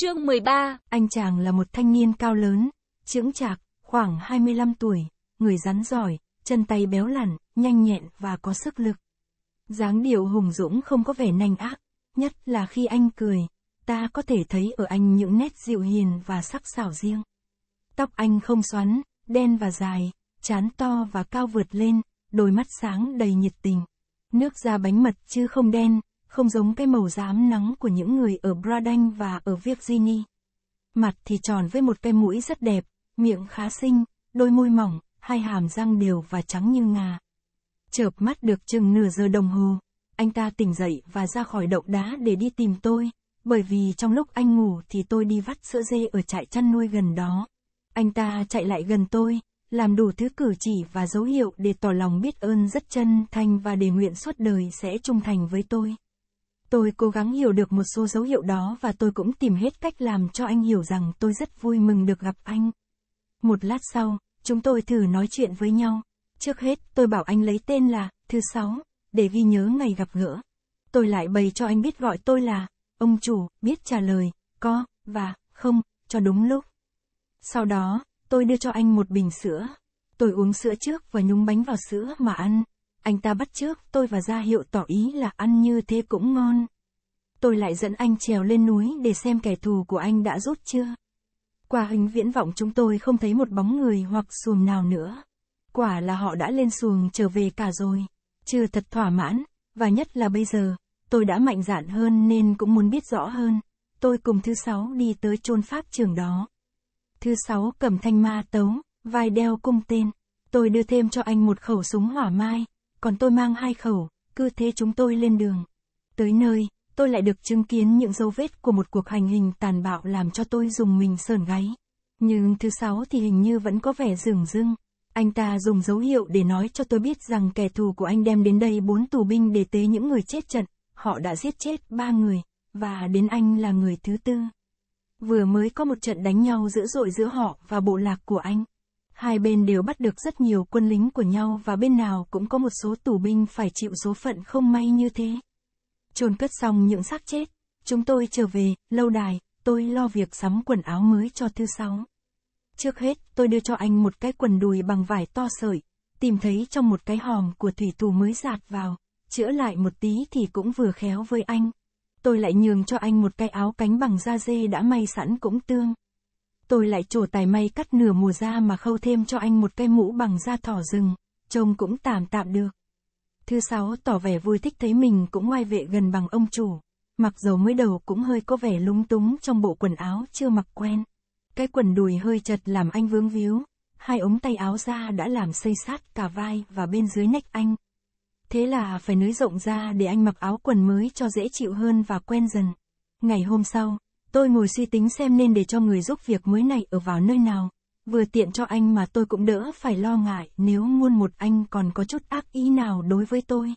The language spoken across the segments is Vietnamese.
Chương 13 Anh chàng là một thanh niên cao lớn, trưởng chạc, khoảng 25 tuổi, người rắn giỏi, chân tay béo lằn, nhanh nhẹn và có sức lực. dáng điệu hùng dũng không có vẻ nanh ác, nhất là khi anh cười, ta có thể thấy ở anh những nét dịu hiền và sắc sảo riêng. Tóc anh không xoắn, đen và dài, chán to và cao vượt lên, đôi mắt sáng đầy nhiệt tình. Nước da bánh mật chứ không đen, không giống cái màu rám nắng của những người ở Bradanh và ở Virginia. Mặt thì tròn với một cái mũi rất đẹp, miệng khá xinh, đôi môi mỏng, hai hàm răng đều và trắng như ngà. Chợp mắt được chừng nửa giờ đồng hồ, anh ta tỉnh dậy và ra khỏi động đá để đi tìm tôi, bởi vì trong lúc anh ngủ thì tôi đi vắt sữa dê ở trại chăn nuôi gần đó. Anh ta chạy lại gần tôi, làm đủ thứ cử chỉ và dấu hiệu để tỏ lòng biết ơn rất chân thành và đề nguyện suốt đời sẽ trung thành với tôi. Tôi cố gắng hiểu được một số dấu hiệu đó và tôi cũng tìm hết cách làm cho anh hiểu rằng tôi rất vui mừng được gặp anh. Một lát sau, chúng tôi thử nói chuyện với nhau. Trước hết, tôi bảo anh lấy tên là Thứ Sáu, để ghi nhớ ngày gặp gỡ. Tôi lại bày cho anh biết gọi tôi là ông chủ, biết trả lời, có, và, không, cho đúng lúc. Sau đó, tôi đưa cho anh một bình sữa. Tôi uống sữa trước và nhúng bánh vào sữa mà ăn. Anh ta bắt trước, tôi và ra hiệu tỏ ý là ăn như thế cũng ngon. Tôi lại dẫn anh trèo lên núi để xem kẻ thù của anh đã rút chưa. Qua hình viễn vọng chúng tôi không thấy một bóng người hoặc xuồng nào nữa. Quả là họ đã lên xuồng trở về cả rồi. Chưa thật thỏa mãn, và nhất là bây giờ, tôi đã mạnh dạn hơn nên cũng muốn biết rõ hơn. Tôi cùng thứ sáu đi tới chôn pháp trường đó. Thứ sáu cầm thanh ma tấu, vai đeo cung tên. Tôi đưa thêm cho anh một khẩu súng hỏa mai, còn tôi mang hai khẩu, cứ thế chúng tôi lên đường. Tới nơi, tôi lại được chứng kiến những dấu vết của một cuộc hành hình tàn bạo làm cho tôi dùng mình sờn gáy. Nhưng thứ sáu thì hình như vẫn có vẻ rừng rưng. Anh ta dùng dấu hiệu để nói cho tôi biết rằng kẻ thù của anh đem đến đây bốn tù binh để tế những người chết trận, họ đã giết chết ba người, và đến anh là người thứ tư. Vừa mới có một trận đánh nhau dữ dội giữa họ và bộ lạc của anh. Hai bên đều bắt được rất nhiều quân lính của nhau và bên nào cũng có một số tù binh phải chịu số phận không may như thế. Chôn cất xong những xác chết, chúng tôi trở về, lâu đài, tôi lo việc sắm quần áo mới cho thứ sáu. Trước hết, tôi đưa cho anh một cái quần đùi bằng vải to sợi, tìm thấy trong một cái hòm của thủy tù mới giạt vào, chữa lại một tí thì cũng vừa khéo với anh. Tôi lại nhường cho anh một cái áo cánh bằng da dê đã may sẵn cũng tương tôi lại trổ tài may cắt nửa mùa ra mà khâu thêm cho anh một cái mũ bằng da thỏ rừng, trông cũng tạm tạm được. Thứ sáu tỏ vẻ vui thích thấy mình cũng ngoài vệ gần bằng ông chủ, mặc dầu mới đầu cũng hơi có vẻ lúng túng trong bộ quần áo chưa mặc quen. Cái quần đùi hơi chật làm anh vướng víu, hai ống tay áo ra đã làm xây sát cả vai và bên dưới nách anh. Thế là phải nới rộng ra để anh mặc áo quần mới cho dễ chịu hơn và quen dần. Ngày hôm sau, Tôi ngồi suy tính xem nên để cho người giúp việc mới này ở vào nơi nào. Vừa tiện cho anh mà tôi cũng đỡ phải lo ngại nếu muôn một anh còn có chút ác ý nào đối với tôi.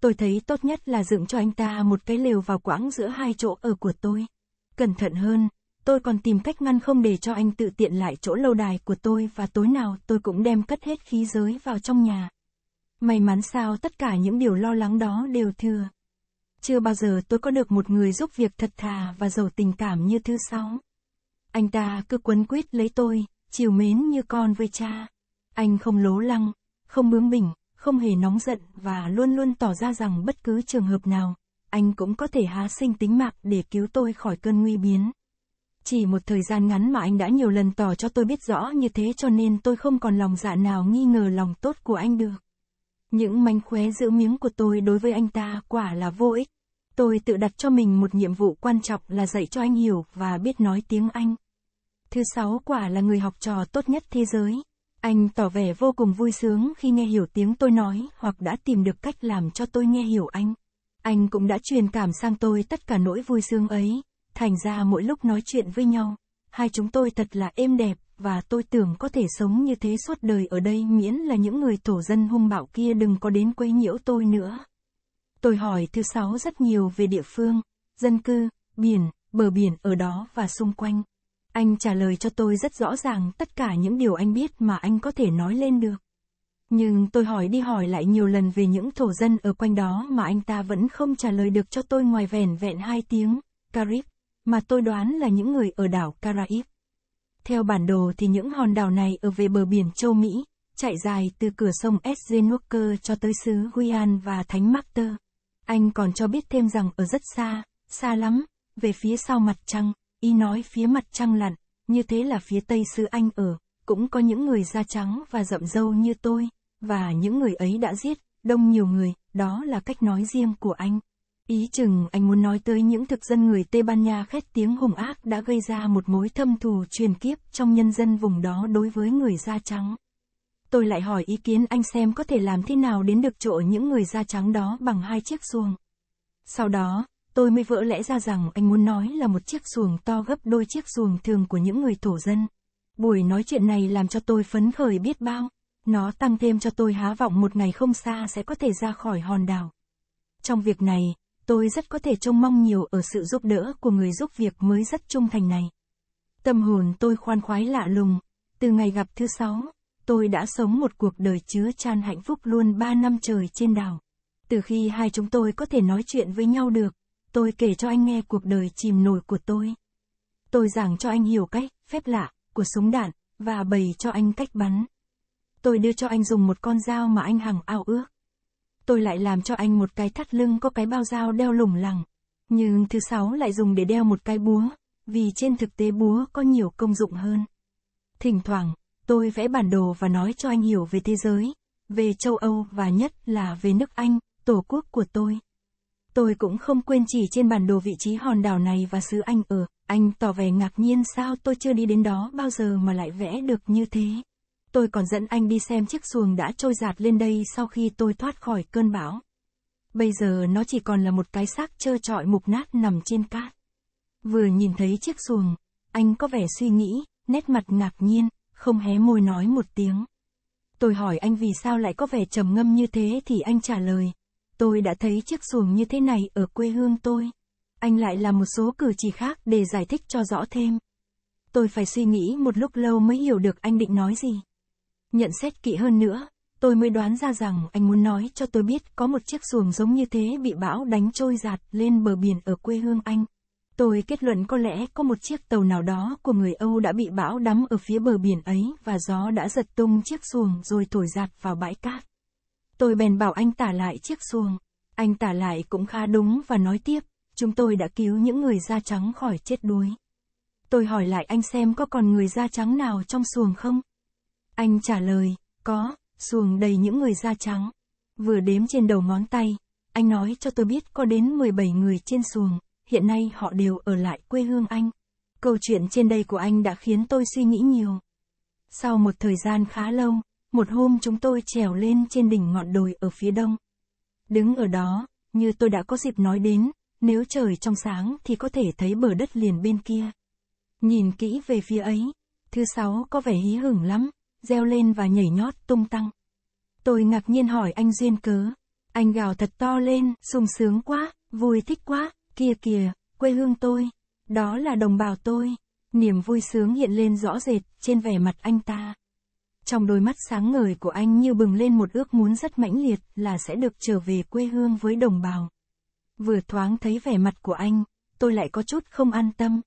Tôi thấy tốt nhất là dựng cho anh ta một cái lều vào quãng giữa hai chỗ ở của tôi. Cẩn thận hơn, tôi còn tìm cách ngăn không để cho anh tự tiện lại chỗ lâu đài của tôi và tối nào tôi cũng đem cất hết khí giới vào trong nhà. May mắn sao tất cả những điều lo lắng đó đều thừa. Chưa bao giờ tôi có được một người giúp việc thật thà và giàu tình cảm như thứ sáu. Anh ta cứ quấn quýt lấy tôi, chiều mến như con với cha. Anh không lố lăng, không bướng bỉnh, không hề nóng giận và luôn luôn tỏ ra rằng bất cứ trường hợp nào, anh cũng có thể há sinh tính mạng để cứu tôi khỏi cơn nguy biến. Chỉ một thời gian ngắn mà anh đã nhiều lần tỏ cho tôi biết rõ như thế cho nên tôi không còn lòng dạ nào nghi ngờ lòng tốt của anh được. Những mánh khóe giữ miếng của tôi đối với anh ta quả là vô ích. Tôi tự đặt cho mình một nhiệm vụ quan trọng là dạy cho anh hiểu và biết nói tiếng Anh. Thứ sáu quả là người học trò tốt nhất thế giới. Anh tỏ vẻ vô cùng vui sướng khi nghe hiểu tiếng tôi nói hoặc đã tìm được cách làm cho tôi nghe hiểu anh. Anh cũng đã truyền cảm sang tôi tất cả nỗi vui sướng ấy. Thành ra mỗi lúc nói chuyện với nhau, hai chúng tôi thật là êm đẹp và tôi tưởng có thể sống như thế suốt đời ở đây miễn là những người thổ dân hung bạo kia đừng có đến quấy nhiễu tôi nữa. Tôi hỏi thứ sáu rất nhiều về địa phương, dân cư, biển, bờ biển ở đó và xung quanh. Anh trả lời cho tôi rất rõ ràng tất cả những điều anh biết mà anh có thể nói lên được. Nhưng tôi hỏi đi hỏi lại nhiều lần về những thổ dân ở quanh đó mà anh ta vẫn không trả lời được cho tôi ngoài vẻn vẹn hai tiếng, Carib, mà tôi đoán là những người ở đảo Caraib. Theo bản đồ thì những hòn đảo này ở về bờ biển châu Mỹ, chạy dài từ cửa sông Essenuker cho tới xứ Guian và Thánh Marter. Anh còn cho biết thêm rằng ở rất xa, xa lắm, về phía sau mặt trăng, y nói phía mặt trăng lặn, như thế là phía tây xứ Anh ở, cũng có những người da trắng và rậm râu như tôi, và những người ấy đã giết, đông nhiều người, đó là cách nói riêng của anh. Ý chừng anh muốn nói tới những thực dân người Tây Ban Nha khét tiếng hùng ác đã gây ra một mối thâm thù truyền kiếp trong nhân dân vùng đó đối với người da trắng. Tôi lại hỏi ý kiến anh xem có thể làm thế nào đến được chỗ những người da trắng đó bằng hai chiếc xuồng. Sau đó, tôi mới vỡ lẽ ra rằng anh muốn nói là một chiếc xuồng to gấp đôi chiếc xuồng thường của những người thổ dân. Buổi nói chuyện này làm cho tôi phấn khởi biết bao. Nó tăng thêm cho tôi há vọng một ngày không xa sẽ có thể ra khỏi hòn đảo. Trong việc này, tôi rất có thể trông mong nhiều ở sự giúp đỡ của người giúp việc mới rất trung thành này. Tâm hồn tôi khoan khoái lạ lùng, từ ngày gặp thứ sáu, tôi đã sống một cuộc đời chứa chan hạnh phúc luôn ba năm trời trên đảo. Từ khi hai chúng tôi có thể nói chuyện với nhau được, tôi kể cho anh nghe cuộc đời chìm nổi của tôi. Tôi giảng cho anh hiểu cách, phép lạ, của súng đạn, và bày cho anh cách bắn. Tôi đưa cho anh dùng một con dao mà anh hằng ao ước tôi lại làm cho anh một cái thắt lưng có cái bao dao đeo lủng lẳng. Nhưng thứ sáu lại dùng để đeo một cái búa, vì trên thực tế búa có nhiều công dụng hơn. Thỉnh thoảng, tôi vẽ bản đồ và nói cho anh hiểu về thế giới, về châu Âu và nhất là về nước Anh, tổ quốc của tôi. Tôi cũng không quên chỉ trên bản đồ vị trí hòn đảo này và xứ Anh ở, anh tỏ vẻ ngạc nhiên sao tôi chưa đi đến đó bao giờ mà lại vẽ được như thế. Tôi còn dẫn anh đi xem chiếc xuồng đã trôi giạt lên đây sau khi tôi thoát khỏi cơn bão. Bây giờ nó chỉ còn là một cái xác trơ trọi mục nát nằm trên cát. Vừa nhìn thấy chiếc xuồng, anh có vẻ suy nghĩ, nét mặt ngạc nhiên, không hé môi nói một tiếng. Tôi hỏi anh vì sao lại có vẻ trầm ngâm như thế thì anh trả lời. Tôi đã thấy chiếc xuồng như thế này ở quê hương tôi. Anh lại làm một số cử chỉ khác để giải thích cho rõ thêm. Tôi phải suy nghĩ một lúc lâu mới hiểu được anh định nói gì nhận xét kỹ hơn nữa, tôi mới đoán ra rằng anh muốn nói cho tôi biết có một chiếc xuồng giống như thế bị bão đánh trôi giạt lên bờ biển ở quê hương anh. Tôi kết luận có lẽ có một chiếc tàu nào đó của người Âu đã bị bão đắm ở phía bờ biển ấy và gió đã giật tung chiếc xuồng rồi thổi giạt vào bãi cát. Tôi bèn bảo anh tả lại chiếc xuồng. Anh tả lại cũng khá đúng và nói tiếp, chúng tôi đã cứu những người da trắng khỏi chết đuối. Tôi hỏi lại anh xem có còn người da trắng nào trong xuồng không? Anh trả lời, có, xuồng đầy những người da trắng. Vừa đếm trên đầu ngón tay, anh nói cho tôi biết có đến 17 người trên xuồng, hiện nay họ đều ở lại quê hương anh. Câu chuyện trên đây của anh đã khiến tôi suy nghĩ nhiều. Sau một thời gian khá lâu, một hôm chúng tôi trèo lên trên đỉnh ngọn đồi ở phía đông. Đứng ở đó, như tôi đã có dịp nói đến, nếu trời trong sáng thì có thể thấy bờ đất liền bên kia. Nhìn kỹ về phía ấy, thứ sáu có vẻ hí hửng lắm, reo lên và nhảy nhót tung tăng. Tôi ngạc nhiên hỏi anh duyên cớ. Anh gào thật to lên, sung sướng quá, vui thích quá, kia kìa, quê hương tôi, đó là đồng bào tôi. Niềm vui sướng hiện lên rõ rệt trên vẻ mặt anh ta. Trong đôi mắt sáng ngời của anh như bừng lên một ước muốn rất mãnh liệt là sẽ được trở về quê hương với đồng bào. Vừa thoáng thấy vẻ mặt của anh, tôi lại có chút không an tâm,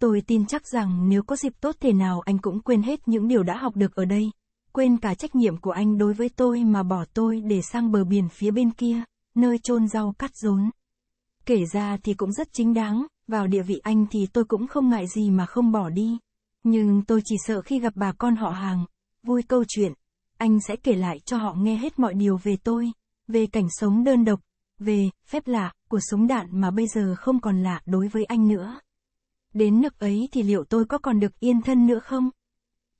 Tôi tin chắc rằng nếu có dịp tốt thể nào anh cũng quên hết những điều đã học được ở đây. Quên cả trách nhiệm của anh đối với tôi mà bỏ tôi để sang bờ biển phía bên kia, nơi chôn rau cắt rốn. Kể ra thì cũng rất chính đáng, vào địa vị anh thì tôi cũng không ngại gì mà không bỏ đi. Nhưng tôi chỉ sợ khi gặp bà con họ hàng, vui câu chuyện, anh sẽ kể lại cho họ nghe hết mọi điều về tôi, về cảnh sống đơn độc, về phép lạ của súng đạn mà bây giờ không còn lạ đối với anh nữa. Đến nước ấy thì liệu tôi có còn được yên thân nữa không?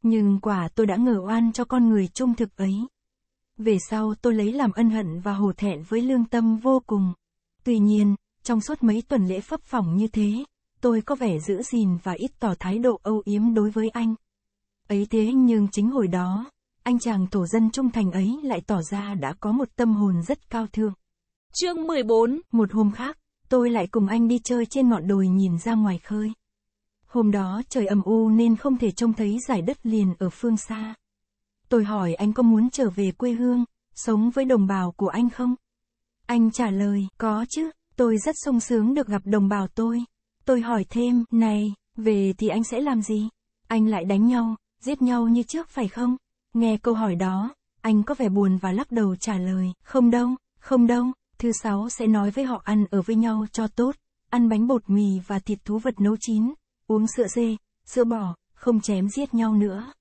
Nhưng quả tôi đã ngờ oan cho con người trung thực ấy. Về sau tôi lấy làm ân hận và hổ thẹn với lương tâm vô cùng. Tuy nhiên, trong suốt mấy tuần lễ pháp phòng như thế, tôi có vẻ giữ gìn và ít tỏ thái độ âu yếm đối với anh. Ấy thế nhưng chính hồi đó, anh chàng thổ dân trung thành ấy lại tỏ ra đã có một tâm hồn rất cao thương. Chương 14 Một hôm khác, tôi lại cùng anh đi chơi trên ngọn đồi nhìn ra ngoài khơi. Hôm đó trời ẩm u nên không thể trông thấy giải đất liền ở phương xa. Tôi hỏi anh có muốn trở về quê hương, sống với đồng bào của anh không? Anh trả lời, có chứ, tôi rất sung sướng được gặp đồng bào tôi. Tôi hỏi thêm, này, về thì anh sẽ làm gì? Anh lại đánh nhau, giết nhau như trước phải không? Nghe câu hỏi đó, anh có vẻ buồn và lắc đầu trả lời, không đâu, không đâu, Thứ sáu sẽ nói với họ ăn ở với nhau cho tốt, ăn bánh bột mì và thịt thú vật nấu chín, uống sữa dê, sữa bò, không chém giết nhau nữa.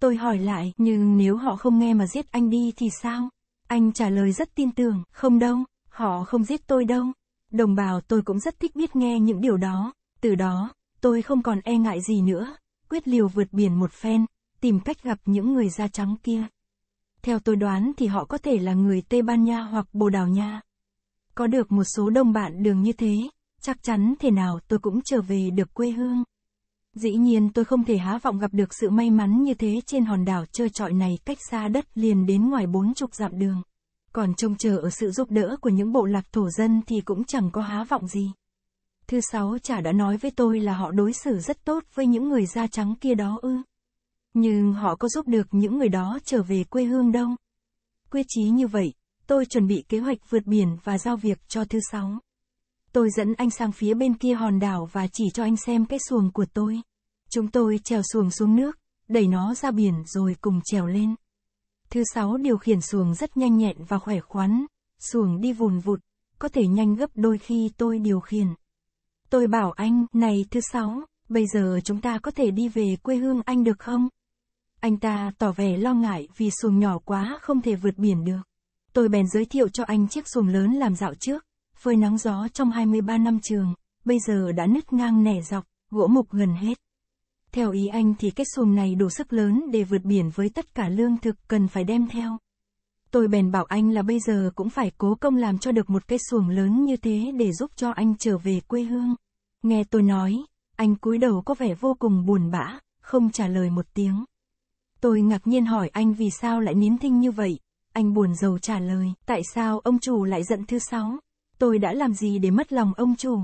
Tôi hỏi lại, nhưng nếu họ không nghe mà giết anh đi thì sao? Anh trả lời rất tin tưởng, không đâu, họ không giết tôi đâu. Đồng bào tôi cũng rất thích biết nghe những điều đó, từ đó, tôi không còn e ngại gì nữa, quyết liều vượt biển một phen, tìm cách gặp những người da trắng kia. Theo tôi đoán thì họ có thể là người Tây Ban Nha hoặc Bồ Đào Nha. Có được một số đồng bạn đường như thế, chắc chắn thế nào tôi cũng trở về được quê hương. Dĩ nhiên tôi không thể há vọng gặp được sự may mắn như thế trên hòn đảo trơ trọi này cách xa đất liền đến ngoài bốn chục dặm đường. Còn trông chờ ở sự giúp đỡ của những bộ lạc thổ dân thì cũng chẳng có há vọng gì. Thứ sáu chả đã nói với tôi là họ đối xử rất tốt với những người da trắng kia đó ư. Nhưng họ có giúp được những người đó trở về quê hương đông Quyết chí như vậy, tôi chuẩn bị kế hoạch vượt biển và giao việc cho thứ sáu. Tôi dẫn anh sang phía bên kia hòn đảo và chỉ cho anh xem cái xuồng của tôi. Chúng tôi trèo xuồng xuống nước, đẩy nó ra biển rồi cùng trèo lên. Thứ sáu điều khiển xuồng rất nhanh nhẹn và khỏe khoắn, xuồng đi vùn vụt, có thể nhanh gấp đôi khi tôi điều khiển. Tôi bảo anh, này thứ sáu, bây giờ chúng ta có thể đi về quê hương anh được không? Anh ta tỏ vẻ lo ngại vì xuồng nhỏ quá không thể vượt biển được. Tôi bèn giới thiệu cho anh chiếc xuồng lớn làm dạo trước, phơi nắng gió trong 23 năm trường, bây giờ đã nứt ngang nẻ dọc, gỗ mục gần hết. Theo ý anh thì cái xuồng này đủ sức lớn để vượt biển với tất cả lương thực cần phải đem theo. Tôi bèn bảo anh là bây giờ cũng phải cố công làm cho được một cái xuồng lớn như thế để giúp cho anh trở về quê hương. Nghe tôi nói, anh cúi đầu có vẻ vô cùng buồn bã, không trả lời một tiếng. Tôi ngạc nhiên hỏi anh vì sao lại nín thinh như vậy. Anh buồn rầu trả lời, tại sao ông chủ lại giận thứ sáu? Tôi đã làm gì để mất lòng ông chủ?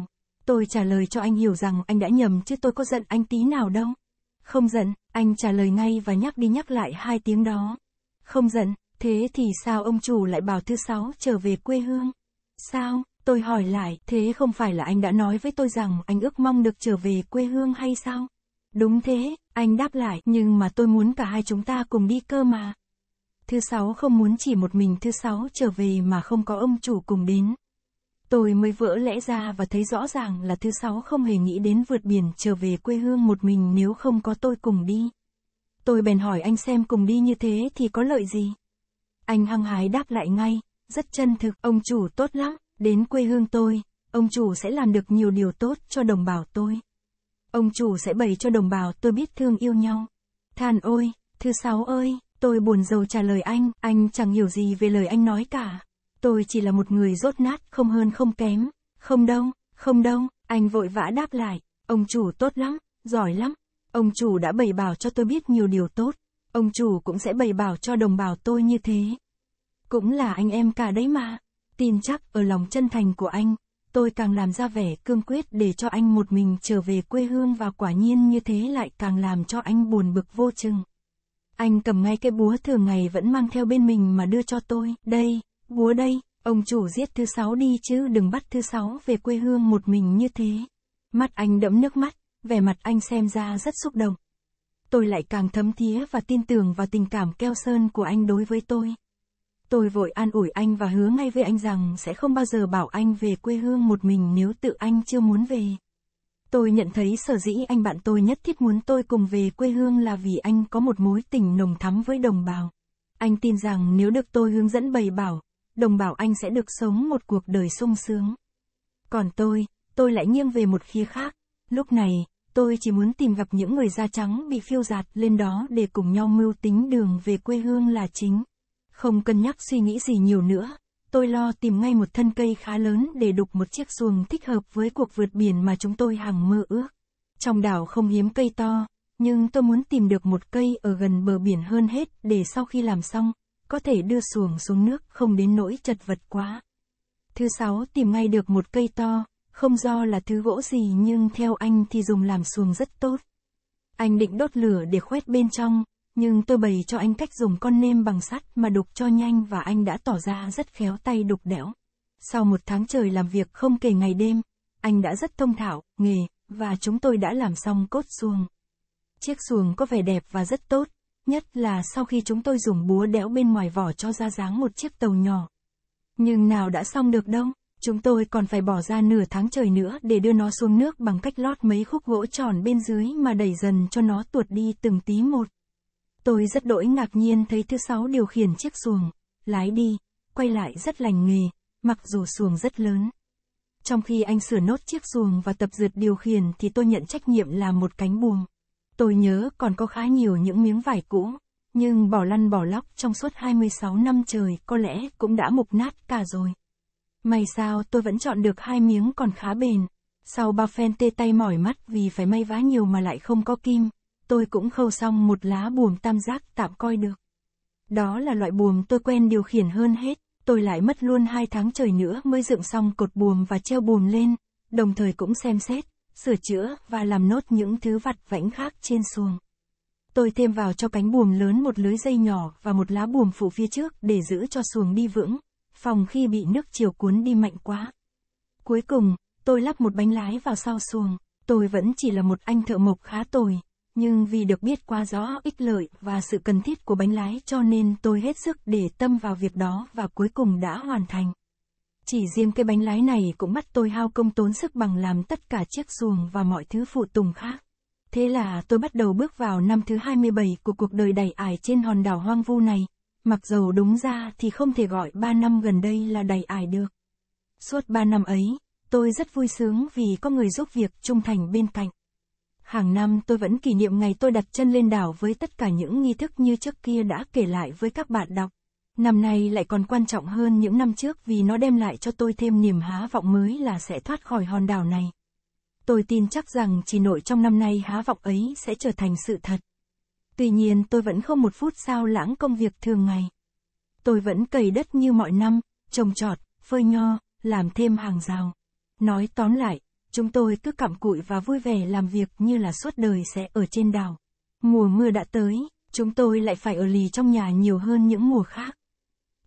Tôi trả lời cho anh hiểu rằng anh đã nhầm chứ tôi có giận anh tí nào đâu. Không giận, anh trả lời ngay và nhắc đi nhắc lại hai tiếng đó. Không giận, thế thì sao ông chủ lại bảo thứ sáu trở về quê hương? Sao, tôi hỏi lại, thế không phải là anh đã nói với tôi rằng anh ước mong được trở về quê hương hay sao? Đúng thế, anh đáp lại, nhưng mà tôi muốn cả hai chúng ta cùng đi cơ mà. Thứ sáu không muốn chỉ một mình thứ sáu trở về mà không có ông chủ cùng đến. Tôi mới vỡ lẽ ra và thấy rõ ràng là thứ sáu không hề nghĩ đến vượt biển trở về quê hương một mình nếu không có tôi cùng đi. Tôi bèn hỏi anh xem cùng đi như thế thì có lợi gì? Anh hăng hái đáp lại ngay, rất chân thực, ông chủ tốt lắm, đến quê hương tôi, ông chủ sẽ làm được nhiều điều tốt cho đồng bào tôi. Ông chủ sẽ bày cho đồng bào tôi biết thương yêu nhau. Than ôi, thứ sáu ơi, tôi buồn giàu trả lời anh, anh chẳng hiểu gì về lời anh nói cả. Tôi chỉ là một người rốt nát, không hơn không kém. Không đâu, không đâu, anh vội vã đáp lại. Ông chủ tốt lắm, giỏi lắm. Ông chủ đã bày bảo cho tôi biết nhiều điều tốt. Ông chủ cũng sẽ bày bảo cho đồng bào tôi như thế. Cũng là anh em cả đấy mà. Tin chắc ở lòng chân thành của anh, tôi càng làm ra vẻ cương quyết để cho anh một mình trở về quê hương và quả nhiên như thế lại càng làm cho anh buồn bực vô chừng. Anh cầm ngay cái búa thường ngày vẫn mang theo bên mình mà đưa cho tôi, đây, búa đây, ông chủ giết thứ sáu đi chứ đừng bắt thứ sáu về quê hương một mình như thế. Mắt anh đẫm nước mắt, vẻ mặt anh xem ra rất xúc động. Tôi lại càng thấm thía và tin tưởng vào tình cảm keo sơn của anh đối với tôi. Tôi vội an ủi anh và hứa ngay với anh rằng sẽ không bao giờ bảo anh về quê hương một mình nếu tự anh chưa muốn về. Tôi nhận thấy sở dĩ anh bạn tôi nhất thiết muốn tôi cùng về quê hương là vì anh có một mối tình nồng thắm với đồng bào. Anh tin rằng nếu được tôi hướng dẫn bày bảo, đồng bào anh sẽ được sống một cuộc đời sung sướng. Còn tôi, tôi lại nghiêng về một khía khác. Lúc này, tôi chỉ muốn tìm gặp những người da trắng bị phiêu dạt lên đó để cùng nhau mưu tính đường về quê hương là chính. Không cân nhắc suy nghĩ gì nhiều nữa, tôi lo tìm ngay một thân cây khá lớn để đục một chiếc xuồng thích hợp với cuộc vượt biển mà chúng tôi hằng mơ ước. Trong đảo không hiếm cây to, nhưng tôi muốn tìm được một cây ở gần bờ biển hơn hết để sau khi làm xong, có thể đưa xuồng xuống nước không đến nỗi chật vật quá. Thứ sáu tìm ngay được một cây to, không do là thứ gỗ gì nhưng theo anh thì dùng làm xuồng rất tốt. Anh định đốt lửa để khoét bên trong, nhưng tôi bày cho anh cách dùng con nêm bằng sắt mà đục cho nhanh và anh đã tỏ ra rất khéo tay đục đẽo. Sau một tháng trời làm việc không kể ngày đêm, anh đã rất thông thạo, nghề, và chúng tôi đã làm xong cốt xuồng. Chiếc xuồng có vẻ đẹp và rất tốt, nhất là sau khi chúng tôi dùng búa đẽo bên ngoài vỏ cho ra dáng một chiếc tàu nhỏ. Nhưng nào đã xong được đâu, chúng tôi còn phải bỏ ra nửa tháng trời nữa để đưa nó xuống nước bằng cách lót mấy khúc gỗ tròn bên dưới mà đẩy dần cho nó tuột đi từng tí một. Tôi rất đỗi ngạc nhiên thấy thứ sáu điều khiển chiếc xuồng, lái đi, quay lại rất lành nghề, mặc dù xuồng rất lớn. Trong khi anh sửa nốt chiếc xuồng và tập dượt điều khiển thì tôi nhận trách nhiệm làm một cánh buồm. Tôi nhớ còn có khá nhiều những miếng vải cũ, nhưng bỏ lăn bỏ lóc trong suốt 26 năm trời có lẽ cũng đã mục nát cả rồi. May sao tôi vẫn chọn được hai miếng còn khá bền. Sau ba phen tê tay mỏi mắt vì phải may vá nhiều mà lại không có kim tôi cũng khâu xong một lá buồm tam giác tạm coi được. Đó là loại buồm tôi quen điều khiển hơn hết, tôi lại mất luôn hai tháng trời nữa mới dựng xong cột buồm và treo buồm lên, đồng thời cũng xem xét, sửa chữa và làm nốt những thứ vặt vãnh khác trên xuồng. Tôi thêm vào cho cánh buồm lớn một lưới dây nhỏ và một lá buồm phụ phía trước để giữ cho xuồng đi vững, phòng khi bị nước chiều cuốn đi mạnh quá. Cuối cùng, tôi lắp một bánh lái vào sau xuồng, tôi vẫn chỉ là một anh thợ mộc khá tồi, nhưng vì được biết quá rõ ích lợi và sự cần thiết của bánh lái cho nên tôi hết sức để tâm vào việc đó và cuối cùng đã hoàn thành. Chỉ riêng cái bánh lái này cũng bắt tôi hao công tốn sức bằng làm tất cả chiếc xuồng và mọi thứ phụ tùng khác. Thế là tôi bắt đầu bước vào năm thứ 27 của cuộc đời đầy ải trên hòn đảo hoang vu này. Mặc dầu đúng ra thì không thể gọi 3 năm gần đây là đầy ải được. Suốt 3 năm ấy, tôi rất vui sướng vì có người giúp việc trung thành bên cạnh. Hàng năm tôi vẫn kỷ niệm ngày tôi đặt chân lên đảo với tất cả những nghi thức như trước kia đã kể lại với các bạn đọc. Năm nay lại còn quan trọng hơn những năm trước vì nó đem lại cho tôi thêm niềm há vọng mới là sẽ thoát khỏi hòn đảo này. Tôi tin chắc rằng chỉ nội trong năm nay há vọng ấy sẽ trở thành sự thật. Tuy nhiên tôi vẫn không một phút sao lãng công việc thường ngày. Tôi vẫn cày đất như mọi năm, trồng trọt, phơi nho, làm thêm hàng rào. Nói tóm lại, chúng tôi cứ cặm cụi và vui vẻ làm việc như là suốt đời sẽ ở trên đảo. Mùa mưa đã tới, chúng tôi lại phải ở lì trong nhà nhiều hơn những mùa khác.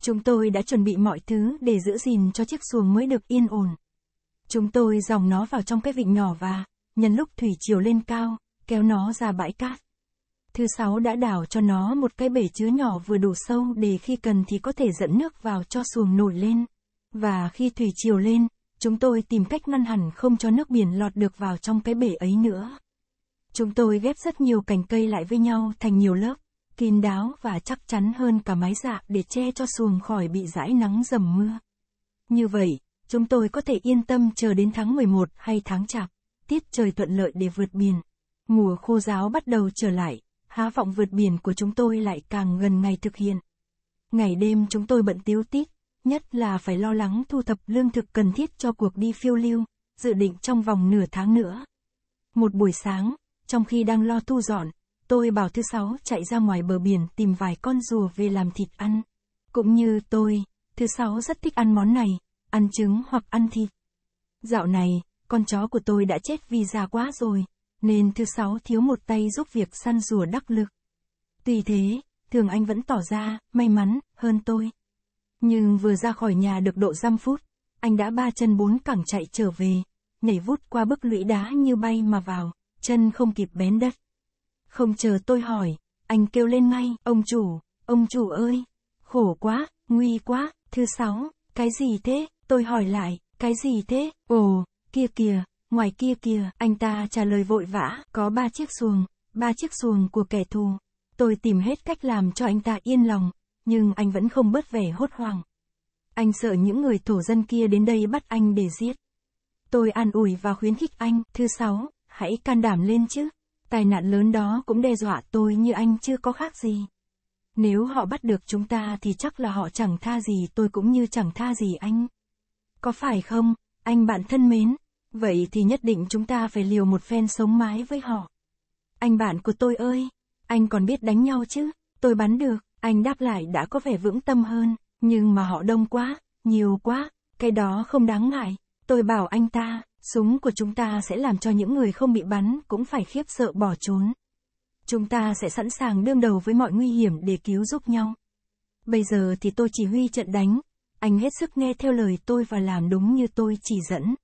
Chúng tôi đã chuẩn bị mọi thứ để giữ gìn cho chiếc xuồng mới được yên ổn. Chúng tôi dòng nó vào trong cái vịnh nhỏ và, nhân lúc thủy chiều lên cao, kéo nó ra bãi cát. Thứ sáu đã đảo cho nó một cái bể chứa nhỏ vừa đủ sâu để khi cần thì có thể dẫn nước vào cho xuồng nổi lên. Và khi thủy chiều lên, Chúng tôi tìm cách ngăn hẳn không cho nước biển lọt được vào trong cái bể ấy nữa. Chúng tôi ghép rất nhiều cành cây lại với nhau thành nhiều lớp, kín đáo và chắc chắn hơn cả mái dạ để che cho xuồng khỏi bị rãi nắng dầm mưa. Như vậy, chúng tôi có thể yên tâm chờ đến tháng 11 hay tháng chạp, tiết trời thuận lợi để vượt biển. Mùa khô giáo bắt đầu trở lại, há vọng vượt biển của chúng tôi lại càng gần ngày thực hiện. Ngày đêm chúng tôi bận tiêu tít, nhất là phải lo lắng thu thập lương thực cần thiết cho cuộc đi phiêu lưu, dự định trong vòng nửa tháng nữa. Một buổi sáng, trong khi đang lo thu dọn, tôi bảo thứ sáu chạy ra ngoài bờ biển tìm vài con rùa về làm thịt ăn. Cũng như tôi, thứ sáu rất thích ăn món này, ăn trứng hoặc ăn thịt. Dạo này, con chó của tôi đã chết vì già quá rồi, nên thứ sáu thiếu một tay giúp việc săn rùa đắc lực. Tuy thế, thường anh vẫn tỏ ra may mắn hơn tôi. Nhưng vừa ra khỏi nhà được độ dăm phút, anh đã ba chân bốn cẳng chạy trở về, nhảy vút qua bức lũy đá như bay mà vào, chân không kịp bén đất. Không chờ tôi hỏi, anh kêu lên ngay, ông chủ, ông chủ ơi, khổ quá, nguy quá, thứ sáu, cái gì thế, tôi hỏi lại, cái gì thế, ồ, kia kìa, ngoài kia kìa, anh ta trả lời vội vã, có ba chiếc xuồng, ba chiếc xuồng của kẻ thù. Tôi tìm hết cách làm cho anh ta yên lòng, nhưng anh vẫn không bớt vẻ hốt hoảng. Anh sợ những người thổ dân kia đến đây bắt anh để giết. Tôi an ủi và khuyến khích anh, thứ sáu, hãy can đảm lên chứ. Tai nạn lớn đó cũng đe dọa tôi như anh chưa có khác gì. Nếu họ bắt được chúng ta thì chắc là họ chẳng tha gì tôi cũng như chẳng tha gì anh. Có phải không, anh bạn thân mến? Vậy thì nhất định chúng ta phải liều một phen sống mái với họ. Anh bạn của tôi ơi, anh còn biết đánh nhau chứ, tôi bắn được. Anh đáp lại đã có vẻ vững tâm hơn, nhưng mà họ đông quá, nhiều quá, cái đó không đáng ngại. Tôi bảo anh ta, súng của chúng ta sẽ làm cho những người không bị bắn cũng phải khiếp sợ bỏ trốn. Chúng ta sẽ sẵn sàng đương đầu với mọi nguy hiểm để cứu giúp nhau. Bây giờ thì tôi chỉ huy trận đánh, anh hết sức nghe theo lời tôi và làm đúng như tôi chỉ dẫn.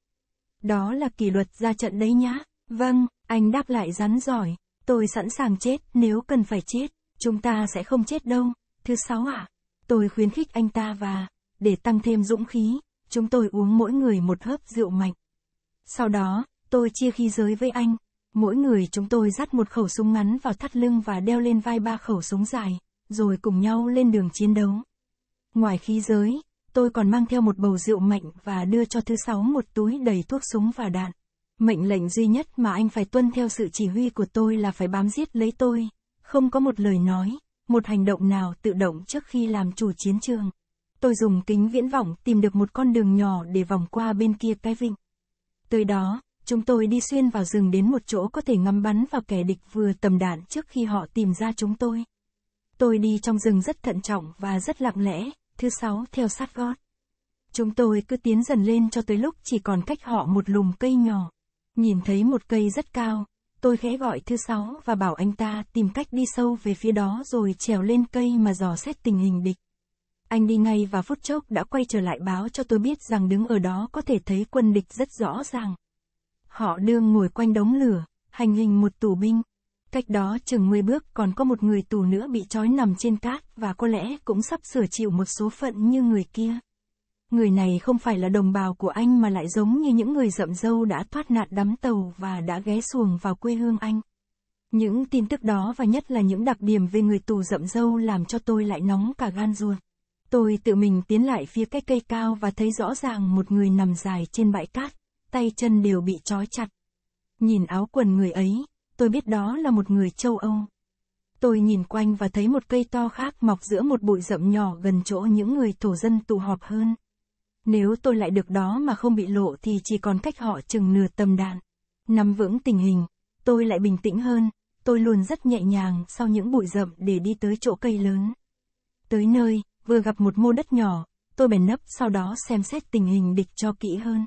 Đó là kỷ luật ra trận đấy nhá. Vâng, anh đáp lại rắn giỏi, tôi sẵn sàng chết nếu cần phải chết. Chúng ta sẽ không chết đâu. Thứ sáu ạ, à, tôi khuyến khích anh ta và, để tăng thêm dũng khí, chúng tôi uống mỗi người một hớp rượu mạnh. Sau đó, tôi chia khí giới với anh. Mỗi người chúng tôi dắt một khẩu súng ngắn vào thắt lưng và đeo lên vai ba khẩu súng dài, rồi cùng nhau lên đường chiến đấu. Ngoài khí giới, tôi còn mang theo một bầu rượu mạnh và đưa cho thứ sáu một túi đầy thuốc súng và đạn. Mệnh lệnh duy nhất mà anh phải tuân theo sự chỉ huy của tôi là phải bám giết lấy tôi, không có một lời nói, một hành động nào tự động trước khi làm chủ chiến trường. Tôi dùng kính viễn vọng tìm được một con đường nhỏ để vòng qua bên kia cái vịnh. Tới đó, chúng tôi đi xuyên vào rừng đến một chỗ có thể ngắm bắn vào kẻ địch vừa tầm đạn trước khi họ tìm ra chúng tôi. Tôi đi trong rừng rất thận trọng và rất lặng lẽ, thứ sáu theo sát gót. Chúng tôi cứ tiến dần lên cho tới lúc chỉ còn cách họ một lùm cây nhỏ. Nhìn thấy một cây rất cao, Tôi khẽ gọi thứ sáu và bảo anh ta tìm cách đi sâu về phía đó rồi trèo lên cây mà dò xét tình hình địch. Anh đi ngay và phút chốc đã quay trở lại báo cho tôi biết rằng đứng ở đó có thể thấy quân địch rất rõ ràng. Họ đương ngồi quanh đống lửa, hành hình một tù binh. Cách đó chừng 10 bước còn có một người tù nữa bị trói nằm trên cát và có lẽ cũng sắp sửa chịu một số phận như người kia người này không phải là đồng bào của anh mà lại giống như những người rậm dâu đã thoát nạn đắm tàu và đã ghé xuồng vào quê hương anh. Những tin tức đó và nhất là những đặc điểm về người tù rậm dâu làm cho tôi lại nóng cả gan ruột. Tôi tự mình tiến lại phía cái cây cao và thấy rõ ràng một người nằm dài trên bãi cát, tay chân đều bị trói chặt. Nhìn áo quần người ấy, tôi biết đó là một người châu Âu. Tôi nhìn quanh và thấy một cây to khác mọc giữa một bụi rậm nhỏ gần chỗ những người thổ dân tụ họp hơn. Nếu tôi lại được đó mà không bị lộ thì chỉ còn cách họ chừng nửa tầm đạn. Nắm vững tình hình, tôi lại bình tĩnh hơn, tôi luôn rất nhẹ nhàng sau những bụi rậm để đi tới chỗ cây lớn. Tới nơi, vừa gặp một mô đất nhỏ, tôi bèn nấp sau đó xem xét tình hình địch cho kỹ hơn.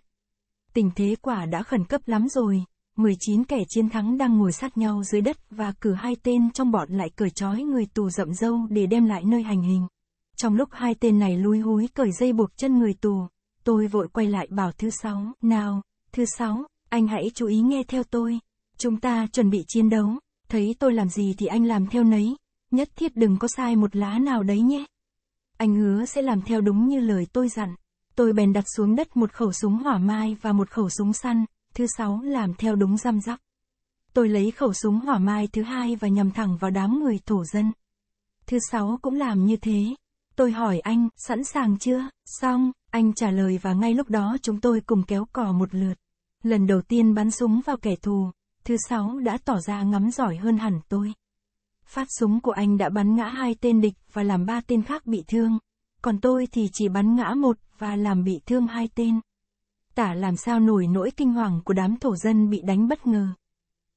Tình thế quả đã khẩn cấp lắm rồi, 19 kẻ chiến thắng đang ngồi sát nhau dưới đất và cử hai tên trong bọn lại cởi trói người tù rậm dâu để đem lại nơi hành hình. Trong lúc hai tên này lúi húi cởi dây buộc chân người tù, tôi vội quay lại bảo thứ sáu, nào, thứ sáu, anh hãy chú ý nghe theo tôi. Chúng ta chuẩn bị chiến đấu, thấy tôi làm gì thì anh làm theo nấy, nhất thiết đừng có sai một lá nào đấy nhé. Anh hứa sẽ làm theo đúng như lời tôi dặn. Tôi bèn đặt xuống đất một khẩu súng hỏa mai và một khẩu súng săn, thứ sáu làm theo đúng răm rắp. Tôi lấy khẩu súng hỏa mai thứ hai và nhằm thẳng vào đám người thổ dân. Thứ sáu cũng làm như thế, Tôi hỏi anh, sẵn sàng chưa? Xong, anh trả lời và ngay lúc đó chúng tôi cùng kéo cò một lượt. Lần đầu tiên bắn súng vào kẻ thù, thứ sáu đã tỏ ra ngắm giỏi hơn hẳn tôi. Phát súng của anh đã bắn ngã hai tên địch và làm ba tên khác bị thương, còn tôi thì chỉ bắn ngã một và làm bị thương hai tên. Tả làm sao nổi nỗi kinh hoàng của đám thổ dân bị đánh bất ngờ.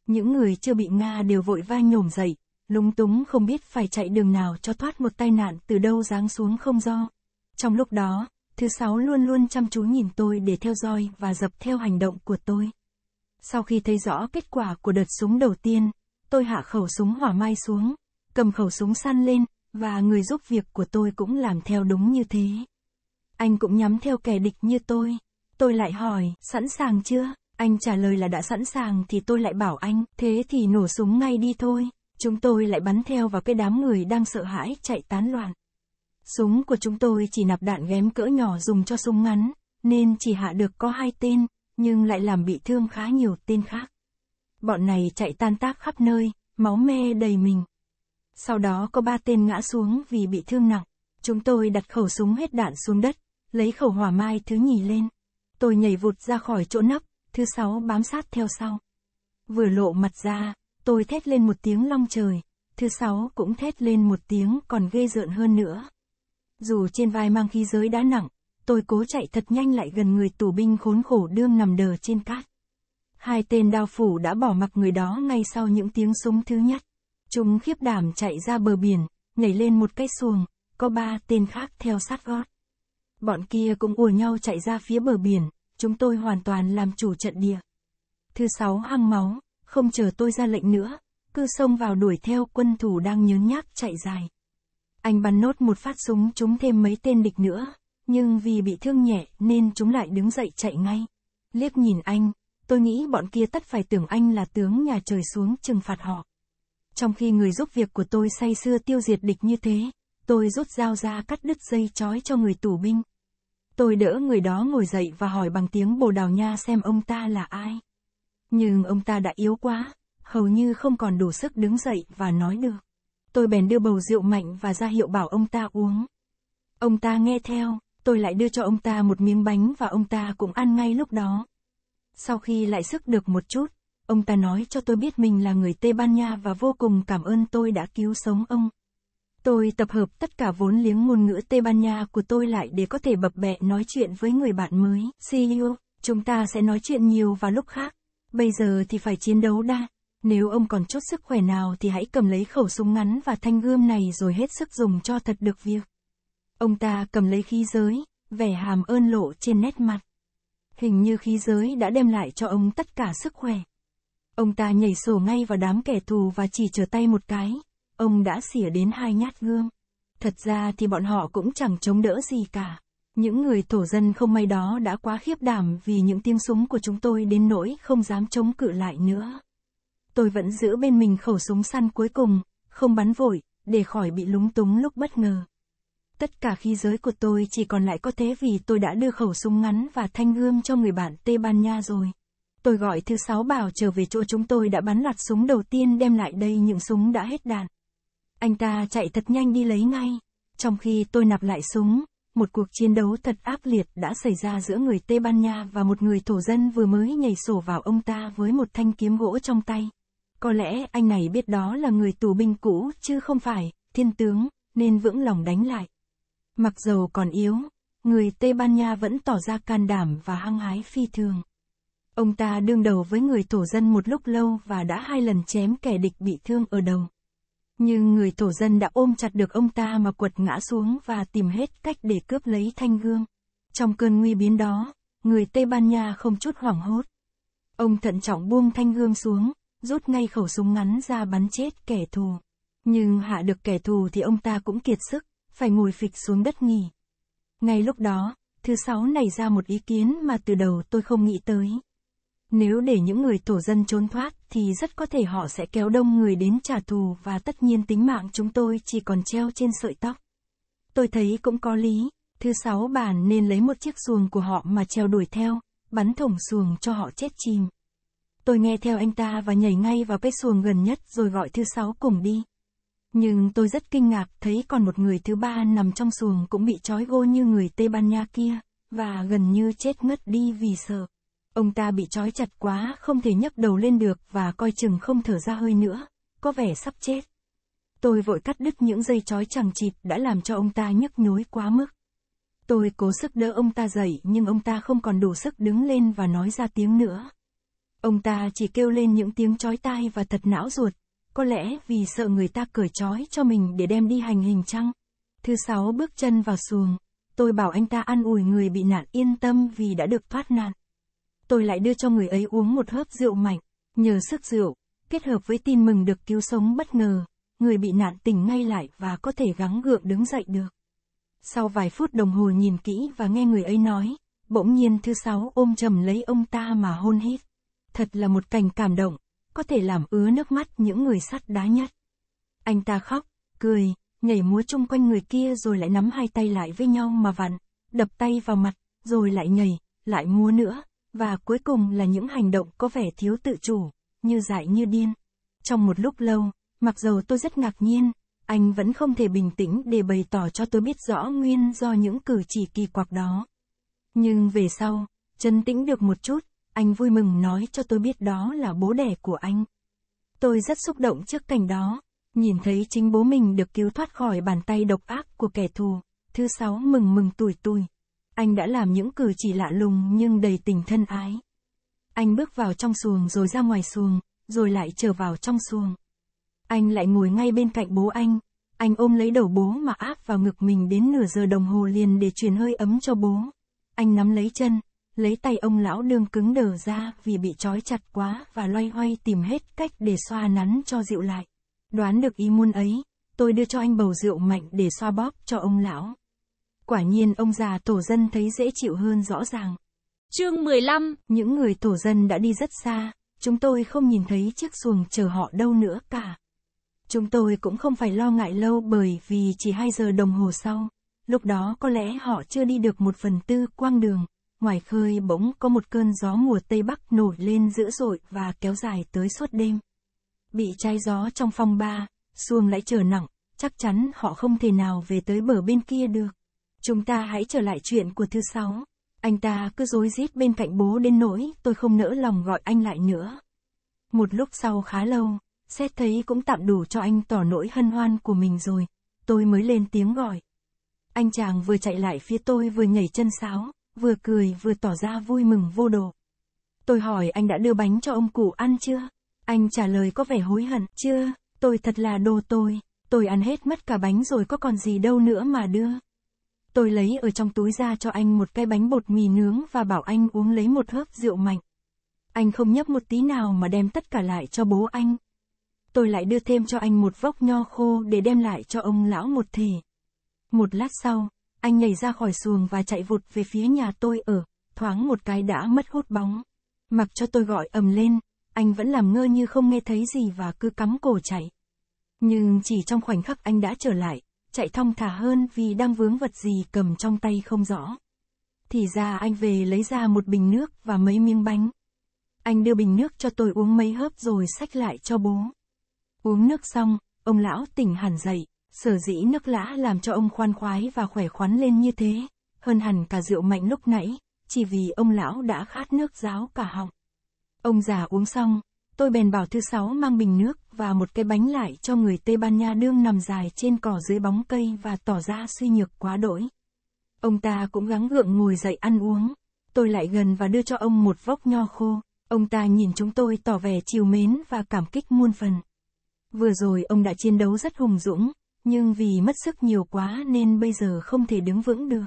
Những người chưa bị Nga đều vội va nhổm dậy, lúng túng không biết phải chạy đường nào cho thoát một tai nạn từ đâu giáng xuống không do. Trong lúc đó, thứ sáu luôn luôn chăm chú nhìn tôi để theo dõi và dập theo hành động của tôi. Sau khi thấy rõ kết quả của đợt súng đầu tiên, tôi hạ khẩu súng hỏa mai xuống, cầm khẩu súng săn lên, và người giúp việc của tôi cũng làm theo đúng như thế. Anh cũng nhắm theo kẻ địch như tôi. Tôi lại hỏi, sẵn sàng chưa? Anh trả lời là đã sẵn sàng thì tôi lại bảo anh, thế thì nổ súng ngay đi thôi. Chúng tôi lại bắn theo vào cái đám người đang sợ hãi chạy tán loạn. Súng của chúng tôi chỉ nạp đạn ghém cỡ nhỏ dùng cho súng ngắn, nên chỉ hạ được có hai tên, nhưng lại làm bị thương khá nhiều tên khác. Bọn này chạy tan tác khắp nơi, máu me đầy mình. Sau đó có ba tên ngã xuống vì bị thương nặng. Chúng tôi đặt khẩu súng hết đạn xuống đất, lấy khẩu hỏa mai thứ nhì lên. Tôi nhảy vụt ra khỏi chỗ nấp, thứ sáu bám sát theo sau. Vừa lộ mặt ra, Tôi thét lên một tiếng long trời, thứ sáu cũng thét lên một tiếng còn ghê rợn hơn nữa. Dù trên vai mang khí giới đã nặng, tôi cố chạy thật nhanh lại gần người tù binh khốn khổ đương nằm đờ trên cát. Hai tên đao phủ đã bỏ mặc người đó ngay sau những tiếng súng thứ nhất. Chúng khiếp đảm chạy ra bờ biển, nhảy lên một cái xuồng, có ba tên khác theo sát gót. Bọn kia cũng ùa nhau chạy ra phía bờ biển, chúng tôi hoàn toàn làm chủ trận địa. Thứ sáu hăng máu, không chờ tôi ra lệnh nữa, cứ xông vào đuổi theo quân thủ đang nhớn nhác chạy dài. Anh bắn nốt một phát súng chúng thêm mấy tên địch nữa, nhưng vì bị thương nhẹ nên chúng lại đứng dậy chạy ngay. Liếc nhìn anh, tôi nghĩ bọn kia tất phải tưởng anh là tướng nhà trời xuống trừng phạt họ. Trong khi người giúp việc của tôi say xưa tiêu diệt địch như thế, tôi rút dao ra cắt đứt dây chói cho người tù binh. Tôi đỡ người đó ngồi dậy và hỏi bằng tiếng Bồ Đào Nha xem ông ta là ai. Nhưng ông ta đã yếu quá, hầu như không còn đủ sức đứng dậy và nói được. Tôi bèn đưa bầu rượu mạnh và ra hiệu bảo ông ta uống. Ông ta nghe theo, tôi lại đưa cho ông ta một miếng bánh và ông ta cũng ăn ngay lúc đó. Sau khi lại sức được một chút, ông ta nói cho tôi biết mình là người Tây Ban Nha và vô cùng cảm ơn tôi đã cứu sống ông. Tôi tập hợp tất cả vốn liếng ngôn ngữ Tây Ban Nha của tôi lại để có thể bập bẹ nói chuyện với người bạn mới. See you, chúng ta sẽ nói chuyện nhiều vào lúc khác. Bây giờ thì phải chiến đấu đa Nếu ông còn chút sức khỏe nào thì hãy cầm lấy khẩu súng ngắn và thanh gươm này rồi hết sức dùng cho thật được việc. Ông ta cầm lấy khí giới, vẻ hàm ơn lộ trên nét mặt. Hình như khí giới đã đem lại cho ông tất cả sức khỏe. Ông ta nhảy sổ ngay vào đám kẻ thù và chỉ trở tay một cái, ông đã xỉa đến hai nhát gươm. Thật ra thì bọn họ cũng chẳng chống đỡ gì cả. Những người thổ dân không may đó đã quá khiếp đảm vì những tiếng súng của chúng tôi đến nỗi không dám chống cự lại nữa. Tôi vẫn giữ bên mình khẩu súng săn cuối cùng, không bắn vội, để khỏi bị lúng túng lúc bất ngờ. Tất cả khí giới của tôi chỉ còn lại có thế vì tôi đã đưa khẩu súng ngắn và thanh gươm cho người bạn Tây Ban Nha rồi. Tôi gọi thứ sáu bảo trở về chỗ chúng tôi đã bắn loạt súng đầu tiên đem lại đây những súng đã hết đạn. Anh ta chạy thật nhanh đi lấy ngay. Trong khi tôi nạp lại súng, một cuộc chiến đấu thật ác liệt đã xảy ra giữa người Tây Ban Nha và một người thổ dân vừa mới nhảy sổ vào ông ta với một thanh kiếm gỗ trong tay. Có lẽ anh này biết đó là người tù binh cũ chứ không phải, thiên tướng, nên vững lòng đánh lại. Mặc dầu còn yếu, người Tây Ban Nha vẫn tỏ ra can đảm và hăng hái phi thường. Ông ta đương đầu với người thổ dân một lúc lâu và đã hai lần chém kẻ địch bị thương ở đầu. Nhưng người thổ dân đã ôm chặt được ông ta mà quật ngã xuống và tìm hết cách để cướp lấy thanh gương. Trong cơn nguy biến đó, người Tây Ban Nha không chút hoảng hốt. Ông thận trọng buông thanh gương xuống, rút ngay khẩu súng ngắn ra bắn chết kẻ thù. Nhưng hạ được kẻ thù thì ông ta cũng kiệt sức, phải ngồi phịch xuống đất nghỉ. Ngay lúc đó, thứ sáu nảy ra một ý kiến mà từ đầu tôi không nghĩ tới. Nếu để những người tổ dân trốn thoát, thì rất có thể họ sẽ kéo đông người đến trả thù và tất nhiên tính mạng chúng tôi chỉ còn treo trên sợi tóc. Tôi thấy cũng có lý. Thứ sáu bản nên lấy một chiếc xuồng của họ mà treo đuổi theo, bắn thủng xuồng cho họ chết chìm. Tôi nghe theo anh ta và nhảy ngay vào cái xuồng gần nhất rồi gọi thứ sáu cùng đi. Nhưng tôi rất kinh ngạc thấy còn một người thứ ba nằm trong xuồng cũng bị trói gô như người Tây Ban Nha kia, và gần như chết ngất đi vì sợ. Ông ta bị trói chặt quá, không thể nhấc đầu lên được và coi chừng không thở ra hơi nữa, có vẻ sắp chết. Tôi vội cắt đứt những dây trói chằng chịt đã làm cho ông ta nhức nhối quá mức. Tôi cố sức đỡ ông ta dậy nhưng ông ta không còn đủ sức đứng lên và nói ra tiếng nữa. Ông ta chỉ kêu lên những tiếng trói tai và thật não ruột, có lẽ vì sợ người ta cởi trói cho mình để đem đi hành hình chăng. Thứ sáu bước chân vào xuồng, tôi bảo anh ta an ủi người bị nạn yên tâm vì đã được thoát nạn tôi lại đưa cho người ấy uống một hớp rượu mạnh, nhờ sức rượu, kết hợp với tin mừng được cứu sống bất ngờ, người bị nạn tỉnh ngay lại và có thể gắng gượng đứng dậy được. Sau vài phút đồng hồ nhìn kỹ và nghe người ấy nói, bỗng nhiên thứ sáu ôm chầm lấy ông ta mà hôn hít. Thật là một cảnh cảm động, có thể làm ứa nước mắt những người sắt đá nhất. Anh ta khóc, cười, nhảy múa chung quanh người kia rồi lại nắm hai tay lại với nhau mà vặn, đập tay vào mặt, rồi lại nhảy, lại múa nữa. Và cuối cùng là những hành động có vẻ thiếu tự chủ, như dại như điên. Trong một lúc lâu, mặc dầu tôi rất ngạc nhiên, anh vẫn không thể bình tĩnh để bày tỏ cho tôi biết rõ nguyên do những cử chỉ kỳ quặc đó. Nhưng về sau, chân tĩnh được một chút, anh vui mừng nói cho tôi biết đó là bố đẻ của anh. Tôi rất xúc động trước cảnh đó, nhìn thấy chính bố mình được cứu thoát khỏi bàn tay độc ác của kẻ thù. Thứ sáu mừng mừng tuổi tuổi. Anh đã làm những cử chỉ lạ lùng nhưng đầy tình thân ái. Anh bước vào trong xuồng rồi ra ngoài xuồng, rồi lại trở vào trong xuồng. Anh lại ngồi ngay bên cạnh bố anh. Anh ôm lấy đầu bố mà áp vào ngực mình đến nửa giờ đồng hồ liền để truyền hơi ấm cho bố. Anh nắm lấy chân, lấy tay ông lão đương cứng đờ ra vì bị trói chặt quá và loay hoay tìm hết cách để xoa nắn cho dịu lại. Đoán được ý muốn ấy, tôi đưa cho anh bầu rượu mạnh để xoa bóp cho ông lão quả nhiên ông già tổ dân thấy dễ chịu hơn rõ ràng. Chương 15, những người tổ dân đã đi rất xa, chúng tôi không nhìn thấy chiếc xuồng chờ họ đâu nữa cả. Chúng tôi cũng không phải lo ngại lâu bởi vì chỉ 2 giờ đồng hồ sau, lúc đó có lẽ họ chưa đi được một phần tư quang đường, ngoài khơi bỗng có một cơn gió mùa Tây Bắc nổi lên dữ dội và kéo dài tới suốt đêm. Bị trái gió trong phòng ba, xuồng lại trở nặng, chắc chắn họ không thể nào về tới bờ bên kia được chúng ta hãy trở lại chuyện của thứ sáu. Anh ta cứ rối rít bên cạnh bố đến nỗi tôi không nỡ lòng gọi anh lại nữa. Một lúc sau khá lâu, xét thấy cũng tạm đủ cho anh tỏ nỗi hân hoan của mình rồi, tôi mới lên tiếng gọi. Anh chàng vừa chạy lại phía tôi vừa nhảy chân sáo, vừa cười vừa tỏ ra vui mừng vô độ. Tôi hỏi anh đã đưa bánh cho ông cụ ăn chưa? Anh trả lời có vẻ hối hận, chưa, tôi thật là đồ tôi, tôi ăn hết mất cả bánh rồi có còn gì đâu nữa mà đưa. Tôi lấy ở trong túi ra cho anh một cái bánh bột mì nướng và bảo anh uống lấy một hớp rượu mạnh. Anh không nhấp một tí nào mà đem tất cả lại cho bố anh. Tôi lại đưa thêm cho anh một vốc nho khô để đem lại cho ông lão một thề. Một lát sau, anh nhảy ra khỏi xuồng và chạy vụt về phía nhà tôi ở, thoáng một cái đã mất hút bóng. Mặc cho tôi gọi ầm lên, anh vẫn làm ngơ như không nghe thấy gì và cứ cắm cổ chạy. Nhưng chỉ trong khoảnh khắc anh đã trở lại, chạy thong thả hơn vì đang vướng vật gì cầm trong tay không rõ. Thì ra anh về lấy ra một bình nước và mấy miếng bánh. Anh đưa bình nước cho tôi uống mấy hớp rồi xách lại cho bố. Uống nước xong, ông lão tỉnh hẳn dậy, sở dĩ nước lã làm cho ông khoan khoái và khỏe khoắn lên như thế, hơn hẳn cả rượu mạnh lúc nãy, chỉ vì ông lão đã khát nước ráo cả họng. Ông già uống xong, Tôi bèn bảo thứ sáu mang bình nước và một cái bánh lại cho người Tây Ban Nha đương nằm dài trên cỏ dưới bóng cây và tỏ ra suy nhược quá đỗi. Ông ta cũng gắng gượng ngồi dậy ăn uống. Tôi lại gần và đưa cho ông một vốc nho khô. Ông ta nhìn chúng tôi tỏ vẻ chiều mến và cảm kích muôn phần. Vừa rồi ông đã chiến đấu rất hùng dũng, nhưng vì mất sức nhiều quá nên bây giờ không thể đứng vững được.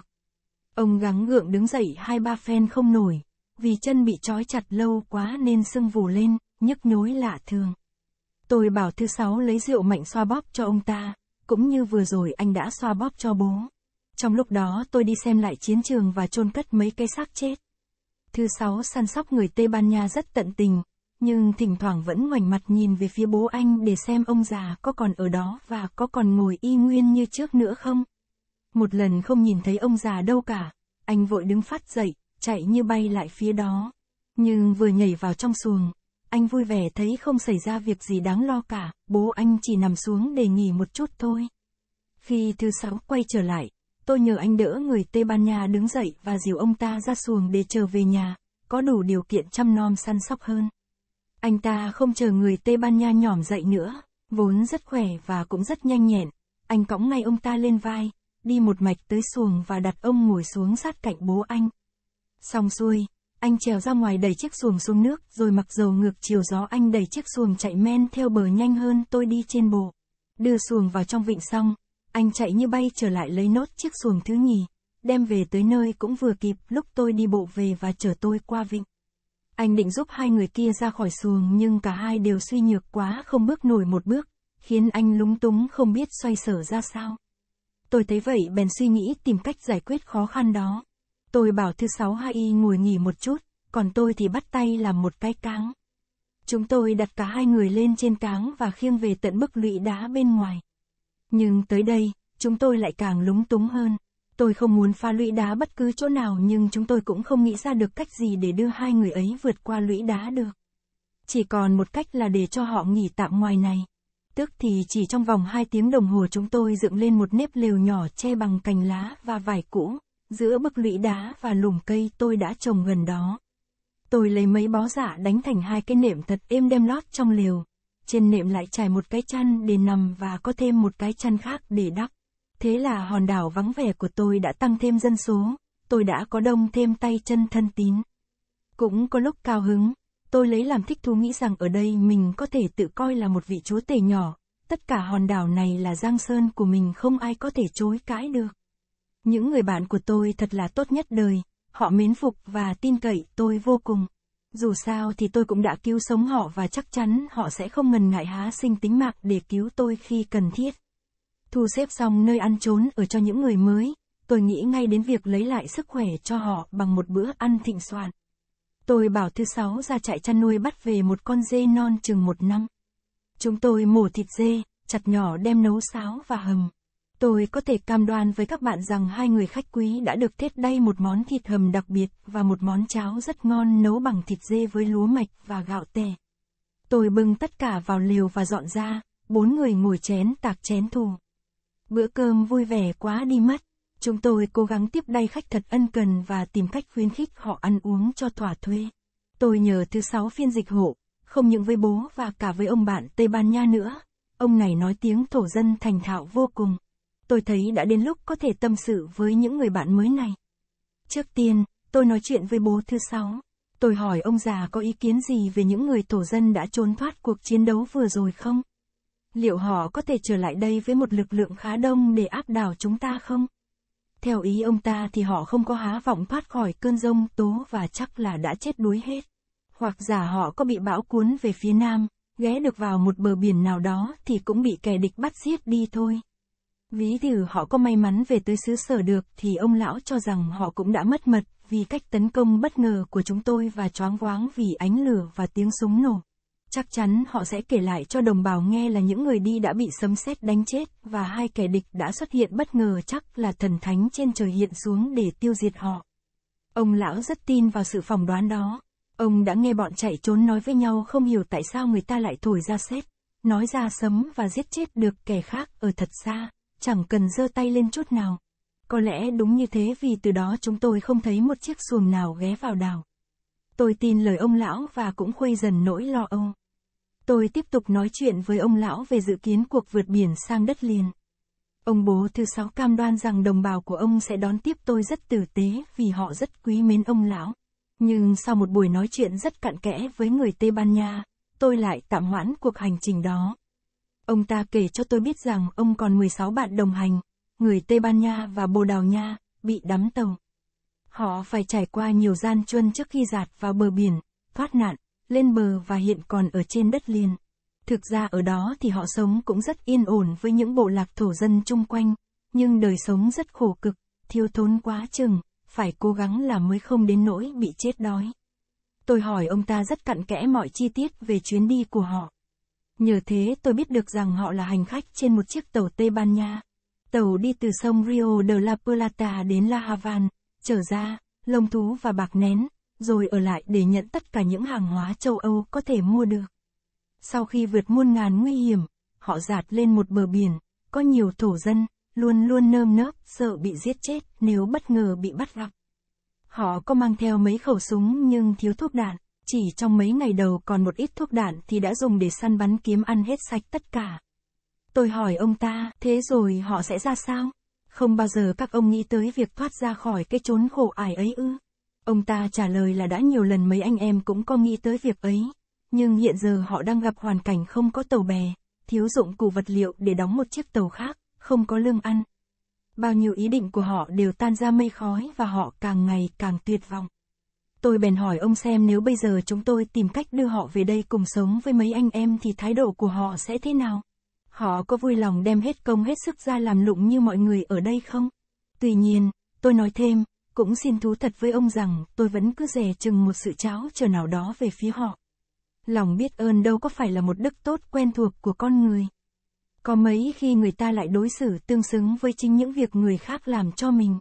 Ông gắng gượng đứng dậy hai ba phen không nổi, vì chân bị trói chặt lâu quá nên sưng vù lên, nhức nhối lạ thường. Tôi bảo thứ sáu lấy rượu mạnh xoa bóp cho ông ta, cũng như vừa rồi anh đã xoa bóp cho bố. Trong lúc đó tôi đi xem lại chiến trường và chôn cất mấy cái xác chết. Thứ sáu săn sóc người Tây Ban Nha rất tận tình, nhưng thỉnh thoảng vẫn ngoảnh mặt nhìn về phía bố anh để xem ông già có còn ở đó và có còn ngồi y nguyên như trước nữa không. Một lần không nhìn thấy ông già đâu cả, anh vội đứng phát dậy, chạy như bay lại phía đó. Nhưng vừa nhảy vào trong xuồng, anh vui vẻ thấy không xảy ra việc gì đáng lo cả, bố anh chỉ nằm xuống để nghỉ một chút thôi. Khi thứ sáu quay trở lại, tôi nhờ anh đỡ người Tây Ban Nha đứng dậy và dìu ông ta ra xuồng để trở về nhà, có đủ điều kiện chăm nom săn sóc hơn. Anh ta không chờ người Tây Ban Nha nhỏm dậy nữa, vốn rất khỏe và cũng rất nhanh nhẹn, anh cõng ngay ông ta lên vai, đi một mạch tới xuồng và đặt ông ngồi xuống sát cạnh bố anh. Xong xuôi, anh trèo ra ngoài đẩy chiếc xuồng xuống nước, rồi mặc dầu ngược chiều gió anh đẩy chiếc xuồng chạy men theo bờ nhanh hơn tôi đi trên bộ. Đưa xuồng vào trong vịnh xong, anh chạy như bay trở lại lấy nốt chiếc xuồng thứ nhì, đem về tới nơi cũng vừa kịp lúc tôi đi bộ về và chở tôi qua vịnh. Anh định giúp hai người kia ra khỏi xuồng nhưng cả hai đều suy nhược quá không bước nổi một bước, khiến anh lúng túng không biết xoay sở ra sao. Tôi thấy vậy bèn suy nghĩ tìm cách giải quyết khó khăn đó. Tôi bảo thứ sáu hai y ngồi nghỉ một chút, còn tôi thì bắt tay làm một cái cáng. Chúng tôi đặt cả hai người lên trên cáng và khiêng về tận bức lụy đá bên ngoài. Nhưng tới đây, chúng tôi lại càng lúng túng hơn. Tôi không muốn pha lũy đá bất cứ chỗ nào nhưng chúng tôi cũng không nghĩ ra được cách gì để đưa hai người ấy vượt qua lũy đá được. Chỉ còn một cách là để cho họ nghỉ tạm ngoài này. Tức thì chỉ trong vòng hai tiếng đồng hồ chúng tôi dựng lên một nếp lều nhỏ che bằng cành lá và vải cũ giữa bức lũy đá và lùm cây tôi đã trồng gần đó. Tôi lấy mấy bó giả dạ đánh thành hai cái nệm thật êm đem lót trong lều. Trên nệm lại trải một cái chăn để nằm và có thêm một cái chăn khác để đắp. Thế là hòn đảo vắng vẻ của tôi đã tăng thêm dân số, tôi đã có đông thêm tay chân thân tín. Cũng có lúc cao hứng, tôi lấy làm thích thú nghĩ rằng ở đây mình có thể tự coi là một vị chúa tể nhỏ, tất cả hòn đảo này là giang sơn của mình không ai có thể chối cãi được. Những người bạn của tôi thật là tốt nhất đời, họ mến phục và tin cậy tôi vô cùng. Dù sao thì tôi cũng đã cứu sống họ và chắc chắn họ sẽ không ngần ngại há sinh tính mạng để cứu tôi khi cần thiết. Thu xếp xong nơi ăn trốn ở cho những người mới, tôi nghĩ ngay đến việc lấy lại sức khỏe cho họ bằng một bữa ăn thịnh soạn. Tôi bảo thứ sáu ra trại chăn nuôi bắt về một con dê non chừng một năm. Chúng tôi mổ thịt dê, chặt nhỏ đem nấu sáo và hầm. Tôi có thể cam đoan với các bạn rằng hai người khách quý đã được thiết đây một món thịt hầm đặc biệt và một món cháo rất ngon nấu bằng thịt dê với lúa mạch và gạo tẻ. Tôi bưng tất cả vào liều và dọn ra, bốn người ngồi chén tạc chén thù. Bữa cơm vui vẻ quá đi mất. Chúng tôi cố gắng tiếp đay khách thật ân cần và tìm cách khuyến khích họ ăn uống cho thỏa thuê. Tôi nhờ thứ sáu phiên dịch hộ, không những với bố và cả với ông bạn Tây Ban Nha nữa. Ông này nói tiếng thổ dân thành thạo vô cùng tôi thấy đã đến lúc có thể tâm sự với những người bạn mới này. Trước tiên, tôi nói chuyện với bố thứ sáu. Tôi hỏi ông già có ý kiến gì về những người thổ dân đã trốn thoát cuộc chiến đấu vừa rồi không? Liệu họ có thể trở lại đây với một lực lượng khá đông để áp đảo chúng ta không? Theo ý ông ta thì họ không có há vọng thoát khỏi cơn rông tố và chắc là đã chết đuối hết. Hoặc giả họ có bị bão cuốn về phía nam, ghé được vào một bờ biển nào đó thì cũng bị kẻ địch bắt giết đi thôi. Ví dụ họ có may mắn về tới xứ sở được thì ông lão cho rằng họ cũng đã mất mật vì cách tấn công bất ngờ của chúng tôi và choáng váng vì ánh lửa và tiếng súng nổ. Chắc chắn họ sẽ kể lại cho đồng bào nghe là những người đi đã bị sấm sét đánh chết và hai kẻ địch đã xuất hiện bất ngờ chắc là thần thánh trên trời hiện xuống để tiêu diệt họ. Ông lão rất tin vào sự phỏng đoán đó. Ông đã nghe bọn chạy trốn nói với nhau không hiểu tại sao người ta lại thổi ra sét, nói ra sấm và giết chết được kẻ khác ở thật xa chẳng cần giơ tay lên chút nào. Có lẽ đúng như thế vì từ đó chúng tôi không thấy một chiếc xuồng nào ghé vào đảo. Tôi tin lời ông lão và cũng khuây dần nỗi lo âu. Tôi tiếp tục nói chuyện với ông lão về dự kiến cuộc vượt biển sang đất liền. Ông bố thứ sáu cam đoan rằng đồng bào của ông sẽ đón tiếp tôi rất tử tế vì họ rất quý mến ông lão. Nhưng sau một buổi nói chuyện rất cạn kẽ với người Tây Ban Nha, tôi lại tạm hoãn cuộc hành trình đó. Ông ta kể cho tôi biết rằng ông còn 16 bạn đồng hành, người Tây Ban Nha và Bồ Đào Nha, bị đắm tàu. Họ phải trải qua nhiều gian truân trước khi giạt vào bờ biển, thoát nạn, lên bờ và hiện còn ở trên đất liền. Thực ra ở đó thì họ sống cũng rất yên ổn với những bộ lạc thổ dân chung quanh, nhưng đời sống rất khổ cực, thiếu thốn quá chừng, phải cố gắng làm mới không đến nỗi bị chết đói. Tôi hỏi ông ta rất cặn kẽ mọi chi tiết về chuyến đi của họ. Nhờ thế tôi biết được rằng họ là hành khách trên một chiếc tàu Tây Ban Nha. Tàu đi từ sông Rio de la Plata đến La Havana, trở ra, lông thú và bạc nén, rồi ở lại để nhận tất cả những hàng hóa châu Âu có thể mua được. Sau khi vượt muôn ngàn nguy hiểm, họ dạt lên một bờ biển, có nhiều thổ dân, luôn luôn nơm nớp, sợ bị giết chết nếu bất ngờ bị bắt gặp. Họ có mang theo mấy khẩu súng nhưng thiếu thuốc đạn chỉ trong mấy ngày đầu còn một ít thuốc đạn thì đã dùng để săn bắn kiếm ăn hết sạch tất cả. Tôi hỏi ông ta, thế rồi họ sẽ ra sao? Không bao giờ các ông nghĩ tới việc thoát ra khỏi cái chốn khổ ải ấy ư? Ông ta trả lời là đã nhiều lần mấy anh em cũng có nghĩ tới việc ấy, nhưng hiện giờ họ đang gặp hoàn cảnh không có tàu bè, thiếu dụng cụ vật liệu để đóng một chiếc tàu khác, không có lương ăn. Bao nhiêu ý định của họ đều tan ra mây khói và họ càng ngày càng tuyệt vọng. Tôi bèn hỏi ông xem nếu bây giờ chúng tôi tìm cách đưa họ về đây cùng sống với mấy anh em thì thái độ của họ sẽ thế nào? Họ có vui lòng đem hết công hết sức ra làm lụng như mọi người ở đây không? Tuy nhiên, tôi nói thêm, cũng xin thú thật với ông rằng tôi vẫn cứ dè chừng một sự cháo chờ nào đó về phía họ. Lòng biết ơn đâu có phải là một đức tốt quen thuộc của con người. Có mấy khi người ta lại đối xử tương xứng với chính những việc người khác làm cho mình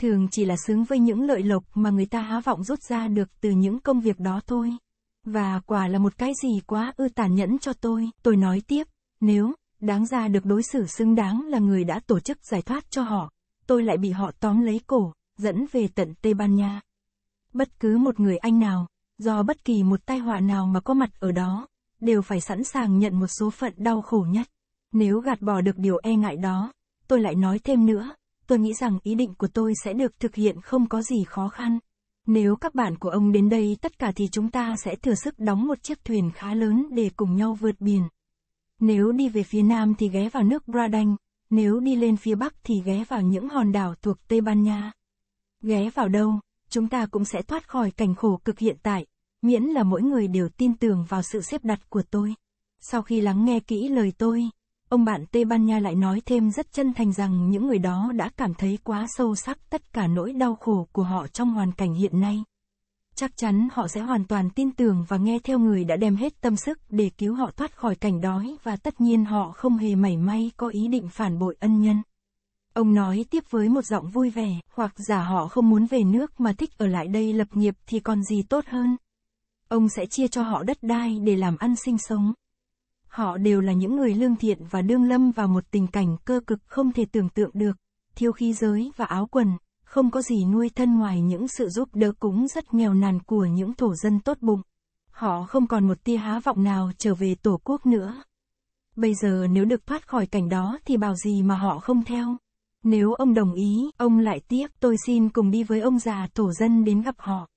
thường chỉ là xứng với những lợi lộc mà người ta há vọng rút ra được từ những công việc đó thôi. Và quả là một cái gì quá ư tàn nhẫn cho tôi, tôi nói tiếp, nếu, đáng ra được đối xử xứng đáng là người đã tổ chức giải thoát cho họ, tôi lại bị họ tóm lấy cổ, dẫn về tận Tây Ban Nha. Bất cứ một người anh nào, do bất kỳ một tai họa nào mà có mặt ở đó, đều phải sẵn sàng nhận một số phận đau khổ nhất. Nếu gạt bỏ được điều e ngại đó, tôi lại nói thêm nữa, tôi nghĩ rằng ý định của tôi sẽ được thực hiện không có gì khó khăn. Nếu các bạn của ông đến đây tất cả thì chúng ta sẽ thừa sức đóng một chiếc thuyền khá lớn để cùng nhau vượt biển. Nếu đi về phía nam thì ghé vào nước Bradanh, nếu đi lên phía bắc thì ghé vào những hòn đảo thuộc Tây Ban Nha. Ghé vào đâu, chúng ta cũng sẽ thoát khỏi cảnh khổ cực hiện tại, miễn là mỗi người đều tin tưởng vào sự xếp đặt của tôi. Sau khi lắng nghe kỹ lời tôi, Ông bạn Tây Ban Nha lại nói thêm rất chân thành rằng những người đó đã cảm thấy quá sâu sắc tất cả nỗi đau khổ của họ trong hoàn cảnh hiện nay. Chắc chắn họ sẽ hoàn toàn tin tưởng và nghe theo người đã đem hết tâm sức để cứu họ thoát khỏi cảnh đói và tất nhiên họ không hề mảy may có ý định phản bội ân nhân. Ông nói tiếp với một giọng vui vẻ, hoặc giả họ không muốn về nước mà thích ở lại đây lập nghiệp thì còn gì tốt hơn. Ông sẽ chia cho họ đất đai để làm ăn sinh sống. Họ đều là những người lương thiện và đương lâm vào một tình cảnh cơ cực không thể tưởng tượng được, thiêu khí giới và áo quần, không có gì nuôi thân ngoài những sự giúp đỡ cúng rất nghèo nàn của những thổ dân tốt bụng. Họ không còn một tia há vọng nào trở về tổ quốc nữa. Bây giờ nếu được thoát khỏi cảnh đó thì bảo gì mà họ không theo. Nếu ông đồng ý, ông lại tiếp, tôi xin cùng đi với ông già thổ dân đến gặp họ.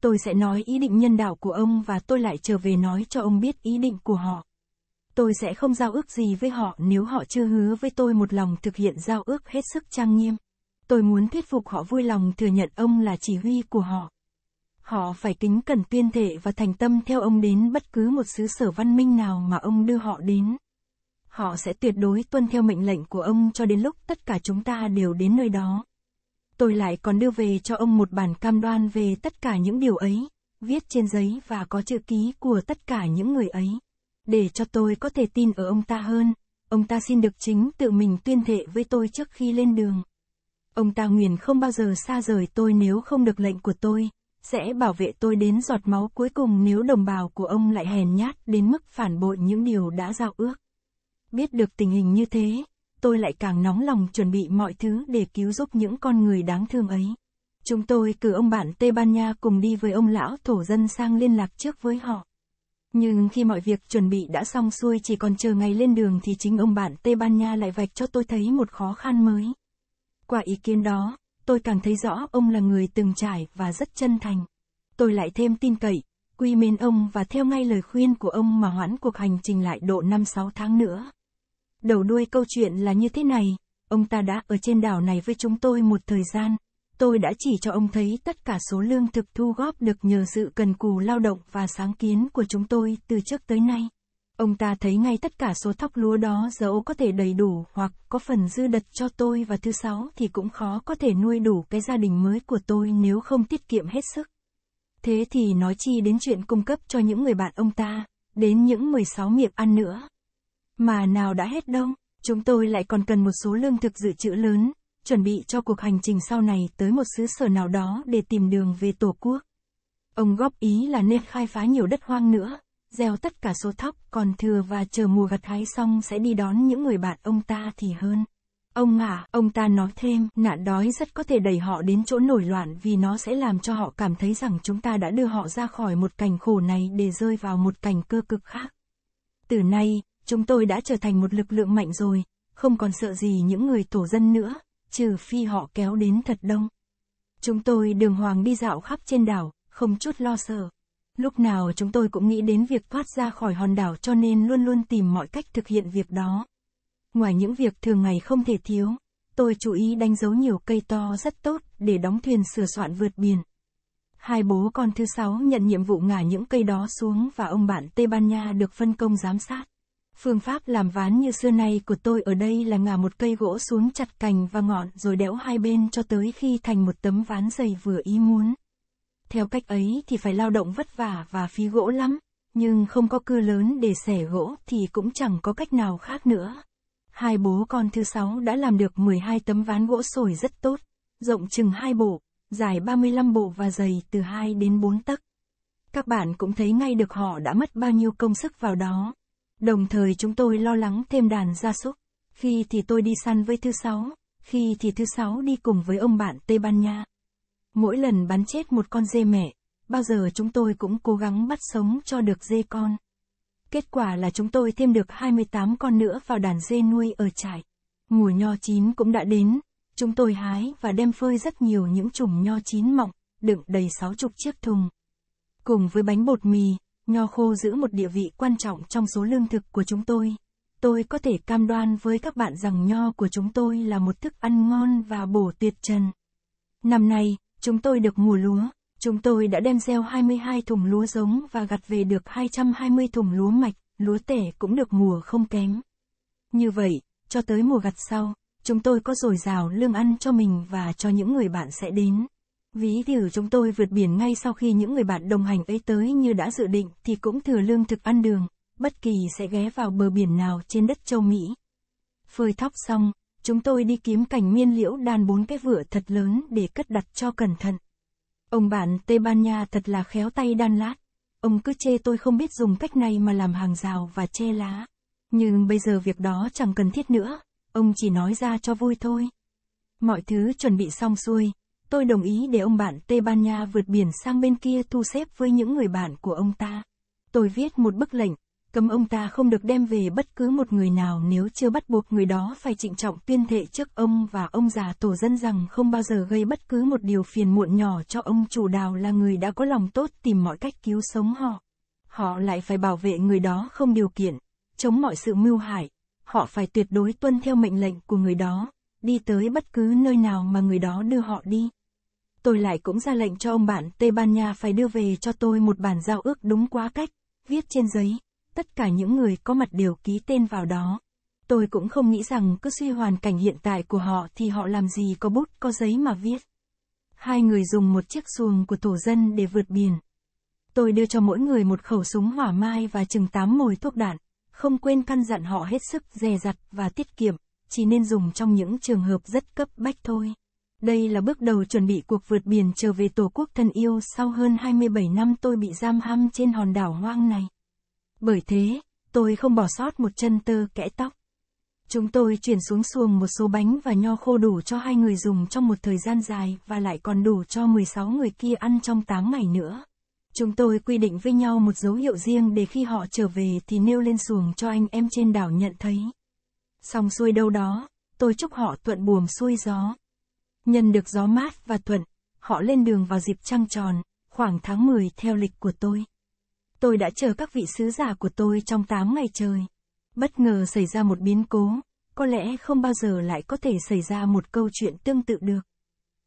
Tôi sẽ nói ý định nhân đạo của ông và tôi lại trở về nói cho ông biết ý định của họ tôi sẽ không giao ước gì với họ nếu họ chưa hứa với tôi một lòng thực hiện giao ước hết sức trang nghiêm. Tôi muốn thuyết phục họ vui lòng thừa nhận ông là chỉ huy của họ. Họ phải kính cẩn tuyên thệ và thành tâm theo ông đến bất cứ một xứ sở văn minh nào mà ông đưa họ đến. Họ sẽ tuyệt đối tuân theo mệnh lệnh của ông cho đến lúc tất cả chúng ta đều đến nơi đó. Tôi lại còn đưa về cho ông một bản cam đoan về tất cả những điều ấy, viết trên giấy và có chữ ký của tất cả những người ấy. Để cho tôi có thể tin ở ông ta hơn, ông ta xin được chính tự mình tuyên thệ với tôi trước khi lên đường. Ông ta nguyện không bao giờ xa rời tôi nếu không được lệnh của tôi, sẽ bảo vệ tôi đến giọt máu cuối cùng nếu đồng bào của ông lại hèn nhát đến mức phản bội những điều đã giao ước. Biết được tình hình như thế, tôi lại càng nóng lòng chuẩn bị mọi thứ để cứu giúp những con người đáng thương ấy. Chúng tôi cử ông bạn Tây Ban Nha cùng đi với ông lão thổ dân sang liên lạc trước với họ. Nhưng khi mọi việc chuẩn bị đã xong xuôi chỉ còn chờ ngày lên đường thì chính ông bạn Tây Ban Nha lại vạch cho tôi thấy một khó khăn mới. Qua ý kiến đó, tôi càng thấy rõ ông là người từng trải và rất chân thành. Tôi lại thêm tin cậy, quy mến ông và theo ngay lời khuyên của ông mà hoãn cuộc hành trình lại độ 5-6 tháng nữa. Đầu đuôi câu chuyện là như thế này, ông ta đã ở trên đảo này với chúng tôi một thời gian, tôi đã chỉ cho ông thấy tất cả số lương thực thu góp được nhờ sự cần cù lao động và sáng kiến của chúng tôi từ trước tới nay. Ông ta thấy ngay tất cả số thóc lúa đó dẫu có thể đầy đủ hoặc có phần dư đật cho tôi và thứ sáu thì cũng khó có thể nuôi đủ cái gia đình mới của tôi nếu không tiết kiệm hết sức. Thế thì nói chi đến chuyện cung cấp cho những người bạn ông ta, đến những 16 miệng ăn nữa. Mà nào đã hết đâu, chúng tôi lại còn cần một số lương thực dự trữ lớn, chuẩn bị cho cuộc hành trình sau này tới một xứ sở nào đó để tìm đường về Tổ quốc. Ông góp ý là nên khai phá nhiều đất hoang nữa, gieo tất cả số thóc còn thừa và chờ mùa gặt hái xong sẽ đi đón những người bạn ông ta thì hơn. Ông à, ông ta nói thêm, nạn đói rất có thể đẩy họ đến chỗ nổi loạn vì nó sẽ làm cho họ cảm thấy rằng chúng ta đã đưa họ ra khỏi một cảnh khổ này để rơi vào một cảnh cơ cực khác. Từ nay, chúng tôi đã trở thành một lực lượng mạnh rồi, không còn sợ gì những người tổ dân nữa trừ phi họ kéo đến thật đông. Chúng tôi đường hoàng đi dạo khắp trên đảo, không chút lo sợ. Lúc nào chúng tôi cũng nghĩ đến việc thoát ra khỏi hòn đảo cho nên luôn luôn tìm mọi cách thực hiện việc đó. Ngoài những việc thường ngày không thể thiếu, tôi chú ý đánh dấu nhiều cây to rất tốt để đóng thuyền sửa soạn vượt biển. Hai bố con thứ sáu nhận nhiệm vụ ngả những cây đó xuống và ông bạn Tây Ban Nha được phân công giám sát. Phương pháp làm ván như xưa nay của tôi ở đây là ngả một cây gỗ xuống chặt cành và ngọn rồi đẽo hai bên cho tới khi thành một tấm ván dày vừa ý muốn. Theo cách ấy thì phải lao động vất vả và phí gỗ lắm, nhưng không có cưa lớn để xẻ gỗ thì cũng chẳng có cách nào khác nữa. Hai bố con thứ sáu đã làm được 12 tấm ván gỗ sồi rất tốt, rộng chừng hai bộ, dài 35 bộ và dày từ 2 đến 4 tấc. Các bạn cũng thấy ngay được họ đã mất bao nhiêu công sức vào đó. Đồng thời chúng tôi lo lắng thêm đàn gia súc. Khi thì tôi đi săn với thứ sáu, khi thì thứ sáu đi cùng với ông bạn Tây Ban Nha. Mỗi lần bắn chết một con dê mẹ, bao giờ chúng tôi cũng cố gắng bắt sống cho được dê con. Kết quả là chúng tôi thêm được 28 con nữa vào đàn dê nuôi ở trại. Mùa nho chín cũng đã đến, chúng tôi hái và đem phơi rất nhiều những chùm nho chín mọng, đựng đầy 60 chiếc thùng. Cùng với bánh bột mì, Nho khô giữ một địa vị quan trọng trong số lương thực của chúng tôi. Tôi có thể cam đoan với các bạn rằng nho của chúng tôi là một thức ăn ngon và bổ tuyệt trần. Năm nay, chúng tôi được mùa lúa, chúng tôi đã đem gieo 22 thùng lúa giống và gặt về được 220 thùng lúa mạch, lúa tẻ cũng được mùa không kém. Như vậy, cho tới mùa gặt sau, chúng tôi có dồi dào lương ăn cho mình và cho những người bạn sẽ đến. Ví dụ chúng tôi vượt biển ngay sau khi những người bạn đồng hành ấy tới như đã dự định thì cũng thừa lương thực ăn đường, bất kỳ sẽ ghé vào bờ biển nào trên đất châu Mỹ. Phơi thóc xong, chúng tôi đi kiếm cành miên liễu đan bốn cái vựa thật lớn để cất đặt cho cẩn thận. Ông bạn Tây Ban Nha thật là khéo tay đan lát. Ông cứ chê tôi không biết dùng cách này mà làm hàng rào và che lá. Nhưng bây giờ việc đó chẳng cần thiết nữa, ông chỉ nói ra cho vui thôi. Mọi thứ chuẩn bị xong xuôi, Tôi đồng ý để ông bạn Tây Ban Nha vượt biển sang bên kia thu xếp với những người bạn của ông ta. Tôi viết một bức lệnh, cấm ông ta không được đem về bất cứ một người nào nếu chưa bắt buộc người đó phải trịnh trọng tuyên thệ trước ông và ông già tổ dân rằng không bao giờ gây bất cứ một điều phiền muộn nhỏ cho ông chủ đào là người đã có lòng tốt tìm mọi cách cứu sống họ. Họ lại phải bảo vệ người đó không điều kiện, chống mọi sự mưu hại. Họ phải tuyệt đối tuân theo mệnh lệnh của người đó, đi tới bất cứ nơi nào mà người đó đưa họ đi tôi lại cũng ra lệnh cho ông bạn Tây Ban Nha phải đưa về cho tôi một bản giao ước đúng quá cách, viết trên giấy. Tất cả những người có mặt đều ký tên vào đó. Tôi cũng không nghĩ rằng cứ suy hoàn cảnh hiện tại của họ thì họ làm gì có bút có giấy mà viết. Hai người dùng một chiếc xuồng của thổ dân để vượt biển. Tôi đưa cho mỗi người một khẩu súng hỏa mai và chừng tám mồi thuốc đạn, không quên căn dặn họ hết sức dè dặt và tiết kiệm, chỉ nên dùng trong những trường hợp rất cấp bách thôi. Đây là bước đầu chuẩn bị cuộc vượt biển trở về Tổ quốc thân yêu sau hơn 27 năm tôi bị giam hãm trên hòn đảo hoang này. Bởi thế, tôi không bỏ sót một chân tơ kẽ tóc. Chúng tôi chuyển xuống xuồng một số bánh và nho khô đủ cho hai người dùng trong một thời gian dài và lại còn đủ cho 16 người kia ăn trong 8 ngày nữa. Chúng tôi quy định với nhau một dấu hiệu riêng để khi họ trở về thì nêu lên xuồng cho anh em trên đảo nhận thấy. Xong xuôi đâu đó, tôi chúc họ thuận buồm xuôi gió. Nhân được gió mát và thuận, họ lên đường vào dịp trăng tròn, khoảng tháng 10 theo lịch của tôi. Tôi đã chờ các vị sứ giả của tôi trong 8 ngày trời. Bất ngờ xảy ra một biến cố, có lẽ không bao giờ lại có thể xảy ra một câu chuyện tương tự được.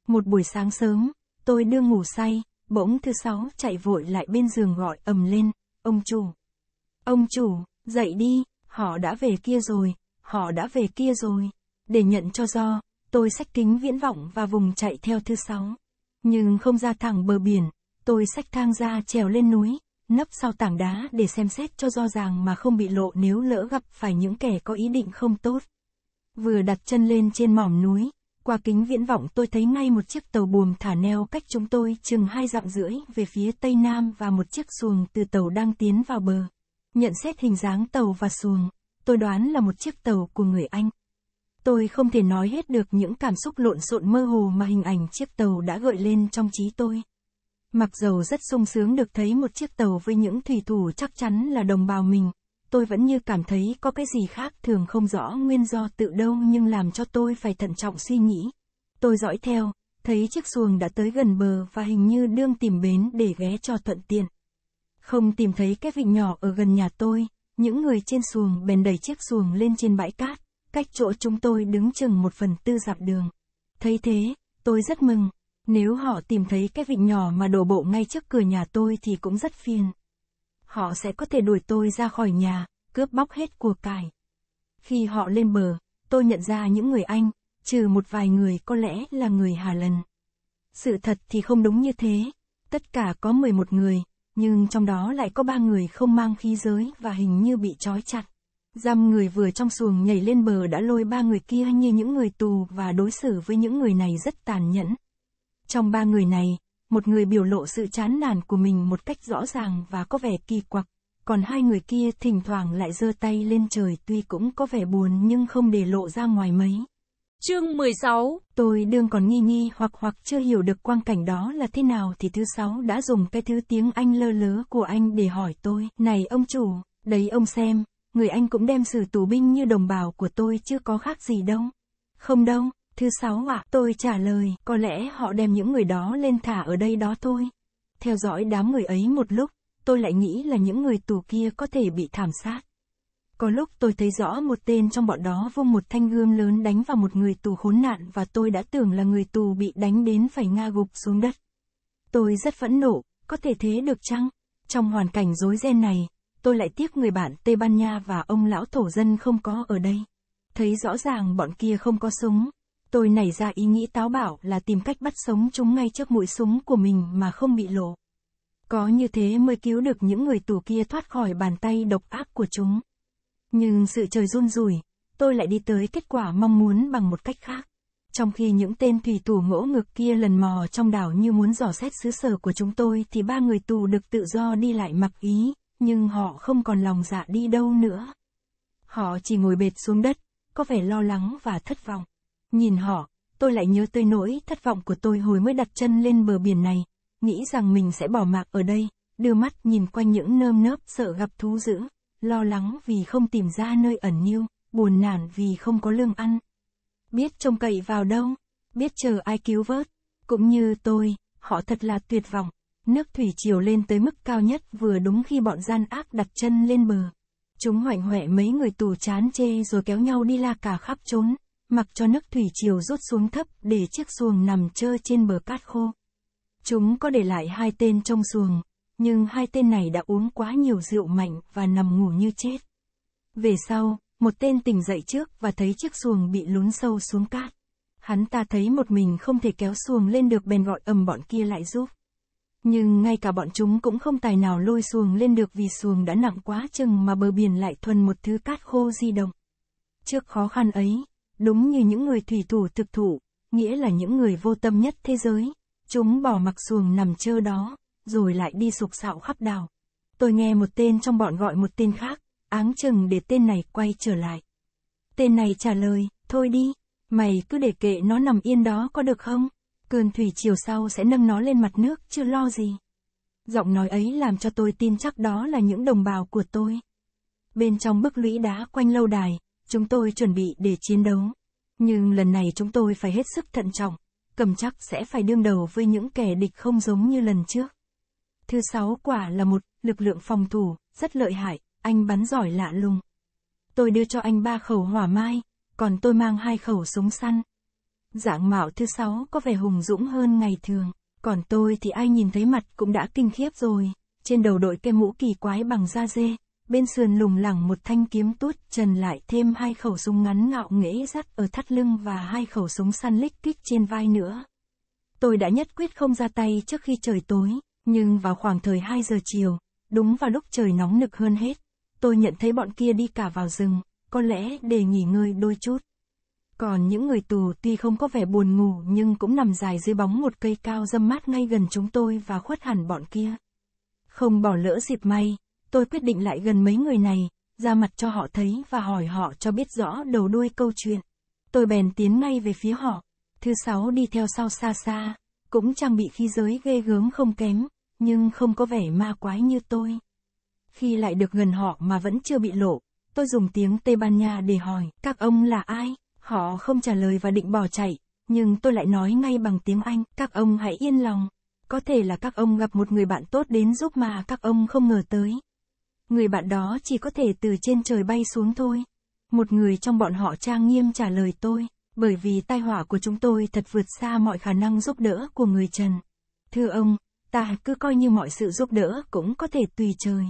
Một buổi sáng sớm, tôi đương ngủ say, bỗng thứ sáu chạy vội lại bên giường gọi ầm lên, ông chủ. Ông chủ, dậy đi, họ đã về kia rồi, họ đã về kia rồi. Để nhận cho do, tôi sách kính viễn vọng và vùng chạy theo thứ sáu. Nhưng không ra thẳng bờ biển, tôi sách thang ra trèo lên núi, nấp sau tảng đá để xem xét cho rõ ràng mà không bị lộ nếu lỡ gặp phải những kẻ có ý định không tốt. Vừa đặt chân lên trên mỏm núi, qua kính viễn vọng tôi thấy ngay một chiếc tàu buồm thả neo cách chúng tôi chừng hai dặm rưỡi về phía tây nam và một chiếc xuồng từ tàu đang tiến vào bờ. Nhận xét hình dáng tàu và xuồng, tôi đoán là một chiếc tàu của người Anh. Tôi không thể nói hết được những cảm xúc lộn xộn mơ hồ mà hình ảnh chiếc tàu đã gợi lên trong trí tôi. Mặc dầu rất sung sướng được thấy một chiếc tàu với những thủy thủ chắc chắn là đồng bào mình, tôi vẫn như cảm thấy có cái gì khác thường không rõ nguyên do tự đâu nhưng làm cho tôi phải thận trọng suy nghĩ. Tôi dõi theo, thấy chiếc xuồng đã tới gần bờ và hình như đương tìm bến để ghé cho thuận tiện. Không tìm thấy cái vịnh nhỏ ở gần nhà tôi, những người trên xuồng bèn đẩy chiếc xuồng lên trên bãi cát, cách chỗ chúng tôi đứng chừng một phần tư dặm đường. Thấy thế, tôi rất mừng. Nếu họ tìm thấy cái vịnh nhỏ mà đổ bộ ngay trước cửa nhà tôi thì cũng rất phiền. Họ sẽ có thể đuổi tôi ra khỏi nhà, cướp bóc hết của cải. Khi họ lên bờ, tôi nhận ra những người Anh, trừ một vài người có lẽ là người Hà Lần. Sự thật thì không đúng như thế, tất cả có 11 người, nhưng trong đó lại có ba người không mang khí giới và hình như bị trói chặt. Giam người vừa trong xuồng nhảy lên bờ đã lôi ba người kia như những người tù và đối xử với những người này rất tàn nhẫn. Trong ba người này, một người biểu lộ sự chán nản của mình một cách rõ ràng và có vẻ kỳ quặc, còn hai người kia thỉnh thoảng lại giơ tay lên trời tuy cũng có vẻ buồn nhưng không để lộ ra ngoài mấy. Chương 16 Tôi đương còn nghi nghi hoặc hoặc chưa hiểu được quang cảnh đó là thế nào thì thứ sáu đã dùng cái thứ tiếng Anh lơ lớ của anh để hỏi tôi. Này ông chủ, đấy ông xem, người Anh cũng đem xử tù binh như đồng bào của tôi chưa có khác gì đâu. Không đâu, thứ sáu ạ, à, tôi trả lời, có lẽ họ đem những người đó lên thả ở đây đó thôi. Theo dõi đám người ấy một lúc, tôi lại nghĩ là những người tù kia có thể bị thảm sát. Có lúc tôi thấy rõ một tên trong bọn đó vung một thanh gươm lớn đánh vào một người tù khốn nạn và tôi đã tưởng là người tù bị đánh đến phải ngã gục xuống đất. Tôi rất phẫn nộ, có thể thế được chăng? Trong hoàn cảnh rối ren này, tôi lại tiếc người bạn Tây Ban Nha và ông lão thổ dân không có ở đây. Thấy rõ ràng bọn kia không có súng, tôi nảy ra ý nghĩ táo bạo là tìm cách bắt sống chúng ngay trước mũi súng của mình mà không bị lộ. Có như thế mới cứu được những người tù kia thoát khỏi bàn tay độc ác của chúng. Nhưng sự trời run rủi, tôi lại đi tới kết quả mong muốn bằng một cách khác. Trong khi những tên thủy tù ngỗ ngực kia lần mò trong đảo như muốn dò xét xứ sở của chúng tôi thì ba người tù được tự do đi lại mặc ý, nhưng họ không còn lòng dạ đi đâu nữa. Họ chỉ ngồi bệt xuống đất, có vẻ lo lắng và thất vọng. Nhìn họ, tôi lại nhớ tới nỗi thất vọng của tôi hồi mới đặt chân lên bờ biển này, nghĩ rằng mình sẽ bỏ mạng ở đây, đưa mắt nhìn quanh những nơm nớp sợ gặp thú dữ, lo lắng vì không tìm ra nơi ẩn niu, buồn nản vì không có lương ăn. Biết trông cậy vào đâu, biết chờ ai cứu vớt, cũng như tôi, họ thật là tuyệt vọng. Nước thủy triều lên tới mức cao nhất vừa đúng khi bọn gian ác đặt chân lên bờ. Chúng hoảnh hoẹ mấy người tù chán chê rồi kéo nhau đi la cả khắp trốn, mặc cho nước thủy triều rút xuống thấp để chiếc xuồng nằm trơ trên bờ cát khô. Chúng có để lại hai tên trong xuồng, nhưng hai tên này đã uống quá nhiều rượu mạnh và nằm ngủ như chết. Về sau, một tên tỉnh dậy trước và thấy chiếc xuồng bị lún sâu xuống cát. Hắn ta thấy một mình không thể kéo xuồng lên được bèn gọi ầm bọn kia lại giúp. Nhưng ngay cả bọn chúng cũng không tài nào lôi xuồng lên được vì xuồng đã nặng quá chừng mà bờ biển lại thuần một thứ cát khô di động. Trước khó khăn ấy, đúng như những người thủy thủ thực thụ, nghĩa là những người vô tâm nhất thế giới, chúng bỏ mặc xuồng nằm chơ đó, rồi lại đi sục sạo khắp đảo. Tôi nghe một tên trong bọn gọi một tên khác, áng chừng để tên này quay trở lại. Tên này trả lời, thôi đi, mày cứ để kệ nó nằm yên đó có được không? Cơn thủy chiều sau sẽ nâng nó lên mặt nước, chưa lo gì. Giọng nói ấy làm cho tôi tin chắc đó là những đồng bào của tôi. Bên trong bức lũy đá quanh lâu đài, chúng tôi chuẩn bị để chiến đấu. Nhưng lần này chúng tôi phải hết sức thận trọng, cầm chắc sẽ phải đương đầu với những kẻ địch không giống như lần trước. Thứ sáu quả là một lực lượng phòng thủ, rất lợi hại, anh bắn giỏi lạ lùng. Tôi đưa cho anh ba khẩu hỏa mai, còn tôi mang hai khẩu súng săn. Dạng mạo thứ sáu có vẻ hùng dũng hơn ngày thường, còn tôi thì ai nhìn thấy mặt cũng đã kinh khiếp rồi. Trên đầu đội cái mũ kỳ quái bằng da dê, bên sườn lùng lẳng một thanh kiếm tuốt trần lại thêm hai khẩu súng ngắn ngạo nghễ dắt ở thắt lưng và hai khẩu súng săn lích kích trên vai nữa. Tôi đã nhất quyết không ra tay trước khi trời tối, nhưng vào khoảng thời 2 giờ chiều, đúng vào lúc trời nóng nực hơn hết, tôi nhận thấy bọn kia đi cả vào rừng, có lẽ để nghỉ ngơi đôi chút. Còn những người tù tuy không có vẻ buồn ngủ nhưng cũng nằm dài dưới bóng một cây cao dâm mát ngay gần chúng tôi và khuất hẳn bọn kia. Không bỏ lỡ dịp may, tôi quyết định lại gần mấy người này, ra mặt cho họ thấy và hỏi họ cho biết rõ đầu đuôi câu chuyện. Tôi bèn tiến ngay về phía họ. Thứ sáu đi theo sau xa xa, cũng trang bị khí giới ghê gớm không kém, nhưng không có vẻ ma quái như tôi. Khi lại được gần họ mà vẫn chưa bị lộ, tôi dùng tiếng Tây Ban Nha để hỏi, các ông là ai? Họ không trả lời và định bỏ chạy, nhưng tôi lại nói ngay bằng tiếng Anh, các ông hãy yên lòng. Có thể là các ông gặp một người bạn tốt đến giúp mà các ông không ngờ tới. Người bạn đó chỉ có thể từ trên trời bay xuống thôi. Một người trong bọn họ trang nghiêm trả lời tôi, bởi vì tai họa của chúng tôi thật vượt xa mọi khả năng giúp đỡ của người Trần. Thưa ông, ta cứ coi như mọi sự giúp đỡ cũng có thể tùy trời.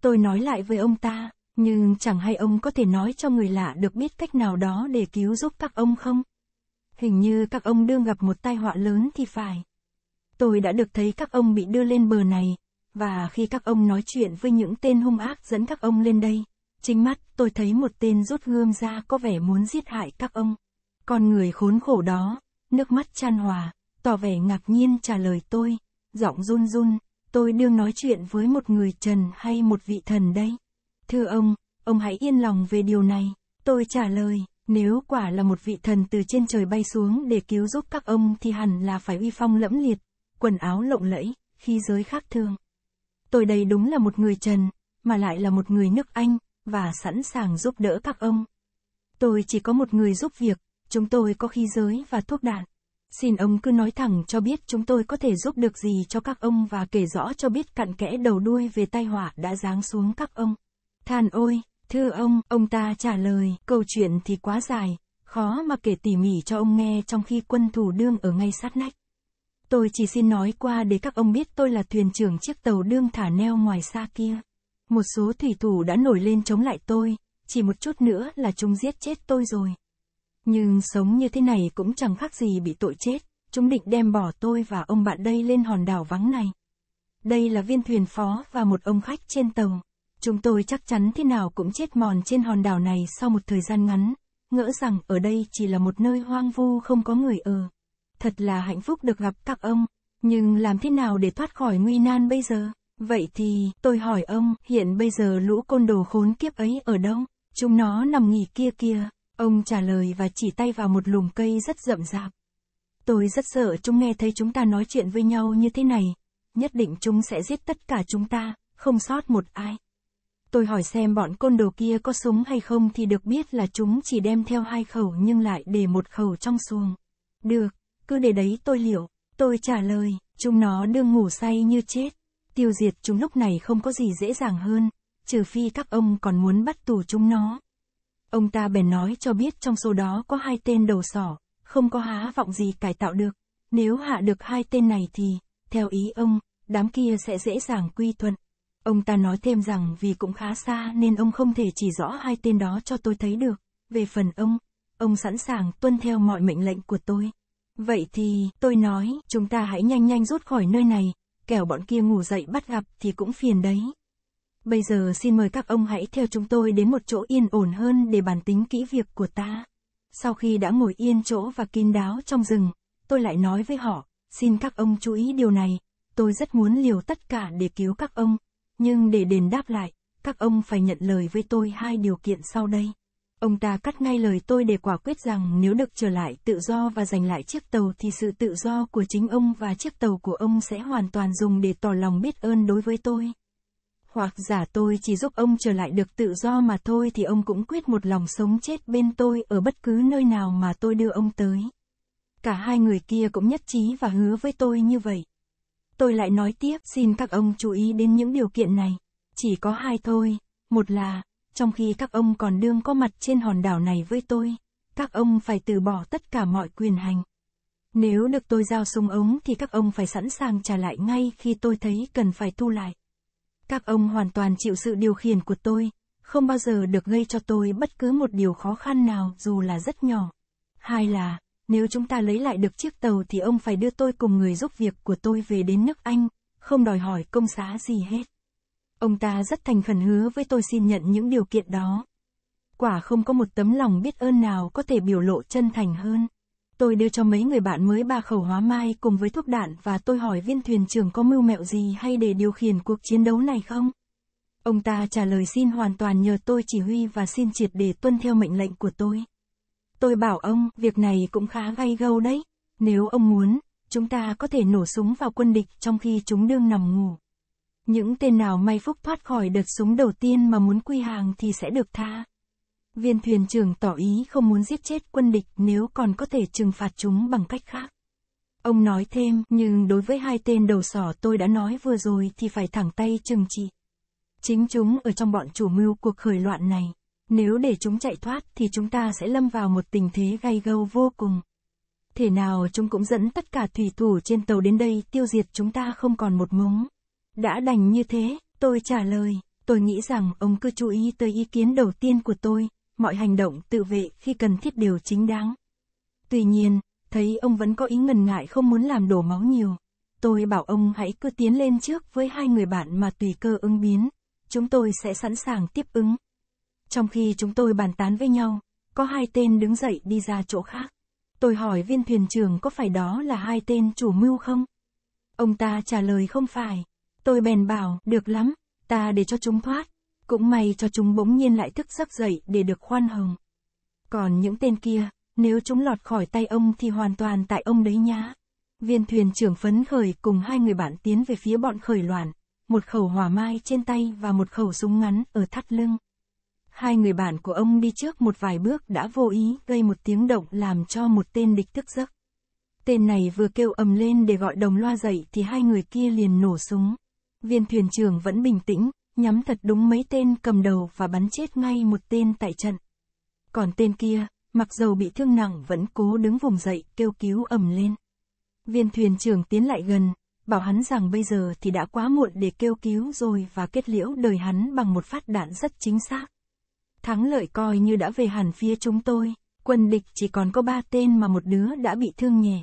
Tôi nói lại với ông ta, nhưng chẳng hay ông có thể nói cho người lạ được biết cách nào đó để cứu giúp các ông không? Hình như các ông đương gặp một tai họa lớn thì phải. Tôi đã được thấy các ông bị đưa lên bờ này, và khi các ông nói chuyện với những tên hung ác dẫn các ông lên đây, chính mắt tôi thấy một tên rút gươm ra có vẻ muốn giết hại các ông. Con người khốn khổ đó, nước mắt chan hòa, tỏ vẻ ngạc nhiên trả lời tôi, giọng run run, tôi đương nói chuyện với một người trần hay một vị thần đây. Thưa ông, ông hãy yên lòng về điều này. Tôi trả lời, nếu quả là một vị thần từ trên trời bay xuống để cứu giúp các ông thì hẳn là phải uy phong lẫm liệt, quần áo lộng lẫy, khí giới khác thường. Tôi đây đúng là một người trần, mà lại là một người nước Anh, và sẵn sàng giúp đỡ các ông. Tôi chỉ có một người giúp việc, chúng tôi có khí giới và thuốc đạn. Xin ông cứ nói thẳng cho biết chúng tôi có thể giúp được gì cho các ông và kể rõ cho biết cặn kẽ đầu đuôi về tai họa đã giáng xuống các ông. Than ôi, thưa ông, ông ta trả lời, câu chuyện thì quá dài, khó mà kể tỉ mỉ cho ông nghe trong khi quân thủ đương ở ngay sát nách. Tôi chỉ xin nói qua để các ông biết tôi là thuyền trưởng chiếc tàu đương thả neo ngoài xa kia. Một số thủy thủ đã nổi lên chống lại tôi, chỉ một chút nữa là chúng giết chết tôi rồi. Nhưng sống như thế này cũng chẳng khác gì bị tội chết, chúng định đem bỏ tôi và ông bạn đây lên hòn đảo vắng này. Đây là viên thuyền phó và một ông khách trên tàu. Chúng tôi chắc chắn thế nào cũng chết mòn trên hòn đảo này sau một thời gian ngắn, ngỡ rằng ở đây chỉ là một nơi hoang vu không có người ở. Thật là hạnh phúc được gặp các ông, nhưng làm thế nào để thoát khỏi nguy nan bây giờ? Vậy thì, tôi hỏi ông, hiện bây giờ lũ côn đồ khốn kiếp ấy ở đâu? Chúng nó nằm nghỉ kia kia. Ông trả lời và chỉ tay vào một lùm cây rất rậm rạp. Tôi rất sợ chúng nghe thấy chúng ta nói chuyện với nhau như thế này. Nhất định chúng sẽ giết tất cả chúng ta, không sót một ai. Tôi hỏi xem bọn côn đồ kia có súng hay không thì được biết là chúng chỉ đem theo hai khẩu nhưng lại để một khẩu trong xuồng. Được, cứ để đấy tôi liệu. Tôi trả lời, chúng nó đương ngủ say như chết. Tiêu diệt chúng lúc này không có gì dễ dàng hơn, trừ phi các ông còn muốn bắt tù chúng nó. Ông ta bèn nói cho biết trong số đó có hai tên đầu sỏ, không có há vọng gì cải tạo được. Nếu hạ được hai tên này thì, theo ý ông, đám kia sẽ dễ dàng quy thuận. Ông ta nói thêm rằng vì cũng khá xa nên ông không thể chỉ rõ hai tên đó cho tôi thấy được. Về phần ông, ông sẵn sàng tuân theo mọi mệnh lệnh của tôi. Vậy thì, tôi nói, chúng ta hãy nhanh nhanh rút khỏi nơi này, kẻo bọn kia ngủ dậy bắt gặp thì cũng phiền đấy. Bây giờ xin mời các ông hãy theo chúng tôi đến một chỗ yên ổn hơn để bàn tính kỹ việc của ta. Sau khi đã ngồi yên chỗ và kín đáo trong rừng, tôi lại nói với họ, xin các ông chú ý điều này, tôi rất muốn liều tất cả để cứu các ông, nhưng để đền đáp lại, các ông phải nhận lời với tôi hai điều kiện sau đây. Ông ta cắt ngay lời tôi để quả quyết rằng nếu được trở lại tự do và giành lại chiếc tàu thì sự tự do của chính ông và chiếc tàu của ông sẽ hoàn toàn dùng để tỏ lòng biết ơn đối với tôi. Hoặc giả tôi chỉ giúp ông trở lại được tự do mà thôi thì ông cũng quyết một lòng sống chết bên tôi ở bất cứ nơi nào mà tôi đưa ông tới. Cả hai người kia cũng nhất trí và hứa với tôi như vậy. Tôi lại nói tiếp, xin các ông chú ý đến những điều kiện này. Chỉ có hai thôi, một là, trong khi các ông còn đương có mặt trên hòn đảo này với tôi, các ông phải từ bỏ tất cả mọi quyền hành. Nếu được tôi giao súng ống thì các ông phải sẵn sàng trả lại ngay khi tôi thấy cần phải thu lại. Các ông hoàn toàn chịu sự điều khiển của tôi, không bao giờ được gây cho tôi bất cứ một điều khó khăn nào dù là rất nhỏ. Hai là, nếu chúng ta lấy lại được chiếc tàu thì ông phải đưa tôi cùng người giúp việc của tôi về đến nước Anh, không đòi hỏi công xá gì hết. Ông ta rất thành khẩn hứa với tôi xin nhận những điều kiện đó. Quả không có một tấm lòng biết ơn nào có thể biểu lộ chân thành hơn. Tôi đưa cho mấy người bạn mới ba khẩu hóa mai cùng với thuốc đạn và tôi hỏi viên thuyền trưởng có mưu mẹo gì hay để điều khiển cuộc chiến đấu này không? Ông ta trả lời xin hoàn toàn nhờ tôi chỉ huy và xin triệt để tuân theo mệnh lệnh của tôi. Tôi bảo ông, việc này cũng khá gay gâu đấy. Nếu ông muốn, chúng ta có thể nổ súng vào quân địch trong khi chúng đương nằm ngủ. Những tên nào may phúc thoát khỏi đợt súng đầu tiên mà muốn quy hàng thì sẽ được tha. Viên thuyền trưởng tỏ ý không muốn giết chết quân địch nếu còn có thể trừng phạt chúng bằng cách khác. Ông nói thêm, nhưng đối với hai tên đầu sỏ tôi đã nói vừa rồi thì phải thẳng tay trừng trị. Chính chúng ở trong bọn chủ mưu cuộc khởi loạn này. Nếu để chúng chạy thoát thì chúng ta sẽ lâm vào một tình thế gay gâu vô cùng. Thể nào chúng cũng dẫn tất cả thủy thủ trên tàu đến đây tiêu diệt chúng ta không còn một ngúng. Đã đành như thế, tôi trả lời, tôi nghĩ rằng ông cứ chú ý tới ý kiến đầu tiên của tôi, mọi hành động tự vệ khi cần thiết đều chính đáng. Tuy nhiên, thấy ông vẫn có ý ngần ngại không muốn làm đổ máu nhiều. Tôi bảo ông hãy cứ tiến lên trước với hai người bạn mà tùy cơ ứng biến. Chúng tôi sẽ sẵn sàng tiếp ứng. Trong khi chúng tôi bàn tán với nhau, có hai tên đứng dậy đi ra chỗ khác. Tôi hỏi viên thuyền trưởng có phải đó là hai tên chủ mưu không? Ông ta trả lời không phải. Tôi bèn bảo, được lắm, ta để cho chúng thoát. Cũng may cho chúng bỗng nhiên lại thức giấc dậy để được khoan hồng. Còn những tên kia, nếu chúng lọt khỏi tay ông thì hoàn toàn tại ông đấy nhá. Viên thuyền trưởng phấn khởi cùng hai người bạn tiến về phía bọn khởi loạn, một khẩu hỏa mai trên tay và một khẩu súng ngắn ở thắt lưng. Hai người bạn của ông đi trước một vài bước đã vô ý gây một tiếng động làm cho một tên địch thức giấc. Tên này vừa kêu ầm lên để gọi đồng loa dậy thì hai người kia liền nổ súng. Viên thuyền trưởng vẫn bình tĩnh, nhắm thật đúng mấy tên cầm đầu và bắn chết ngay một tên tại trận. Còn tên kia, mặc dầu bị thương nặng vẫn cố đứng vùng dậy kêu cứu ầm lên. Viên thuyền trưởng tiến lại gần, bảo hắn rằng bây giờ thì đã quá muộn để kêu cứu rồi và kết liễu đời hắn bằng một phát đạn rất chính xác. Thắng lợi coi như đã về hẳn phía chúng tôi. Quân địch chỉ còn có ba tên mà một đứa đã bị thương nhẹ.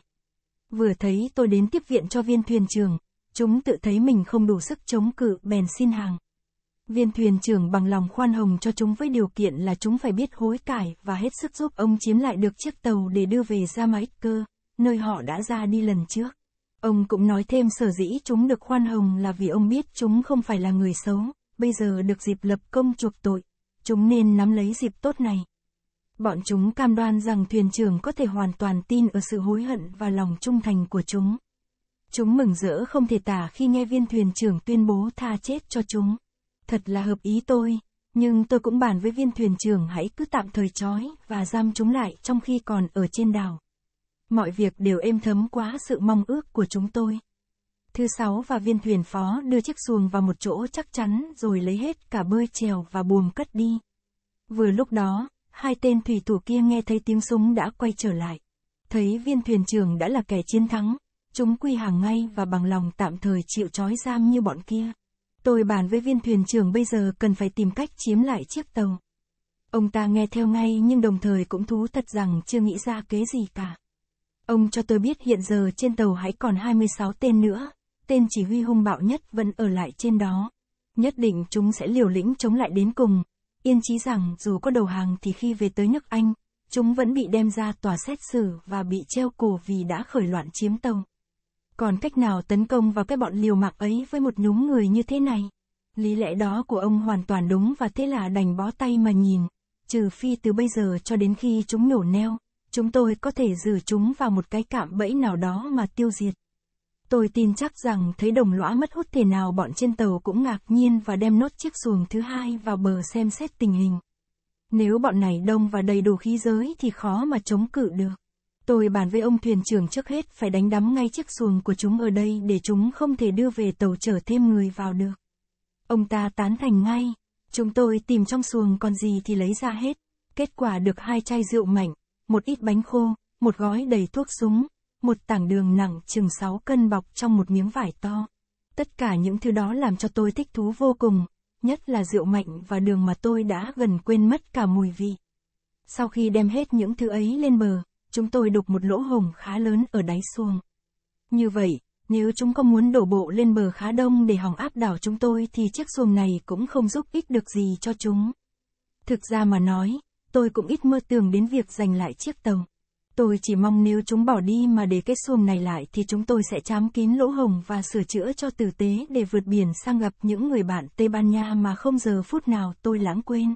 Vừa thấy tôi đến tiếp viện cho viên thuyền trưởng, chúng tự thấy mình không đủ sức chống cự bèn xin hàng. Viên thuyền trưởng bằng lòng khoan hồng cho chúng với điều kiện là chúng phải biết hối cải và hết sức giúp ông chiếm lại được chiếc tàu để đưa về ra cơ nơi họ đã ra đi lần trước. Ông cũng nói thêm sở dĩ chúng được khoan hồng là vì ông biết chúng không phải là người xấu, bây giờ được dịp lập công chuộc tội, chúng nên nắm lấy dịp tốt này. Bọn chúng cam đoan rằng thuyền trưởng có thể hoàn toàn tin ở sự hối hận và lòng trung thành của chúng. Chúng mừng rỡ không thể tả khi nghe viên thuyền trưởng tuyên bố tha chết cho chúng. Thật là hợp ý tôi, nhưng tôi cũng bàn với viên thuyền trưởng hãy cứ tạm thời trói và giam chúng lại trong khi còn ở trên đảo. Mọi việc đều êm thấm quá sự mong ước của chúng tôi. Thứ sáu và viên thuyền phó đưa chiếc xuồng vào một chỗ chắc chắn rồi lấy hết cả bơi chèo và buồm cất đi. Vừa lúc đó, hai tên thủy thủ kia nghe thấy tiếng súng đã quay trở lại. Thấy viên thuyền trưởng đã là kẻ chiến thắng, chúng quy hàng ngay và bằng lòng tạm thời chịu trói giam như bọn kia. Tôi bàn với viên thuyền trưởng bây giờ cần phải tìm cách chiếm lại chiếc tàu. Ông ta nghe theo ngay nhưng đồng thời cũng thú thật rằng chưa nghĩ ra kế gì cả. Ông cho tôi biết hiện giờ trên tàu hãy còn 26 tên nữa, tên chỉ huy hung bạo nhất vẫn ở lại trên đó. Nhất định chúng sẽ liều lĩnh chống lại đến cùng. Yên chí rằng dù có đầu hàng thì khi về tới nước Anh, chúng vẫn bị đem ra tòa xét xử và bị treo cổ vì đã khởi loạn chiếm tông. Còn cách nào tấn công vào cái bọn liều mạng ấy với một nhúng người như thế này? Lý lẽ đó của ông hoàn toàn đúng và thế là đành bó tay mà nhìn. Trừ phi từ bây giờ cho đến khi chúng nhổ neo, chúng tôi có thể giữ chúng vào một cái cạm bẫy nào đó mà tiêu diệt. Tôi tin chắc rằng thấy đồng lõa mất hút thể nào bọn trên tàu cũng ngạc nhiên và đem nốt chiếc xuồng thứ hai vào bờ xem xét tình hình. Nếu bọn này đông và đầy đủ khí giới thì khó mà chống cự được. Tôi bàn với ông thuyền trưởng trước hết phải đánh đắm ngay chiếc xuồng của chúng ở đây để chúng không thể đưa về tàu chở thêm người vào được. Ông ta tán thành ngay. Chúng tôi tìm trong xuồng còn gì thì lấy ra hết. Kết quả được hai chai rượu mạnh, một ít bánh khô, một gói đầy thuốc súng, một tảng đường nặng chừng 6 cân bọc trong một miếng vải to. Tất cả những thứ đó làm cho tôi thích thú vô cùng, nhất là rượu mạnh và đường mà tôi đã gần quên mất cả mùi vị. Sau khi đem hết những thứ ấy lên bờ, chúng tôi đục một lỗ hồng khá lớn ở đáy xuồng. Như vậy, nếu chúng có muốn đổ bộ lên bờ khá đông để hòng áp đảo chúng tôi thì chiếc xuồng này cũng không giúp ích được gì cho chúng. Thực ra mà nói, tôi cũng ít mơ tưởng đến việc giành lại chiếc tàu. Tôi chỉ mong nếu chúng bỏ đi mà để cái xuồng này lại thì chúng tôi sẽ chám kín lỗ hồng và sửa chữa cho tử tế để vượt biển sang gặp những người bạn Tây Ban Nha mà không giờ phút nào tôi lãng quên.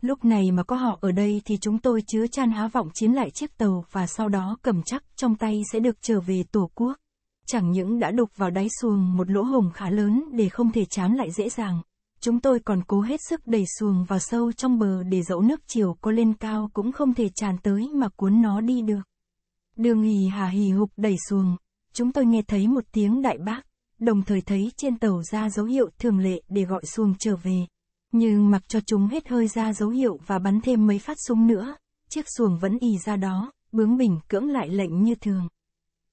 Lúc này mà có họ ở đây thì chúng tôi chứa chan há vọng chiến lại chiếc tàu và sau đó cầm chắc trong tay sẽ được trở về Tổ quốc. Chẳng những đã đục vào đáy xuồng một lỗ hồng khá lớn để không thể chám lại dễ dàng, chúng tôi còn cố hết sức đẩy xuồng vào sâu trong bờ để dẫu nước chiều có lên cao cũng không thể tràn tới mà cuốn nó đi được. Đường hì hà hì hục đẩy xuồng, chúng tôi nghe thấy một tiếng đại bác, đồng thời thấy trên tàu ra dấu hiệu thường lệ để gọi xuồng trở về. Nhưng mặc cho chúng hết hơi ra dấu hiệu và bắn thêm mấy phát súng nữa, chiếc xuồng vẫn ì ra đó, bướng bỉnh cưỡng lại lệnh như thường.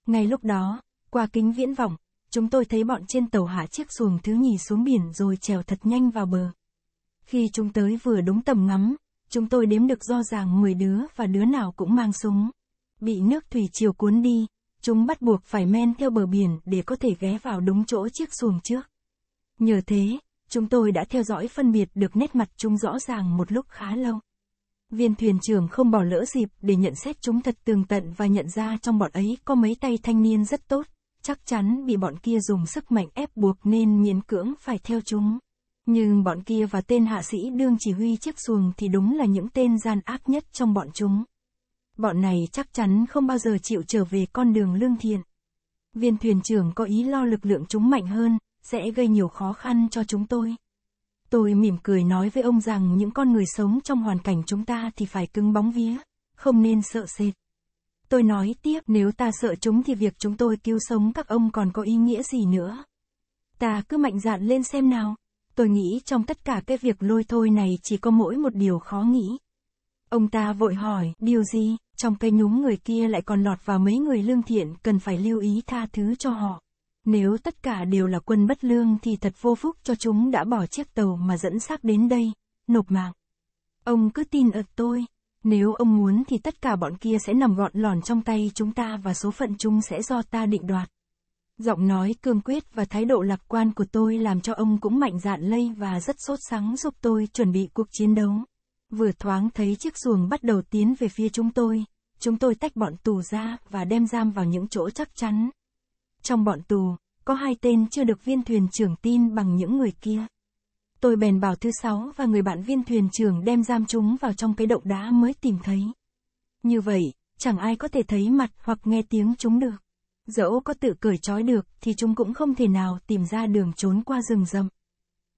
Ngay lúc đó, qua kính viễn vọng, Chúng tôi thấy bọn trên tàu hạ chiếc xuồng thứ nhì xuống biển rồi trèo thật nhanh vào bờ. Khi chúng tới vừa đúng tầm ngắm, chúng tôi đếm được do ràng 10 đứa và đứa nào cũng mang súng. Bị nước thủy chiều cuốn đi, chúng bắt buộc phải men theo bờ biển để có thể ghé vào đúng chỗ chiếc xuồng trước. Nhờ thế, chúng tôi đã theo dõi phân biệt được nét mặt chúng rõ ràng một lúc khá lâu. Viên thuyền trưởng không bỏ lỡ dịp để nhận xét chúng thật tường tận và nhận ra trong bọn ấy có mấy tay thanh niên rất tốt chắc chắn bị bọn kia dùng sức mạnh ép buộc nên miễn cưỡng phải theo chúng. Nhưng bọn kia và tên hạ sĩ đương chỉ huy chiếc xuồng thì đúng là những tên gian ác nhất trong bọn chúng. Bọn này chắc chắn không bao giờ chịu trở về con đường lương thiện. Viên thuyền trưởng có ý lo lực lượng chúng mạnh hơn, sẽ gây nhiều khó khăn cho chúng tôi. Tôi mỉm cười nói với ông rằng những con người sống trong hoàn cảnh chúng ta thì phải cứng bóng vía, không nên sợ sệt. Tôi nói tiếp, nếu ta sợ chúng thì việc chúng tôi cứu sống các ông còn có ý nghĩa gì nữa. Ta cứ mạnh dạn lên xem nào. Tôi nghĩ trong tất cả cái việc lôi thôi này chỉ có mỗi một điều khó nghĩ. Ông ta vội hỏi, điều gì, trong cây nhúng người kia lại còn lọt vào mấy người lương thiện, cần phải lưu ý tha thứ cho họ. Nếu tất cả đều là quân bất lương thì thật vô phúc cho chúng đã bỏ chiếc tàu mà dẫn xác đến đây, nộp mạng. Ông cứ tin ở tôi, nếu ông muốn thì tất cả bọn kia sẽ nằm gọn lòn trong tay chúng ta và số phận chúng sẽ do ta định đoạt. Giọng nói cương quyết và thái độ lạc quan của tôi làm cho ông cũng mạnh dạn lây và rất sốt sắng giúp tôi chuẩn bị cuộc chiến đấu. Vừa thoáng thấy chiếc xuồng bắt đầu tiến về phía chúng tôi, chúng tôi tách bọn tù ra và đem giam vào những chỗ chắc chắn. Trong bọn tù, có hai tên chưa được viên thuyền trưởng tin bằng những người kia. Tôi bèn bảo thứ sáu và người bạn viên thuyền trưởng đem giam chúng vào trong cái động đá mới tìm thấy. Như vậy, chẳng ai có thể thấy mặt hoặc nghe tiếng chúng được. Dẫu có tự cởi trói được thì chúng cũng không thể nào tìm ra đường trốn qua rừng rậm.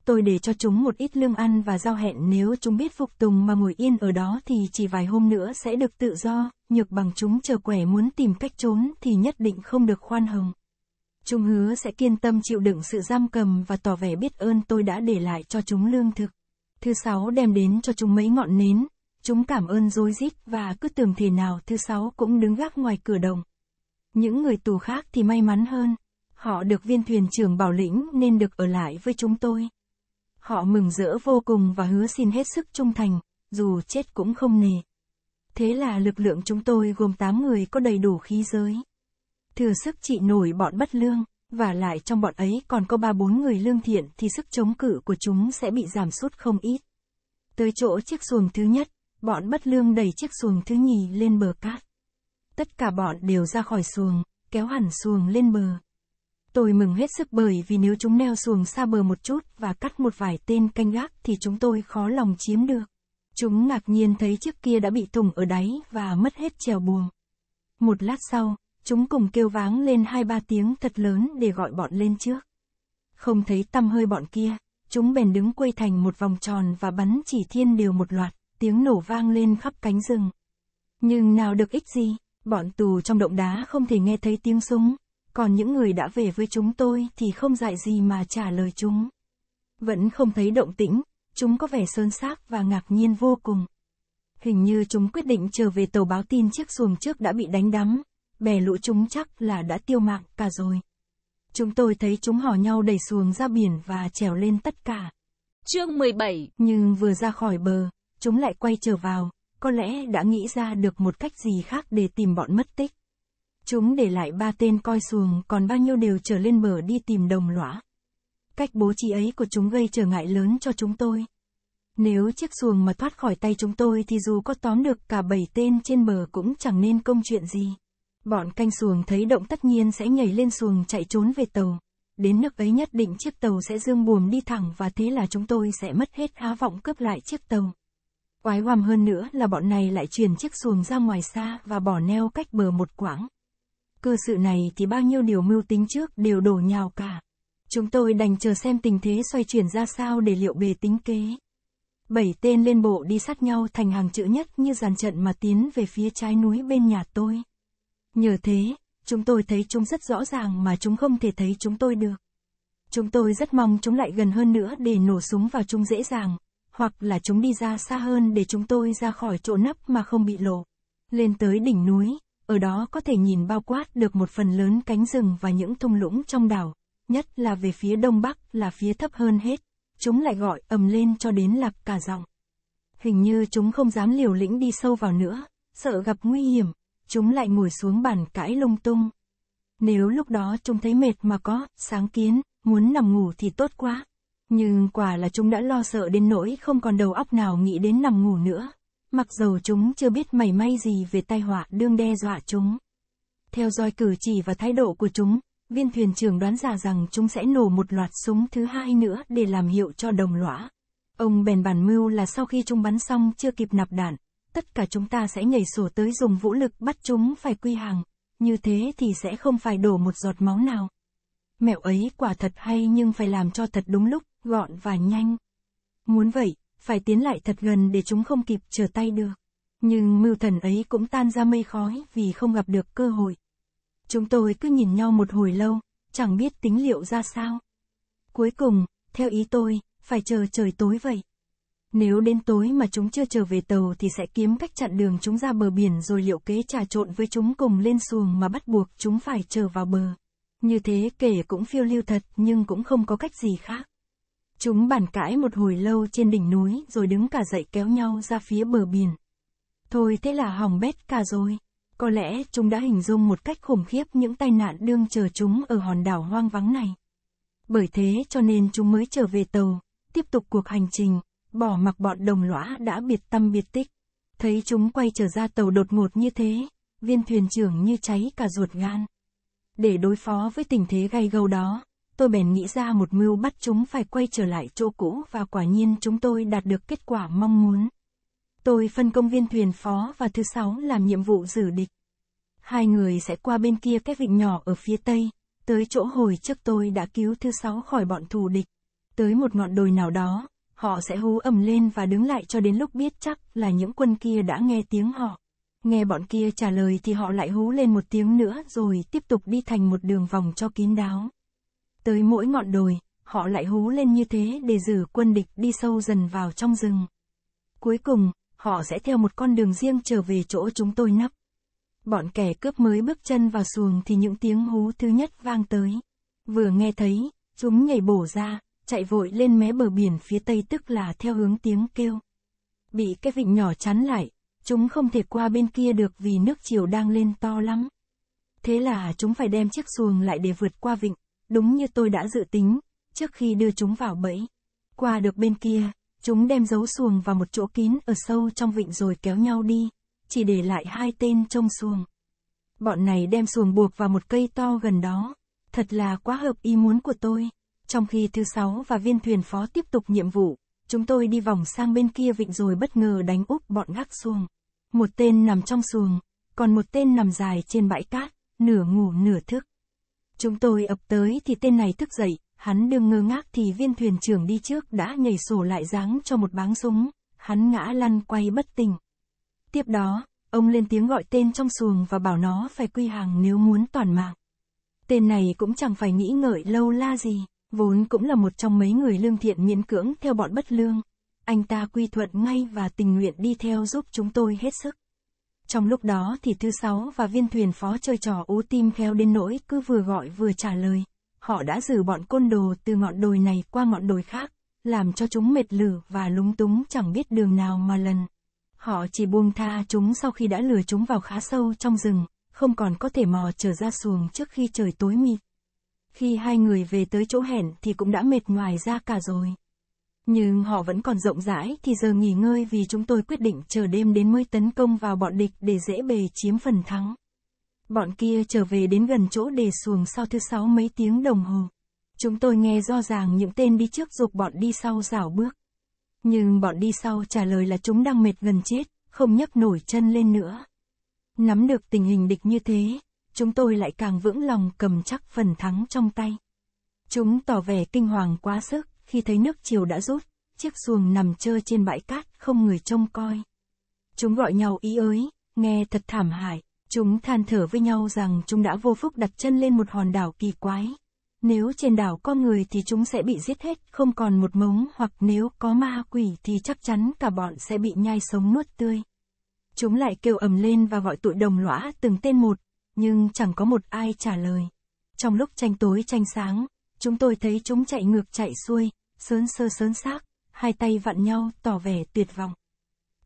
Tôi để cho chúng một ít lương ăn và giao hẹn nếu chúng biết phục tùng mà ngồi yên ở đó thì chỉ vài hôm nữa sẽ được tự do, nhược bằng chúng chờ quẻ muốn tìm cách trốn thì nhất định không được khoan hồng. Trung hứa sẽ kiên tâm chịu đựng sự giam cầm và tỏ vẻ biết ơn tôi đã để lại cho chúng lương thực. Thứ sáu đem đến cho chúng mấy ngọn nến, chúng cảm ơn rối rít và cứ tưởng thể nào thứ sáu cũng đứng gác ngoài cửa động Những người tù khác thì may mắn hơn, họ được viên thuyền trưởng bảo lĩnh nên được ở lại với chúng tôi. Họ mừng rỡ vô cùng và hứa xin hết sức trung thành, dù chết cũng không nề. Thế là lực lượng chúng tôi gồm 8 người có đầy đủ khí giới thừa sức trị nổi bọn bất lương, và lại trong bọn ấy còn có ba bốn người lương thiện thì sức chống cự của chúng sẽ bị giảm sút không ít. Tới chỗ chiếc xuồng thứ nhất, bọn bất lương đẩy chiếc xuồng thứ nhì lên bờ cát. Tất cả bọn đều ra khỏi xuồng, kéo hẳn xuồng lên bờ. Tôi mừng hết sức bởi vì nếu chúng neo xuồng xa bờ một chút và cắt một vài tên canh gác thì chúng tôi khó lòng chiếm được. Chúng ngạc nhiên thấy chiếc kia đã bị thủng ở đáy và mất hết trèo buồng. Một lát sau, chúng cùng kêu váng lên hai ba tiếng thật lớn để gọi bọn lên trước. Không thấy tăm hơi bọn kia, chúng bèn đứng quây thành một vòng tròn và bắn chỉ thiên đều một loạt, tiếng nổ vang lên khắp cánh rừng. Nhưng nào được ích gì, bọn tù trong động đá không thể nghe thấy tiếng súng, còn những người đã về với chúng tôi thì không dạy gì mà trả lời chúng. Vẫn không thấy động tĩnh, chúng có vẻ sơn xác và ngạc nhiên vô cùng. Hình như chúng quyết định trở về tàu báo tin chiếc xuồng trước đã bị đánh đắm, bè lũ chúng chắc là đã tiêu mạng cả rồi. Chúng tôi thấy chúng hò nhau đẩy xuồng ra biển và trèo lên tất cả. Chương 17 Nhưng vừa ra khỏi bờ, chúng lại quay trở vào, có lẽ đã nghĩ ra được một cách gì khác để tìm bọn mất tích. Chúng để lại ba tên coi xuồng còn bao nhiêu đều trở lên bờ đi tìm đồng lõa. Cách bố trí ấy của chúng gây trở ngại lớn cho chúng tôi. Nếu chiếc xuồng mà thoát khỏi tay chúng tôi thì dù có tóm được cả bảy tên trên bờ cũng chẳng nên công chuyện gì. Bọn canh xuồng thấy động tất nhiên sẽ nhảy lên xuồng chạy trốn về tàu. Đến nước ấy nhất định chiếc tàu sẽ dương buồm đi thẳng và thế là chúng tôi sẽ mất hết há vọng cướp lại chiếc tàu. Quái hoàm hơn nữa là bọn này lại chuyển chiếc xuồng ra ngoài xa và bỏ neo cách bờ một quãng. Cơ sự này thì bao nhiêu điều mưu tính trước đều đổ nhào cả. Chúng tôi đành chờ xem tình thế xoay chuyển ra sao để liệu bề tính kế. Bảy tên lên bộ đi sát nhau thành hàng chữ nhất như dàn trận mà tiến về phía trái núi bên nhà tôi. Nhờ thế, chúng tôi thấy chúng rất rõ ràng mà chúng không thể thấy chúng tôi được. Chúng tôi rất mong chúng lại gần hơn nữa để nổ súng vào chúng dễ dàng, hoặc là chúng đi ra xa hơn để chúng tôi ra khỏi chỗ nấp mà không bị lộ. Lên tới đỉnh núi, ở đó có thể nhìn bao quát được một phần lớn cánh rừng và những thung lũng trong đảo, nhất là về phía đông bắc là phía thấp hơn hết. Chúng lại gọi ầm lên cho đến lạp cả giọng. Hình như chúng không dám liều lĩnh đi sâu vào nữa, sợ gặp nguy hiểm, chúng lại ngồi xuống bàn cãi lung tung. Nếu lúc đó chúng thấy mệt mà có, sáng kiến, muốn nằm ngủ thì tốt quá. Nhưng quả là chúng đã lo sợ đến nỗi không còn đầu óc nào nghĩ đến nằm ngủ nữa. Mặc dầu chúng chưa biết mảy may gì về tai họa đương đe dọa chúng. Theo dõi cử chỉ và thái độ của chúng, viên thuyền trưởng đoán giả rằng chúng sẽ nổ một loạt súng thứ hai nữa để làm hiệu cho đồng lõa. Ông bèn bàn mưu là sau khi chúng bắn xong chưa kịp nạp đạn, tất cả chúng ta sẽ nhảy sổ tới dùng vũ lực bắt chúng phải quy hàng, như thế thì sẽ không phải đổ một giọt máu nào. Mẹo ấy quả thật hay nhưng phải làm cho thật đúng lúc, gọn và nhanh. Muốn vậy, phải tiến lại thật gần để chúng không kịp trở tay được. Nhưng mưu thần ấy cũng tan ra mây khói vì không gặp được cơ hội. Chúng tôi cứ nhìn nhau một hồi lâu, chẳng biết tính liệu ra sao. Cuối cùng, theo ý tôi, phải chờ trời tối vậy. Nếu đến tối mà chúng chưa trở về tàu thì sẽ kiếm cách chặn đường chúng ra bờ biển rồi liệu kế trà trộn với chúng cùng lên xuồng mà bắt buộc chúng phải trở vào bờ. Như thế kể cũng phiêu lưu thật nhưng cũng không có cách gì khác. Chúng bàn cãi một hồi lâu trên đỉnh núi rồi đứng cả dậy kéo nhau ra phía bờ biển. Thôi thế là hỏng bét cả rồi. Có lẽ chúng đã hình dung một cách khủng khiếp những tai nạn đương chờ chúng ở hòn đảo hoang vắng này. Bởi thế cho nên chúng mới trở về tàu, tiếp tục cuộc hành trình, bỏ mặc bọn đồng lõa đã biệt tâm biệt tích. Thấy chúng quay trở ra tàu đột ngột như thế, viên thuyền trưởng như cháy cả ruột gan. Để đối phó với tình thế gay gâu đó, tôi bèn nghĩ ra một mưu bắt chúng phải quay trở lại chỗ cũ và quả nhiên chúng tôi đạt được kết quả mong muốn. Tôi phân công viên thuyền phó và thứ sáu làm nhiệm vụ giữ địch. Hai người sẽ qua bên kia cái vịnh nhỏ ở phía tây, tới chỗ hồi trước tôi đã cứu thứ sáu khỏi bọn thù địch. Tới một ngọn đồi nào đó, họ sẽ hú ầm lên và đứng lại cho đến lúc biết chắc là những quân kia đã nghe tiếng họ. Nghe bọn kia trả lời thì họ lại hú lên một tiếng nữa rồi tiếp tục đi thành một đường vòng cho kín đáo. Tới mỗi ngọn đồi, họ lại hú lên như thế để giữ quân địch đi sâu dần vào trong rừng. Cuối cùng, họ sẽ theo một con đường riêng trở về chỗ chúng tôi nấp. Bọn kẻ cướp mới bước chân vào xuồng thì những tiếng hú thứ nhất vang tới. Vừa nghe thấy, chúng nhảy bổ ra, chạy vội lên mé bờ biển phía tây tức là theo hướng tiếng kêu. Bị cái vịnh nhỏ chắn lại, chúng không thể qua bên kia được vì nước chiều đang lên to lắm. Thế là chúng phải đem chiếc xuồng lại để vượt qua vịnh, đúng như tôi đã dự tính, trước khi đưa chúng vào bẫy. Qua được bên kia, chúng đem giấu xuồng vào một chỗ kín ở sâu trong vịnh rồi kéo nhau đi, chỉ để lại hai tên trong xuồng. Bọn này đem xuồng buộc vào một cây to gần đó, thật là quá hợp ý muốn của tôi. Trong khi thứ sáu và viên thuyền phó tiếp tục nhiệm vụ, chúng tôi đi vòng sang bên kia vịnh rồi bất ngờ đánh úp bọn gác xuồng. Một tên nằm trong xuồng, còn một tên nằm dài trên bãi cát, nửa ngủ nửa thức. Chúng tôi ập tới thì tên này thức dậy, hắn đương ngơ ngác thì viên thuyền trưởng đi trước đã nhảy sổ lại dáng cho một báng súng, hắn ngã lăn quay bất tỉnh. Tiếp đó, ông lên tiếng gọi tên trong xuồng và bảo nó phải quy hàng nếu muốn toàn mạng. Tên này cũng chẳng phải nghĩ ngợi lâu la gì vốn cũng là một trong mấy người lương thiện miễn cưỡng theo bọn bất lương. Anh ta quy thuận ngay và tình nguyện đi theo giúp chúng tôi hết sức. Trong lúc đó thì thứ sáu và viên thuyền phó chơi trò ú tim kheo đến nỗi cứ vừa gọi vừa trả lời. Họ đã giữ bọn côn đồ từ ngọn đồi này qua ngọn đồi khác, làm cho chúng mệt lử và lúng túng chẳng biết đường nào mà lần. Họ chỉ buông tha chúng sau khi đã lừa chúng vào khá sâu trong rừng, không còn có thể mò trở ra xuồng trước khi trời tối mịt. Khi hai người về tới chỗ hẻn thì cũng đã mệt ngoài ra cả rồi. Nhưng họ vẫn còn rộng rãi thì giờ nghỉ ngơi vì chúng tôi quyết định chờ đêm đến mới tấn công vào bọn địch để dễ bề chiếm phần thắng. Bọn kia trở về đến gần chỗ đề xuồng sau thứ sáu mấy tiếng đồng hồ. Chúng tôi nghe do ràng những tên đi trước dục bọn đi sau rảo bước. Nhưng bọn đi sau trả lời là chúng đang mệt gần chết, không nhấc nổi chân lên nữa. Nắm được tình hình địch như thế, chúng tôi lại càng vững lòng cầm chắc phần thắng trong tay. Chúng tỏ vẻ kinh hoàng quá sức, khi thấy nước chiều đã rút, chiếc xuồng nằm trơ trên bãi cát, không người trông coi. Chúng gọi nhau ý ới, nghe thật thảm hại, chúng than thở với nhau rằng chúng đã vô phúc đặt chân lên một hòn đảo kỳ quái. Nếu trên đảo có người thì chúng sẽ bị giết hết, không còn một mống hoặc nếu có ma quỷ thì chắc chắn cả bọn sẽ bị nhai sống nuốt tươi. Chúng lại kêu ầm lên và gọi tụi đồng lõa từng tên một, nhưng chẳng có một ai trả lời. Trong lúc tranh tối tranh sáng, chúng tôi thấy chúng chạy ngược chạy xuôi, sớn sơ sớn xác, hai tay vặn nhau tỏ vẻ tuyệt vọng.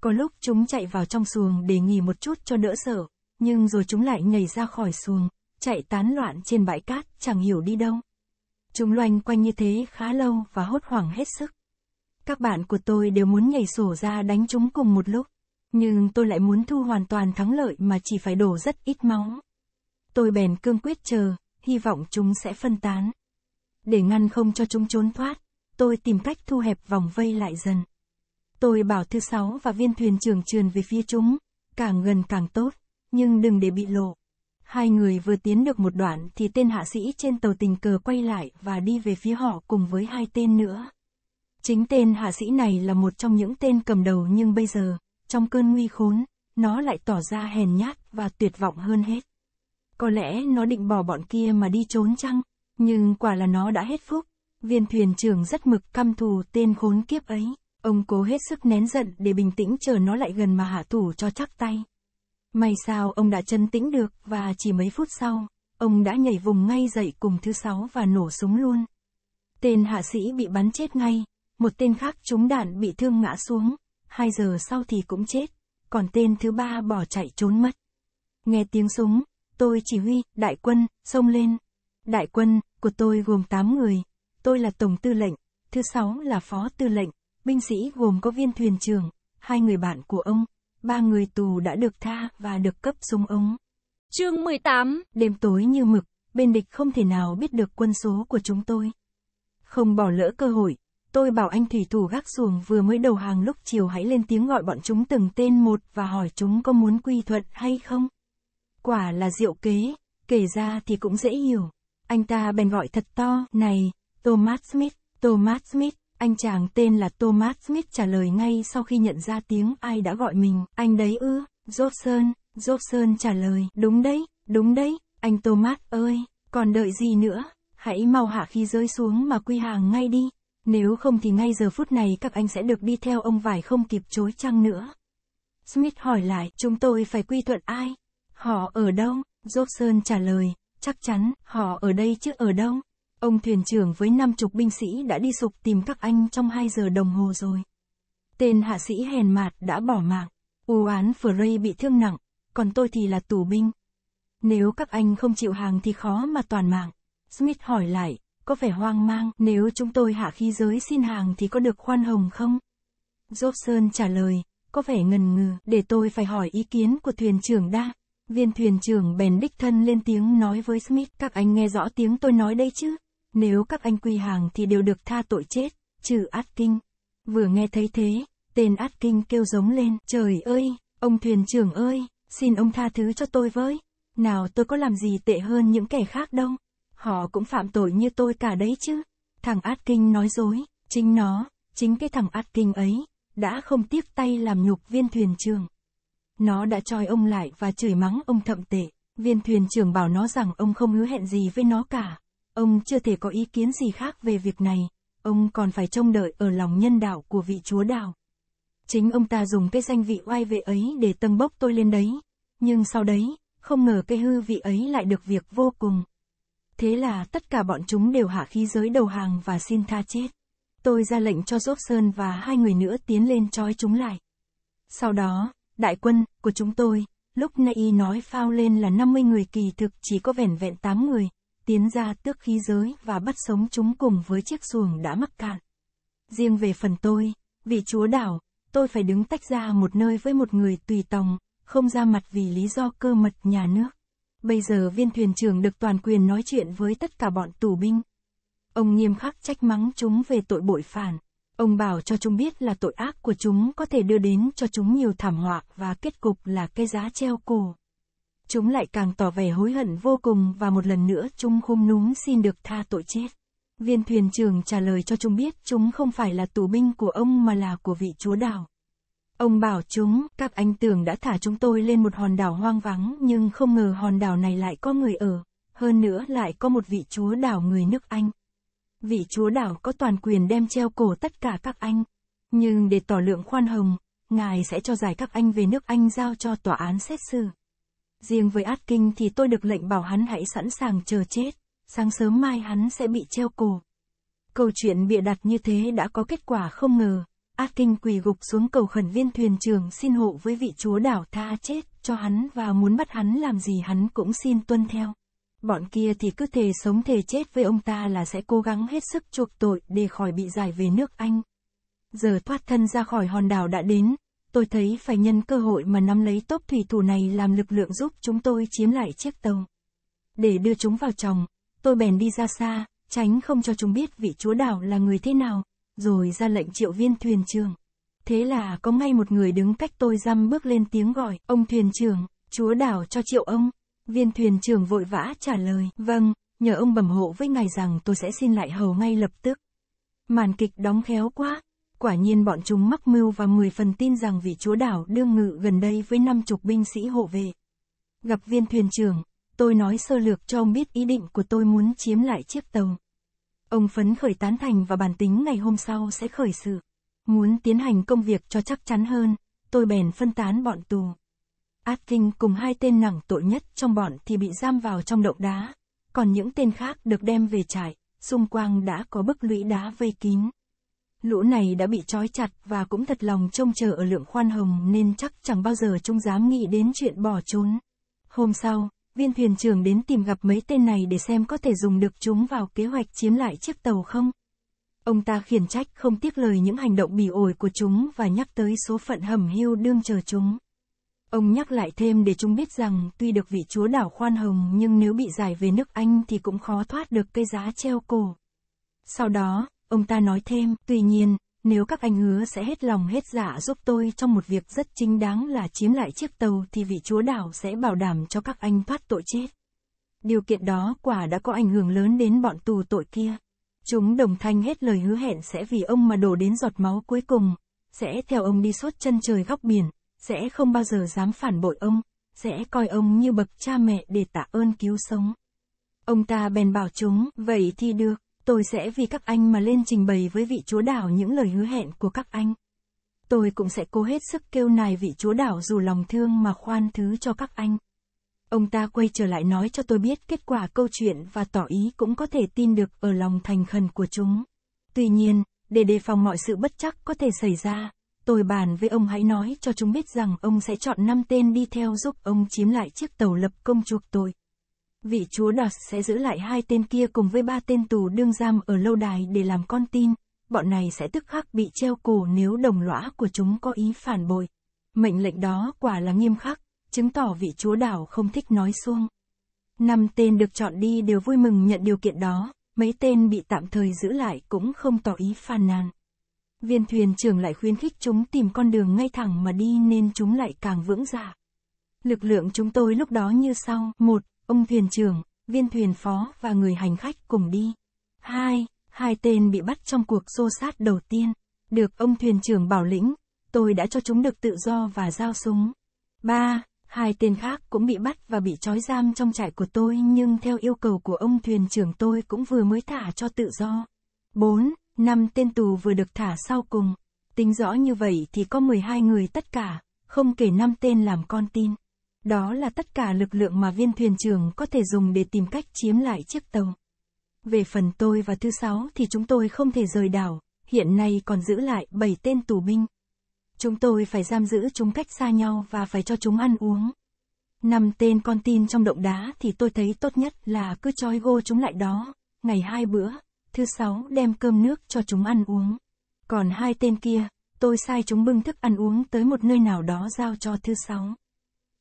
Có lúc chúng chạy vào trong xuồng để nghỉ một chút cho đỡ sợ, nhưng rồi chúng lại nhảy ra khỏi xuồng, chạy tán loạn trên bãi cát chẳng hiểu đi đâu. Chúng loanh quanh như thế khá lâu và hốt hoảng hết sức. Các bạn của tôi đều muốn nhảy sổ ra đánh chúng cùng một lúc, nhưng tôi lại muốn thu hoàn toàn thắng lợi mà chỉ phải đổ rất ít máu tôi bèn cương quyết chờ, hy vọng chúng sẽ phân tán. Để ngăn không cho chúng trốn thoát, tôi tìm cách thu hẹp vòng vây lại dần. Tôi bảo thứ sáu và viên thuyền trưởng trườn về phía chúng, càng gần càng tốt, nhưng đừng để bị lộ. Hai người vừa tiến được một đoạn thì tên hạ sĩ trên tàu tình cờ quay lại và đi về phía họ cùng với hai tên nữa. Chính tên hạ sĩ này là một trong những tên cầm đầu nhưng bây giờ, trong cơn nguy khốn, nó lại tỏ ra hèn nhát và tuyệt vọng hơn hết. Có lẽ nó định bỏ bọn kia mà đi trốn chăng? Nhưng quả là nó đã hết phúc. Viên thuyền trưởng rất mực căm thù tên khốn kiếp ấy. Ông cố hết sức nén giận để bình tĩnh chờ nó lại gần mà hạ thủ cho chắc tay. May sao ông đã chân tĩnh được và chỉ mấy phút sau, ông đã nhảy vùng ngay dậy cùng thứ sáu và nổ súng luôn. Tên hạ sĩ bị bắn chết ngay, một tên khác trúng đạn bị thương ngã xuống, hai giờ sau thì cũng chết, còn tên thứ ba bỏ chạy trốn mất. Nghe tiếng súng, Tôi chỉ huy, đại quân, xông lên. Đại quân, của tôi gồm 8 người. Tôi là tổng tư lệnh, thứ sáu là phó tư lệnh, binh sĩ gồm có viên thuyền trưởng, hai người bạn của ông, ba người tù đã được tha và được cấp súng ống. Chương 18, đêm tối như mực, bên địch không thể nào biết được quân số của chúng tôi. Không bỏ lỡ cơ hội, tôi bảo anh thủy thủ gác xuồng vừa mới đầu hàng lúc chiều hãy lên tiếng gọi bọn chúng từng tên một và hỏi chúng có muốn quy thuận hay không quả là diệu kế, kể ra thì cũng dễ hiểu. Anh ta bèn gọi thật to, này, Thomas Smith, Thomas Smith, anh chàng tên là Thomas Smith trả lời ngay sau khi nhận ra tiếng ai đã gọi mình, anh đấy ư, Jobson, Jobson trả lời, đúng đấy, đúng đấy, anh Thomas ơi, còn đợi gì nữa, hãy mau hạ khi rơi xuống mà quy hàng ngay đi, nếu không thì ngay giờ phút này các anh sẽ được đi theo ông vải không kịp chối chăng nữa. Smith hỏi lại, chúng tôi phải quy thuận ai? Họ ở đâu? Jobson trả lời, chắc chắn, họ ở đây chứ ở đâu? Ông thuyền trưởng với năm chục binh sĩ đã đi sục tìm các anh trong 2 giờ đồng hồ rồi. Tên hạ sĩ hèn mạt đã bỏ mạng. U án Frey bị thương nặng, còn tôi thì là tù binh. Nếu các anh không chịu hàng thì khó mà toàn mạng. Smith hỏi lại, có vẻ hoang mang, nếu chúng tôi hạ khí giới xin hàng thì có được khoan hồng không? Jobson trả lời, có vẻ ngần ngừ, để tôi phải hỏi ý kiến của thuyền trưởng đa. Viên thuyền trưởng bèn đích thân lên tiếng nói với Smith, các anh nghe rõ tiếng tôi nói đây chứ? Nếu các anh quy hàng thì đều được tha tội chết, trừ Atkins Vừa nghe thấy thế, tên Atkins kêu giống lên, trời ơi, ông thuyền trưởng ơi, xin ông tha thứ cho tôi với. Nào tôi có làm gì tệ hơn những kẻ khác đâu. Họ cũng phạm tội như tôi cả đấy chứ. Thằng Atkins nói dối, chính nó, chính cái thằng Atkins ấy, đã không tiếc tay làm nhục viên thuyền trưởng. Nó đã trói ông lại và chửi mắng ông thậm tệ. Viên thuyền trưởng bảo nó rằng ông không hứa hẹn gì với nó cả. Ông chưa thể có ý kiến gì khác về việc này. Ông còn phải trông đợi ở lòng nhân đạo của vị chúa đạo. Chính ông ta dùng cái danh vị oai vệ ấy để tâng bốc tôi lên đấy. Nhưng sau đấy, không ngờ cái hư vị ấy lại được việc vô cùng. Thế là tất cả bọn chúng đều hạ khí giới đầu hàng và xin tha chết. Tôi ra lệnh cho Dốp Sơn và hai người nữa tiến lên trói chúng lại. Sau đó, Đại quân, của chúng tôi, lúc nãy y nói phao lên là 50 người kỳ thực chỉ có vẻn vẹn 8 người, tiến ra tước khí giới và bắt sống chúng cùng với chiếc xuồng đã mắc cạn. Riêng về phần tôi, vị chúa đảo, tôi phải đứng tách ra một nơi với một người tùy tòng, không ra mặt vì lý do cơ mật nhà nước. Bây giờ viên thuyền trưởng được toàn quyền nói chuyện với tất cả bọn tù binh. Ông nghiêm khắc trách mắng chúng về tội bội phản. Ông bảo cho chúng biết là tội ác của chúng có thể đưa đến cho chúng nhiều thảm họa và kết cục là cái giá treo cổ. Chúng lại càng tỏ vẻ hối hận vô cùng và một lần nữa chúng khum núm xin được tha tội chết. Viên thuyền trưởng trả lời cho chúng biết chúng không phải là tù binh của ông mà là của vị chúa đảo. Ông bảo chúng, các anh tưởng đã thả chúng tôi lên một hòn đảo hoang vắng nhưng không ngờ hòn đảo này lại có người ở, hơn nữa lại có một vị chúa đảo người nước Anh vị chúa đảo có toàn quyền đem treo cổ tất cả các anh. Nhưng để tỏ lượng khoan hồng, ngài sẽ cho giải các anh về nước anh giao cho tòa án xét xử. Riêng với Át Kinh thì tôi được lệnh bảo hắn hãy sẵn sàng chờ chết, sáng sớm mai hắn sẽ bị treo cổ. Câu chuyện bịa đặt như thế đã có kết quả không ngờ, Át Kinh quỳ gục xuống cầu khẩn viên thuyền trường xin hộ với vị chúa đảo tha chết cho hắn và muốn bắt hắn làm gì hắn cũng xin tuân theo. Bọn kia thì cứ thề sống thề chết với ông ta là sẽ cố gắng hết sức chuộc tội để khỏi bị giải về nước Anh. Giờ thoát thân ra khỏi hòn đảo đã đến, tôi thấy phải nhân cơ hội mà nắm lấy tốt thủy thủ này làm lực lượng giúp chúng tôi chiếm lại chiếc tàu. Để đưa chúng vào chồng, tôi bèn đi ra xa, tránh không cho chúng biết vị chúa đảo là người thế nào, rồi ra lệnh triệu viên thuyền trưởng. Thế là có ngay một người đứng cách tôi dăm bước lên tiếng gọi, ông thuyền trưởng, chúa đảo cho triệu ông. Viên thuyền trưởng vội vã trả lời, vâng, nhờ ông bẩm hộ với ngài rằng tôi sẽ xin lại hầu ngay lập tức. Màn kịch đóng khéo quá. Quả nhiên bọn chúng mắc mưu và mười phần tin rằng vị chúa đảo đương ngự gần đây với năm chục binh sĩ hộ vệ. Gặp viên thuyền trưởng, tôi nói sơ lược cho ông biết ý định của tôi muốn chiếm lại chiếc tàu. Ông phấn khởi tán thành và bản tính ngày hôm sau sẽ khởi sự. Muốn tiến hành công việc cho chắc chắn hơn, tôi bèn phân tán bọn tù. Atkin cùng hai tên nặng tội nhất trong bọn thì bị giam vào trong động đá, còn những tên khác được đem về trại, xung quanh đã có bức lũy đá vây kín. Lũ này đã bị trói chặt và cũng thật lòng trông chờ ở lượng khoan hồng nên chắc chẳng bao giờ chúng dám nghĩ đến chuyện bỏ trốn. Hôm sau, viên thuyền trưởng đến tìm gặp mấy tên này để xem có thể dùng được chúng vào kế hoạch chiếm lại chiếc tàu không. Ông ta khiển trách không tiếc lời những hành động bỉ ổi của chúng và nhắc tới số phận hầm hưu đương chờ chúng. Ông nhắc lại thêm để chúng biết rằng tuy được vị chúa đảo khoan hồng nhưng nếu bị giải về nước Anh thì cũng khó thoát được cây giá treo cổ. Sau đó, ông ta nói thêm, tuy nhiên, nếu các anh hứa sẽ hết lòng hết dạ giúp tôi trong một việc rất chính đáng là chiếm lại chiếc tàu thì vị chúa đảo sẽ bảo đảm cho các anh thoát tội chết. Điều kiện đó quả đã có ảnh hưởng lớn đến bọn tù tội kia. Chúng đồng thanh hết lời hứa hẹn sẽ vì ông mà đổ đến giọt máu cuối cùng, sẽ theo ông đi suốt chân trời góc biển sẽ không bao giờ dám phản bội ông, sẽ coi ông như bậc cha mẹ để tạ ơn cứu sống. Ông ta bèn bảo chúng, vậy thì được, tôi sẽ vì các anh mà lên trình bày với vị chúa đảo những lời hứa hẹn của các anh. Tôi cũng sẽ cố hết sức kêu nài vị chúa đảo dù lòng thương mà khoan thứ cho các anh. Ông ta quay trở lại nói cho tôi biết kết quả câu chuyện và tỏ ý cũng có thể tin được ở lòng thành khẩn của chúng. Tuy nhiên, để đề phòng mọi sự bất chắc có thể xảy ra, Tôi bàn với ông hãy nói cho chúng biết rằng ông sẽ chọn năm tên đi theo giúp ông chiếm lại chiếc tàu lập công chuộc tội. Vị chúa Đọt sẽ giữ lại hai tên kia cùng với ba tên tù đương giam ở lâu đài để làm con tin. Bọn này sẽ tức khắc bị treo cổ nếu đồng lõa của chúng có ý phản bội. Mệnh lệnh đó quả là nghiêm khắc, chứng tỏ vị chúa đảo không thích nói xuông. Năm tên được chọn đi đều vui mừng nhận điều kiện đó, mấy tên bị tạm thời giữ lại cũng không tỏ ý phàn nàn. Viên thuyền trưởng lại khuyến khích chúng tìm con đường ngay thẳng mà đi nên chúng lại càng vững dạ. Lực lượng chúng tôi lúc đó như sau. một, Ông thuyền trưởng, viên thuyền phó và người hành khách cùng đi. hai, Hai tên bị bắt trong cuộc xô sát đầu tiên. Được ông thuyền trưởng bảo lĩnh, tôi đã cho chúng được tự do và giao súng. ba, Hai tên khác cũng bị bắt và bị trói giam trong trại của tôi nhưng theo yêu cầu của ông thuyền trưởng tôi cũng vừa mới thả cho tự do. 4 năm tên tù vừa được thả sau cùng. Tính rõ như vậy thì có 12 người tất cả, không kể năm tên làm con tin. Đó là tất cả lực lượng mà viên thuyền trưởng có thể dùng để tìm cách chiếm lại chiếc tàu. Về phần tôi và thứ sáu thì chúng tôi không thể rời đảo, hiện nay còn giữ lại 7 tên tù binh. Chúng tôi phải giam giữ chúng cách xa nhau và phải cho chúng ăn uống. Năm tên con tin trong động đá thì tôi thấy tốt nhất là cứ trói gô chúng lại đó, ngày hai bữa, Thứ sáu, đem cơm nước cho chúng ăn uống. Còn hai tên kia, tôi sai chúng bưng thức ăn uống tới một nơi nào đó giao cho thứ sáu.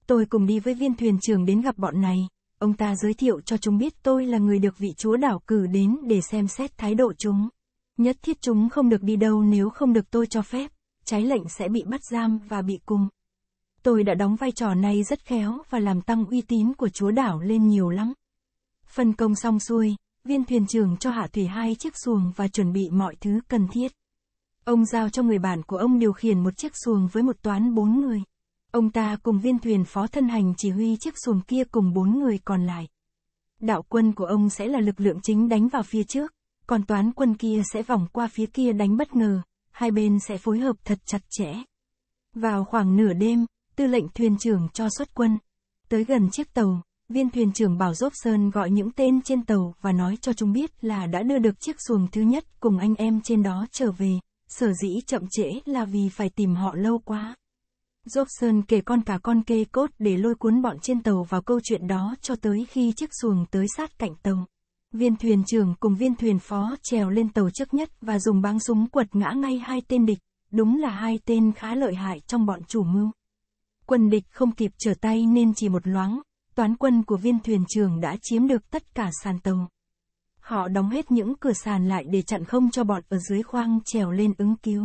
Tôi cùng đi với viên thuyền trưởng đến gặp bọn này, ông ta giới thiệu cho chúng biết tôi là người được vị chúa đảo cử đến để xem xét thái độ chúng. Nhất thiết chúng không được đi đâu nếu không được tôi cho phép, trái lệnh sẽ bị bắt giam và bị cung. Tôi đã đóng vai trò này rất khéo và làm tăng uy tín của chúa đảo lên nhiều lắm. Phân công xong xuôi, viên thuyền trưởng cho Hạ Thủy hai chiếc xuồng và chuẩn bị mọi thứ cần thiết. Ông giao cho người bạn của ông điều khiển một chiếc xuồng với một toán bốn người. Ông ta cùng viên thuyền phó thân hành chỉ huy chiếc xuồng kia cùng bốn người còn lại. Đạo quân của ông sẽ là lực lượng chính đánh vào phía trước, còn toán quân kia sẽ vòng qua phía kia đánh bất ngờ, hai bên sẽ phối hợp thật chặt chẽ. Vào khoảng nửa đêm, tư lệnh thuyền trưởng cho xuất quân. Tới gần chiếc tàu, viên thuyền trưởng bảo Dốp Sơn gọi những tên trên tàu và nói cho chúng biết là đã đưa được chiếc xuồng thứ nhất cùng anh em trên đó trở về, sở dĩ chậm trễ là vì phải tìm họ lâu quá. Dốp Sơn kể con cả con kê cốt để lôi cuốn bọn trên tàu vào câu chuyện đó cho tới khi chiếc xuồng tới sát cạnh tàu. Viên thuyền trưởng cùng viên thuyền phó trèo lên tàu trước nhất và dùng báng súng quật ngã ngay hai tên địch, đúng là hai tên khá lợi hại trong bọn chủ mưu. Quân địch không kịp trở tay nên chỉ một loáng toán quân của viên thuyền trưởng đã chiếm được tất cả sàn tàu. Họ đóng hết những cửa sàn lại để chặn không cho bọn ở dưới khoang trèo lên ứng cứu.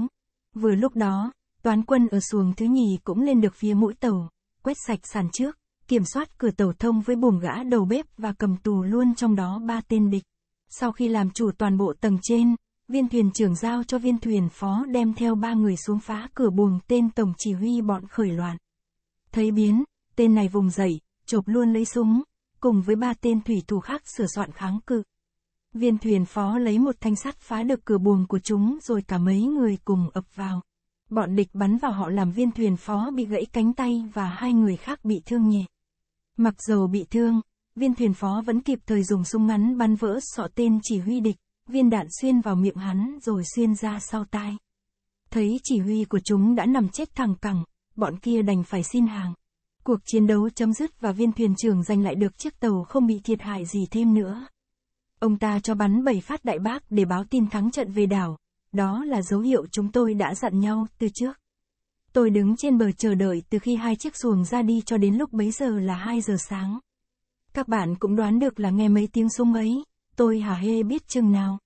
Vừa lúc đó, toán quân ở xuồng thứ nhì cũng lên được phía mũi tàu, quét sạch sàn trước, kiểm soát cửa tàu thông với buồng gã đầu bếp và cầm tù luôn trong đó ba tên địch. Sau khi làm chủ toàn bộ tầng trên, viên thuyền trưởng giao cho viên thuyền phó đem theo ba người xuống phá cửa buồng tên tổng chỉ huy bọn khởi loạn. Thấy biến, tên này vùng dậy, chộp luôn lấy súng, cùng với ba tên thủy thủ khác sửa soạn kháng cự. Viên thuyền phó lấy một thanh sắt phá được cửa buồng của chúng rồi cả mấy người cùng ập vào. Bọn địch bắn vào họ làm viên thuyền phó bị gãy cánh tay và hai người khác bị thương nhẹ. Mặc dầu bị thương, viên thuyền phó vẫn kịp thời dùng súng ngắn bắn vỡ sọ tên chỉ huy địch, viên đạn xuyên vào miệng hắn rồi xuyên ra sau tai. Thấy chỉ huy của chúng đã nằm chết thẳng cẳng, bọn kia đành phải xin hàng. Cuộc chiến đấu chấm dứt và viên thuyền trưởng giành lại được chiếc tàu không bị thiệt hại gì thêm nữa. Ông ta cho bắn bảy phát đại bác để báo tin thắng trận về đảo. Đó là dấu hiệu chúng tôi đã dặn nhau từ trước. Tôi đứng trên bờ chờ đợi từ khi hai chiếc xuồng ra đi cho đến lúc bấy giờ là 2 giờ sáng. Các bạn cũng đoán được là nghe mấy tiếng súng ấy, tôi hả hê biết chừng nào.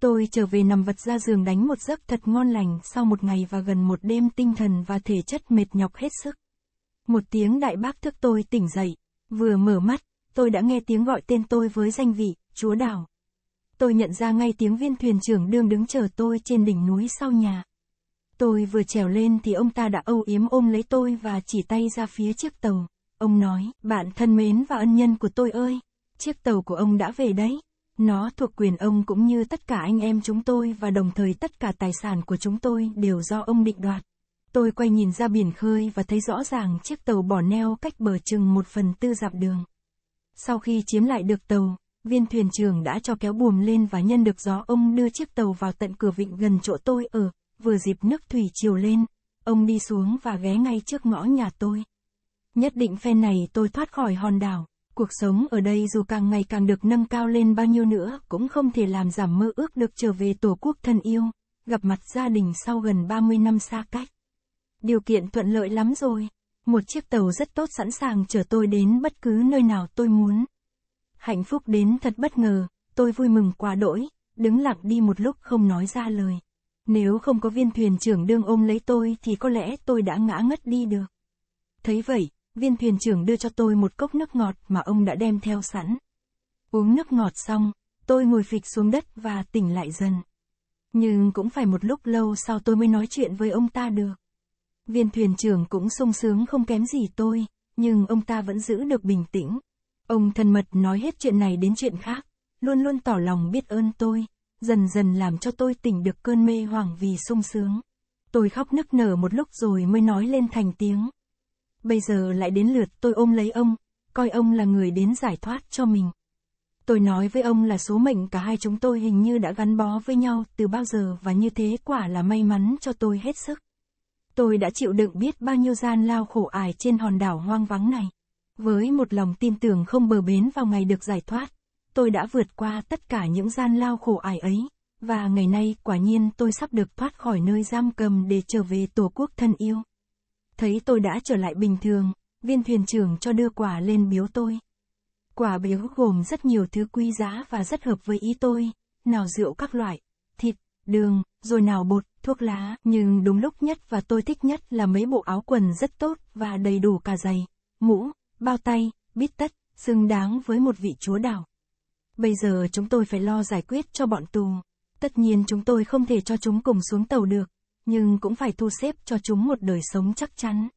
Tôi trở về nằm vật ra giường đánh một giấc thật ngon lành sau một ngày và gần một đêm tinh thần và thể chất mệt nhọc hết sức. Một tiếng đại bác thức tôi tỉnh dậy, vừa mở mắt, tôi đã nghe tiếng gọi tên tôi với danh vị, chúa đảo. Tôi nhận ra ngay tiếng viên thuyền trưởng đương đứng chờ tôi trên đỉnh núi sau nhà. Tôi vừa trèo lên thì ông ta đã âu yếm ôm lấy tôi và chỉ tay ra phía chiếc tàu. Ông nói, bạn thân mến và ân nhân của tôi ơi, chiếc tàu của ông đã về đấy. Nó thuộc quyền ông cũng như tất cả anh em chúng tôi và đồng thời tất cả tài sản của chúng tôi đều do ông định đoạt. Tôi quay nhìn ra biển khơi và thấy rõ ràng chiếc tàu bỏ neo cách bờ chừng một phần tư dặm đường. Sau khi chiếm lại được tàu, viên thuyền trưởng đã cho kéo buồm lên và nhân được gió ông đưa chiếc tàu vào tận cửa vịnh gần chỗ tôi ở, vừa dịp nước thủy chiều lên, ông đi xuống và ghé ngay trước ngõ nhà tôi. Nhất định phen này tôi thoát khỏi hòn đảo, cuộc sống ở đây dù càng ngày càng được nâng cao lên bao nhiêu nữa cũng không thể làm giảm mơ ước được trở về tổ quốc thân yêu, gặp mặt gia đình sau gần 30 năm xa cách điều kiện thuận lợi lắm rồi. Một chiếc tàu rất tốt sẵn sàng chở tôi đến bất cứ nơi nào tôi muốn. Hạnh phúc đến thật bất ngờ, tôi vui mừng quá đỗi, đứng lặng đi một lúc không nói ra lời. Nếu không có viên thuyền trưởng đương ôm lấy tôi thì có lẽ tôi đã ngã ngất đi được. Thấy vậy, viên thuyền trưởng đưa cho tôi một cốc nước ngọt mà ông đã đem theo sẵn. Uống nước ngọt xong, tôi ngồi phịch xuống đất và tỉnh lại dần. Nhưng cũng phải một lúc lâu sau tôi mới nói chuyện với ông ta được. Viên thuyền trưởng cũng sung sướng không kém gì tôi, nhưng ông ta vẫn giữ được bình tĩnh. Ông thân mật nói hết chuyện này đến chuyện khác, luôn luôn tỏ lòng biết ơn tôi, dần dần làm cho tôi tỉnh được cơn mê hoảng vì sung sướng. Tôi khóc nức nở một lúc rồi mới nói lên thành tiếng. Bây giờ lại đến lượt tôi ôm lấy ông, coi ông là người đến giải thoát cho mình. Tôi nói với ông là số mệnh cả hai chúng tôi hình như đã gắn bó với nhau từ bao giờ và như thế quả là may mắn cho tôi hết sức. Tôi đã chịu đựng biết bao nhiêu gian lao khổ ải trên hòn đảo hoang vắng này. Với một lòng tin tưởng không bờ bến vào ngày được giải thoát, tôi đã vượt qua tất cả những gian lao khổ ải ấy. Và ngày nay quả nhiên tôi sắp được thoát khỏi nơi giam cầm để trở về tổ quốc thân yêu. Thấy tôi đã trở lại bình thường, viên thuyền trưởng cho đưa quả lên biếu tôi. Quả biếu gồm rất nhiều thứ quý giá và rất hợp với ý tôi, nào rượu các loại, thịt, đường, rồi nào bột, thuốc lá, nhưng đúng lúc nhất và tôi thích nhất là mấy bộ áo quần rất tốt và đầy đủ cả giày, mũ, bao tay, bít tất, xứng đáng với một vị chúa đảo. Bây giờ chúng tôi phải lo giải quyết cho bọn tù. Tất nhiên chúng tôi không thể cho chúng cùng xuống tàu được, nhưng cũng phải thu xếp cho chúng một đời sống chắc chắn.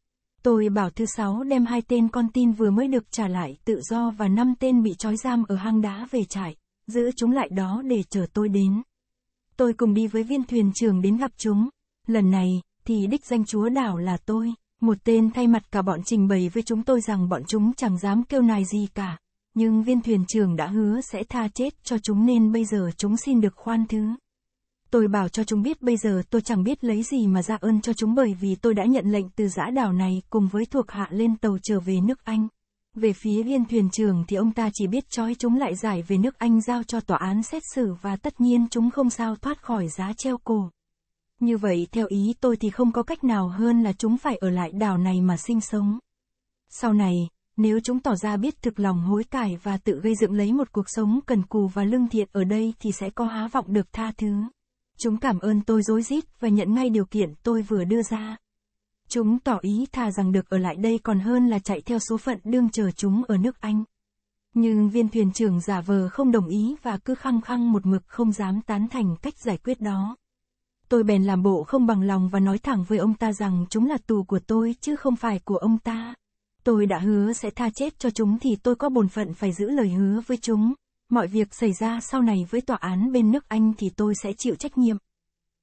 Tôi bảo thứ sáu đem hai tên con tin vừa mới được trả lại tự do và năm tên bị trói giam ở hang đá về trại, giữ chúng lại đó để chờ tôi đến tôi cùng đi với viên thuyền trưởng đến gặp chúng. Lần này, thì đích danh chúa đảo là tôi. Một tên thay mặt cả bọn trình bày với chúng tôi rằng bọn chúng chẳng dám kêu nài gì cả. Nhưng viên thuyền trưởng đã hứa sẽ tha chết cho chúng nên bây giờ chúng xin được khoan thứ. Tôi bảo cho chúng biết bây giờ tôi chẳng biết lấy gì mà ra ơn cho chúng bởi vì tôi đã nhận lệnh từ giã đảo này cùng với thuộc hạ lên tàu trở về nước Anh. Về phía viên thuyền trưởng thì ông ta chỉ biết trói chúng lại giải về nước Anh giao cho tòa án xét xử và tất nhiên chúng không sao thoát khỏi giá treo cổ. Như vậy theo ý tôi thì không có cách nào hơn là chúng phải ở lại đảo này mà sinh sống. Sau này, nếu chúng tỏ ra biết thực lòng hối cải và tự gây dựng lấy một cuộc sống cần cù và lương thiện ở đây thì sẽ có há vọng được tha thứ. Chúng cảm ơn tôi dối rít và nhận ngay điều kiện tôi vừa đưa ra. Chúng tỏ ý thà rằng được ở lại đây còn hơn là chạy theo số phận đương chờ chúng ở nước Anh. Nhưng viên thuyền trưởng giả vờ không đồng ý và cứ khăng khăng một mực không dám tán thành cách giải quyết đó. Tôi bèn làm bộ không bằng lòng và nói thẳng với ông ta rằng chúng là tù của tôi chứ không phải của ông ta. Tôi đã hứa sẽ tha chết cho chúng thì tôi có bổn phận phải giữ lời hứa với chúng. Mọi việc xảy ra sau này với tòa án bên nước Anh thì tôi sẽ chịu trách nhiệm.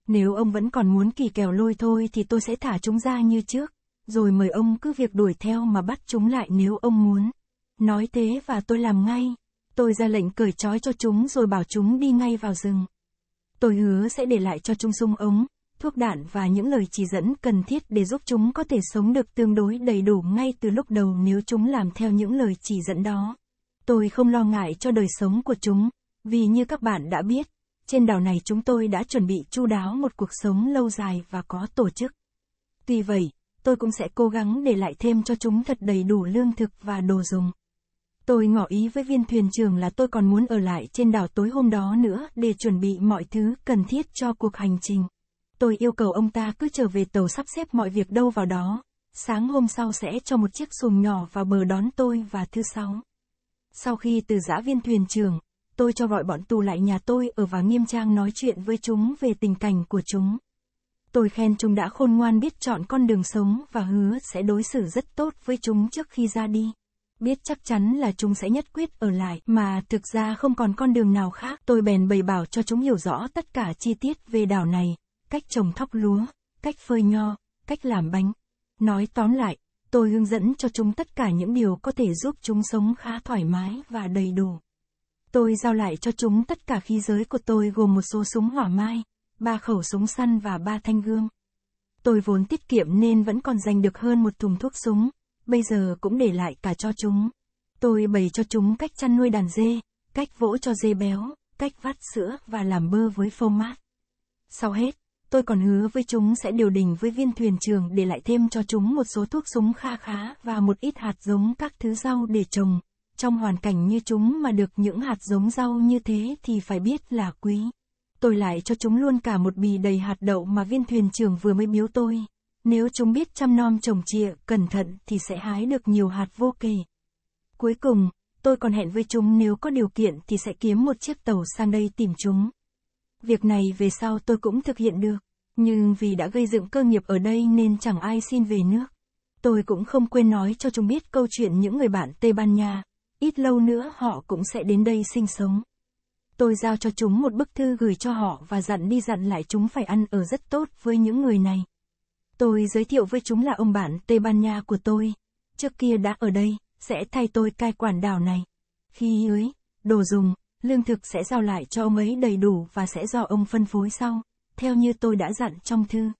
Nếu ông vẫn còn muốn kỳ kèo lôi thôi thì tôi sẽ thả chúng ra như trước, rồi mời ông cứ việc đuổi theo mà bắt chúng lại nếu ông muốn. Nói thế và tôi làm ngay. Tôi ra lệnh cởi trói cho chúng rồi bảo chúng đi ngay vào rừng. Tôi hứa sẽ để lại cho chúng sung ống, thuốc đạn và những lời chỉ dẫn cần thiết để giúp chúng có thể sống được tương đối đầy đủ ngay từ lúc đầu nếu chúng làm theo những lời chỉ dẫn đó. Tôi không lo ngại cho đời sống của chúng, vì như các bạn đã biết, trên đảo này chúng tôi đã chuẩn bị chu đáo một cuộc sống lâu dài và có tổ chức. Tuy vậy, tôi cũng sẽ cố gắng để lại thêm cho chúng thật đầy đủ lương thực và đồ dùng. Tôi ngỏ ý với viên thuyền trưởng là tôi còn muốn ở lại trên đảo tối hôm đó nữa để chuẩn bị mọi thứ cần thiết cho cuộc hành trình. Tôi yêu cầu ông ta cứ trở về tàu sắp xếp mọi việc đâu vào đó. Sáng hôm sau sẽ cho một chiếc xuồng nhỏ vào bờ đón tôi và thư sáu. Sau khi từ giã viên thuyền trưởng, tôi cho gọi bọn tù lại nhà tôi ở và nghiêm trang nói chuyện với chúng về tình cảnh của chúng. Tôi khen chúng đã khôn ngoan biết chọn con đường sống và hứa sẽ đối xử rất tốt với chúng trước khi ra đi. Biết chắc chắn là chúng sẽ nhất quyết ở lại, mà thực ra không còn con đường nào khác. Tôi bèn bày bảo cho chúng hiểu rõ tất cả chi tiết về đảo này, cách trồng thóc lúa, cách phơi nho, cách làm bánh. Nói tóm lại, tôi hướng dẫn cho chúng tất cả những điều có thể giúp chúng sống khá thoải mái và đầy đủ. Tôi giao lại cho chúng tất cả khí giới của tôi gồm một số súng hỏa mai, ba khẩu súng săn và ba thanh gương. Tôi vốn tiết kiệm nên vẫn còn dành được hơn một thùng thuốc súng, bây giờ cũng để lại cả cho chúng. Tôi bày cho chúng cách chăn nuôi đàn dê, cách vỗ cho dê béo, cách vắt sữa và làm bơ với phô mát. Sau hết, tôi còn hứa với chúng sẽ điều đình với viên thuyền trường để lại thêm cho chúng một số thuốc súng kha khá và một ít hạt giống các thứ rau để trồng, trong hoàn cảnh như chúng mà được những hạt giống rau như thế thì phải biết là quý. Tôi lại cho chúng luôn cả một bì đầy hạt đậu mà viên thuyền trưởng vừa mới biếu tôi. Nếu chúng biết chăm nom trồng trịa, cẩn thận thì sẽ hái được nhiều hạt vô kể. Cuối cùng, tôi còn hẹn với chúng nếu có điều kiện thì sẽ kiếm một chiếc tàu sang đây tìm chúng. Việc này về sau tôi cũng thực hiện được, nhưng vì đã gây dựng cơ nghiệp ở đây nên chẳng ai xin về nước. Tôi cũng không quên nói cho chúng biết câu chuyện những người bạn Tây Ban Nha, ít lâu nữa họ cũng sẽ đến đây sinh sống. Tôi giao cho chúng một bức thư gửi cho họ và dặn đi dặn lại chúng phải ăn ở rất tốt với những người này. Tôi giới thiệu với chúng là ông bạn Tây Ban Nha của tôi, trước kia đã ở đây, sẽ thay tôi cai quản đảo này. Khi ấy, đồ dùng, lương thực sẽ giao lại cho ông ấy đầy đủ và sẽ do ông phân phối sau, theo như tôi đã dặn trong thư.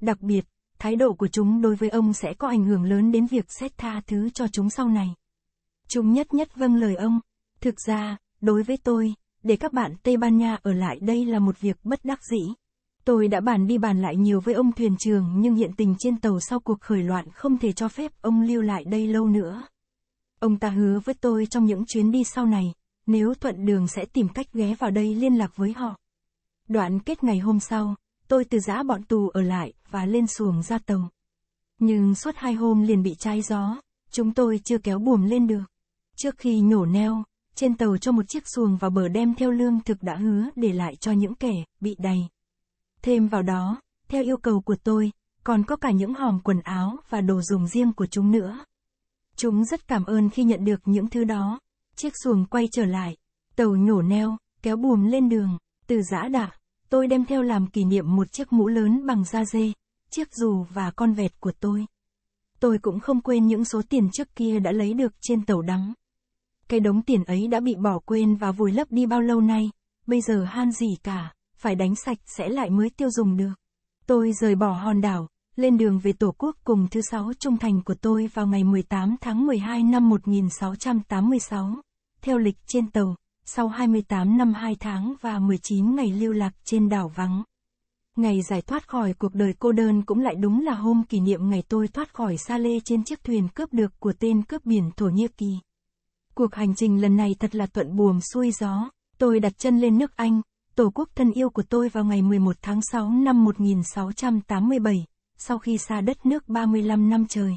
Đặc biệt, thái độ của chúng đối với ông sẽ có ảnh hưởng lớn đến việc xét tha thứ cho chúng sau này. Trung nhất nhất vâng lời ông. Thực ra, đối với tôi, để các bạn Tây Ban Nha ở lại đây là một việc bất đắc dĩ. Tôi đã bàn đi bàn lại nhiều với ông thuyền trưởng nhưng hiện tình trên tàu sau cuộc khởi loạn không thể cho phép ông lưu lại đây lâu nữa. Ông ta hứa với tôi trong những chuyến đi sau này, nếu thuận đường sẽ tìm cách ghé vào đây liên lạc với họ. Đoạn kết ngày hôm sau, tôi từ giã bọn tù ở lại và lên xuồng ra tàu. Nhưng suốt hai hôm liền bị chai gió, chúng tôi chưa kéo buồm lên được. Trước khi nhổ neo, trên tàu cho một chiếc xuồng vào bờ đem theo lương thực đã hứa để lại cho những kẻ bị đầy. Thêm vào đó, theo yêu cầu của tôi, còn có cả những hòm quần áo và đồ dùng riêng của chúng nữa. Chúng rất cảm ơn khi nhận được những thứ đó. Chiếc xuồng quay trở lại, tàu nhổ neo, kéo buồm lên đường, từ giã đạ, tôi đem theo làm kỷ niệm một chiếc mũ lớn bằng da dê, chiếc dù và con vẹt của tôi. Tôi cũng không quên những số tiền trước kia đã lấy được trên tàu đắng. Cái đống tiền ấy đã bị bỏ quên và vùi lấp đi bao lâu nay, bây giờ han gì cả, phải đánh sạch sẽ lại mới tiêu dùng được. Tôi rời bỏ hòn đảo, lên đường về Tổ quốc cùng thứ sáu trung thành của tôi vào ngày 18 tháng 12 năm 1686. Theo lịch trên tàu, sau 28 năm 2 tháng và 19 ngày lưu lạc trên đảo vắng. Ngày giải thoát khỏi cuộc đời cô đơn cũng lại đúng là hôm kỷ niệm ngày tôi thoát khỏi xa lê trên chiếc thuyền cướp được của tên cướp biển Thổ Nhĩ Kỳ. Cuộc hành trình lần này thật là thuận buồm xuôi gió. Tôi đặt chân lên nước Anh, tổ quốc thân yêu của tôi vào ngày 11 tháng 6 năm 1687, sau khi xa đất nước 35 năm trời.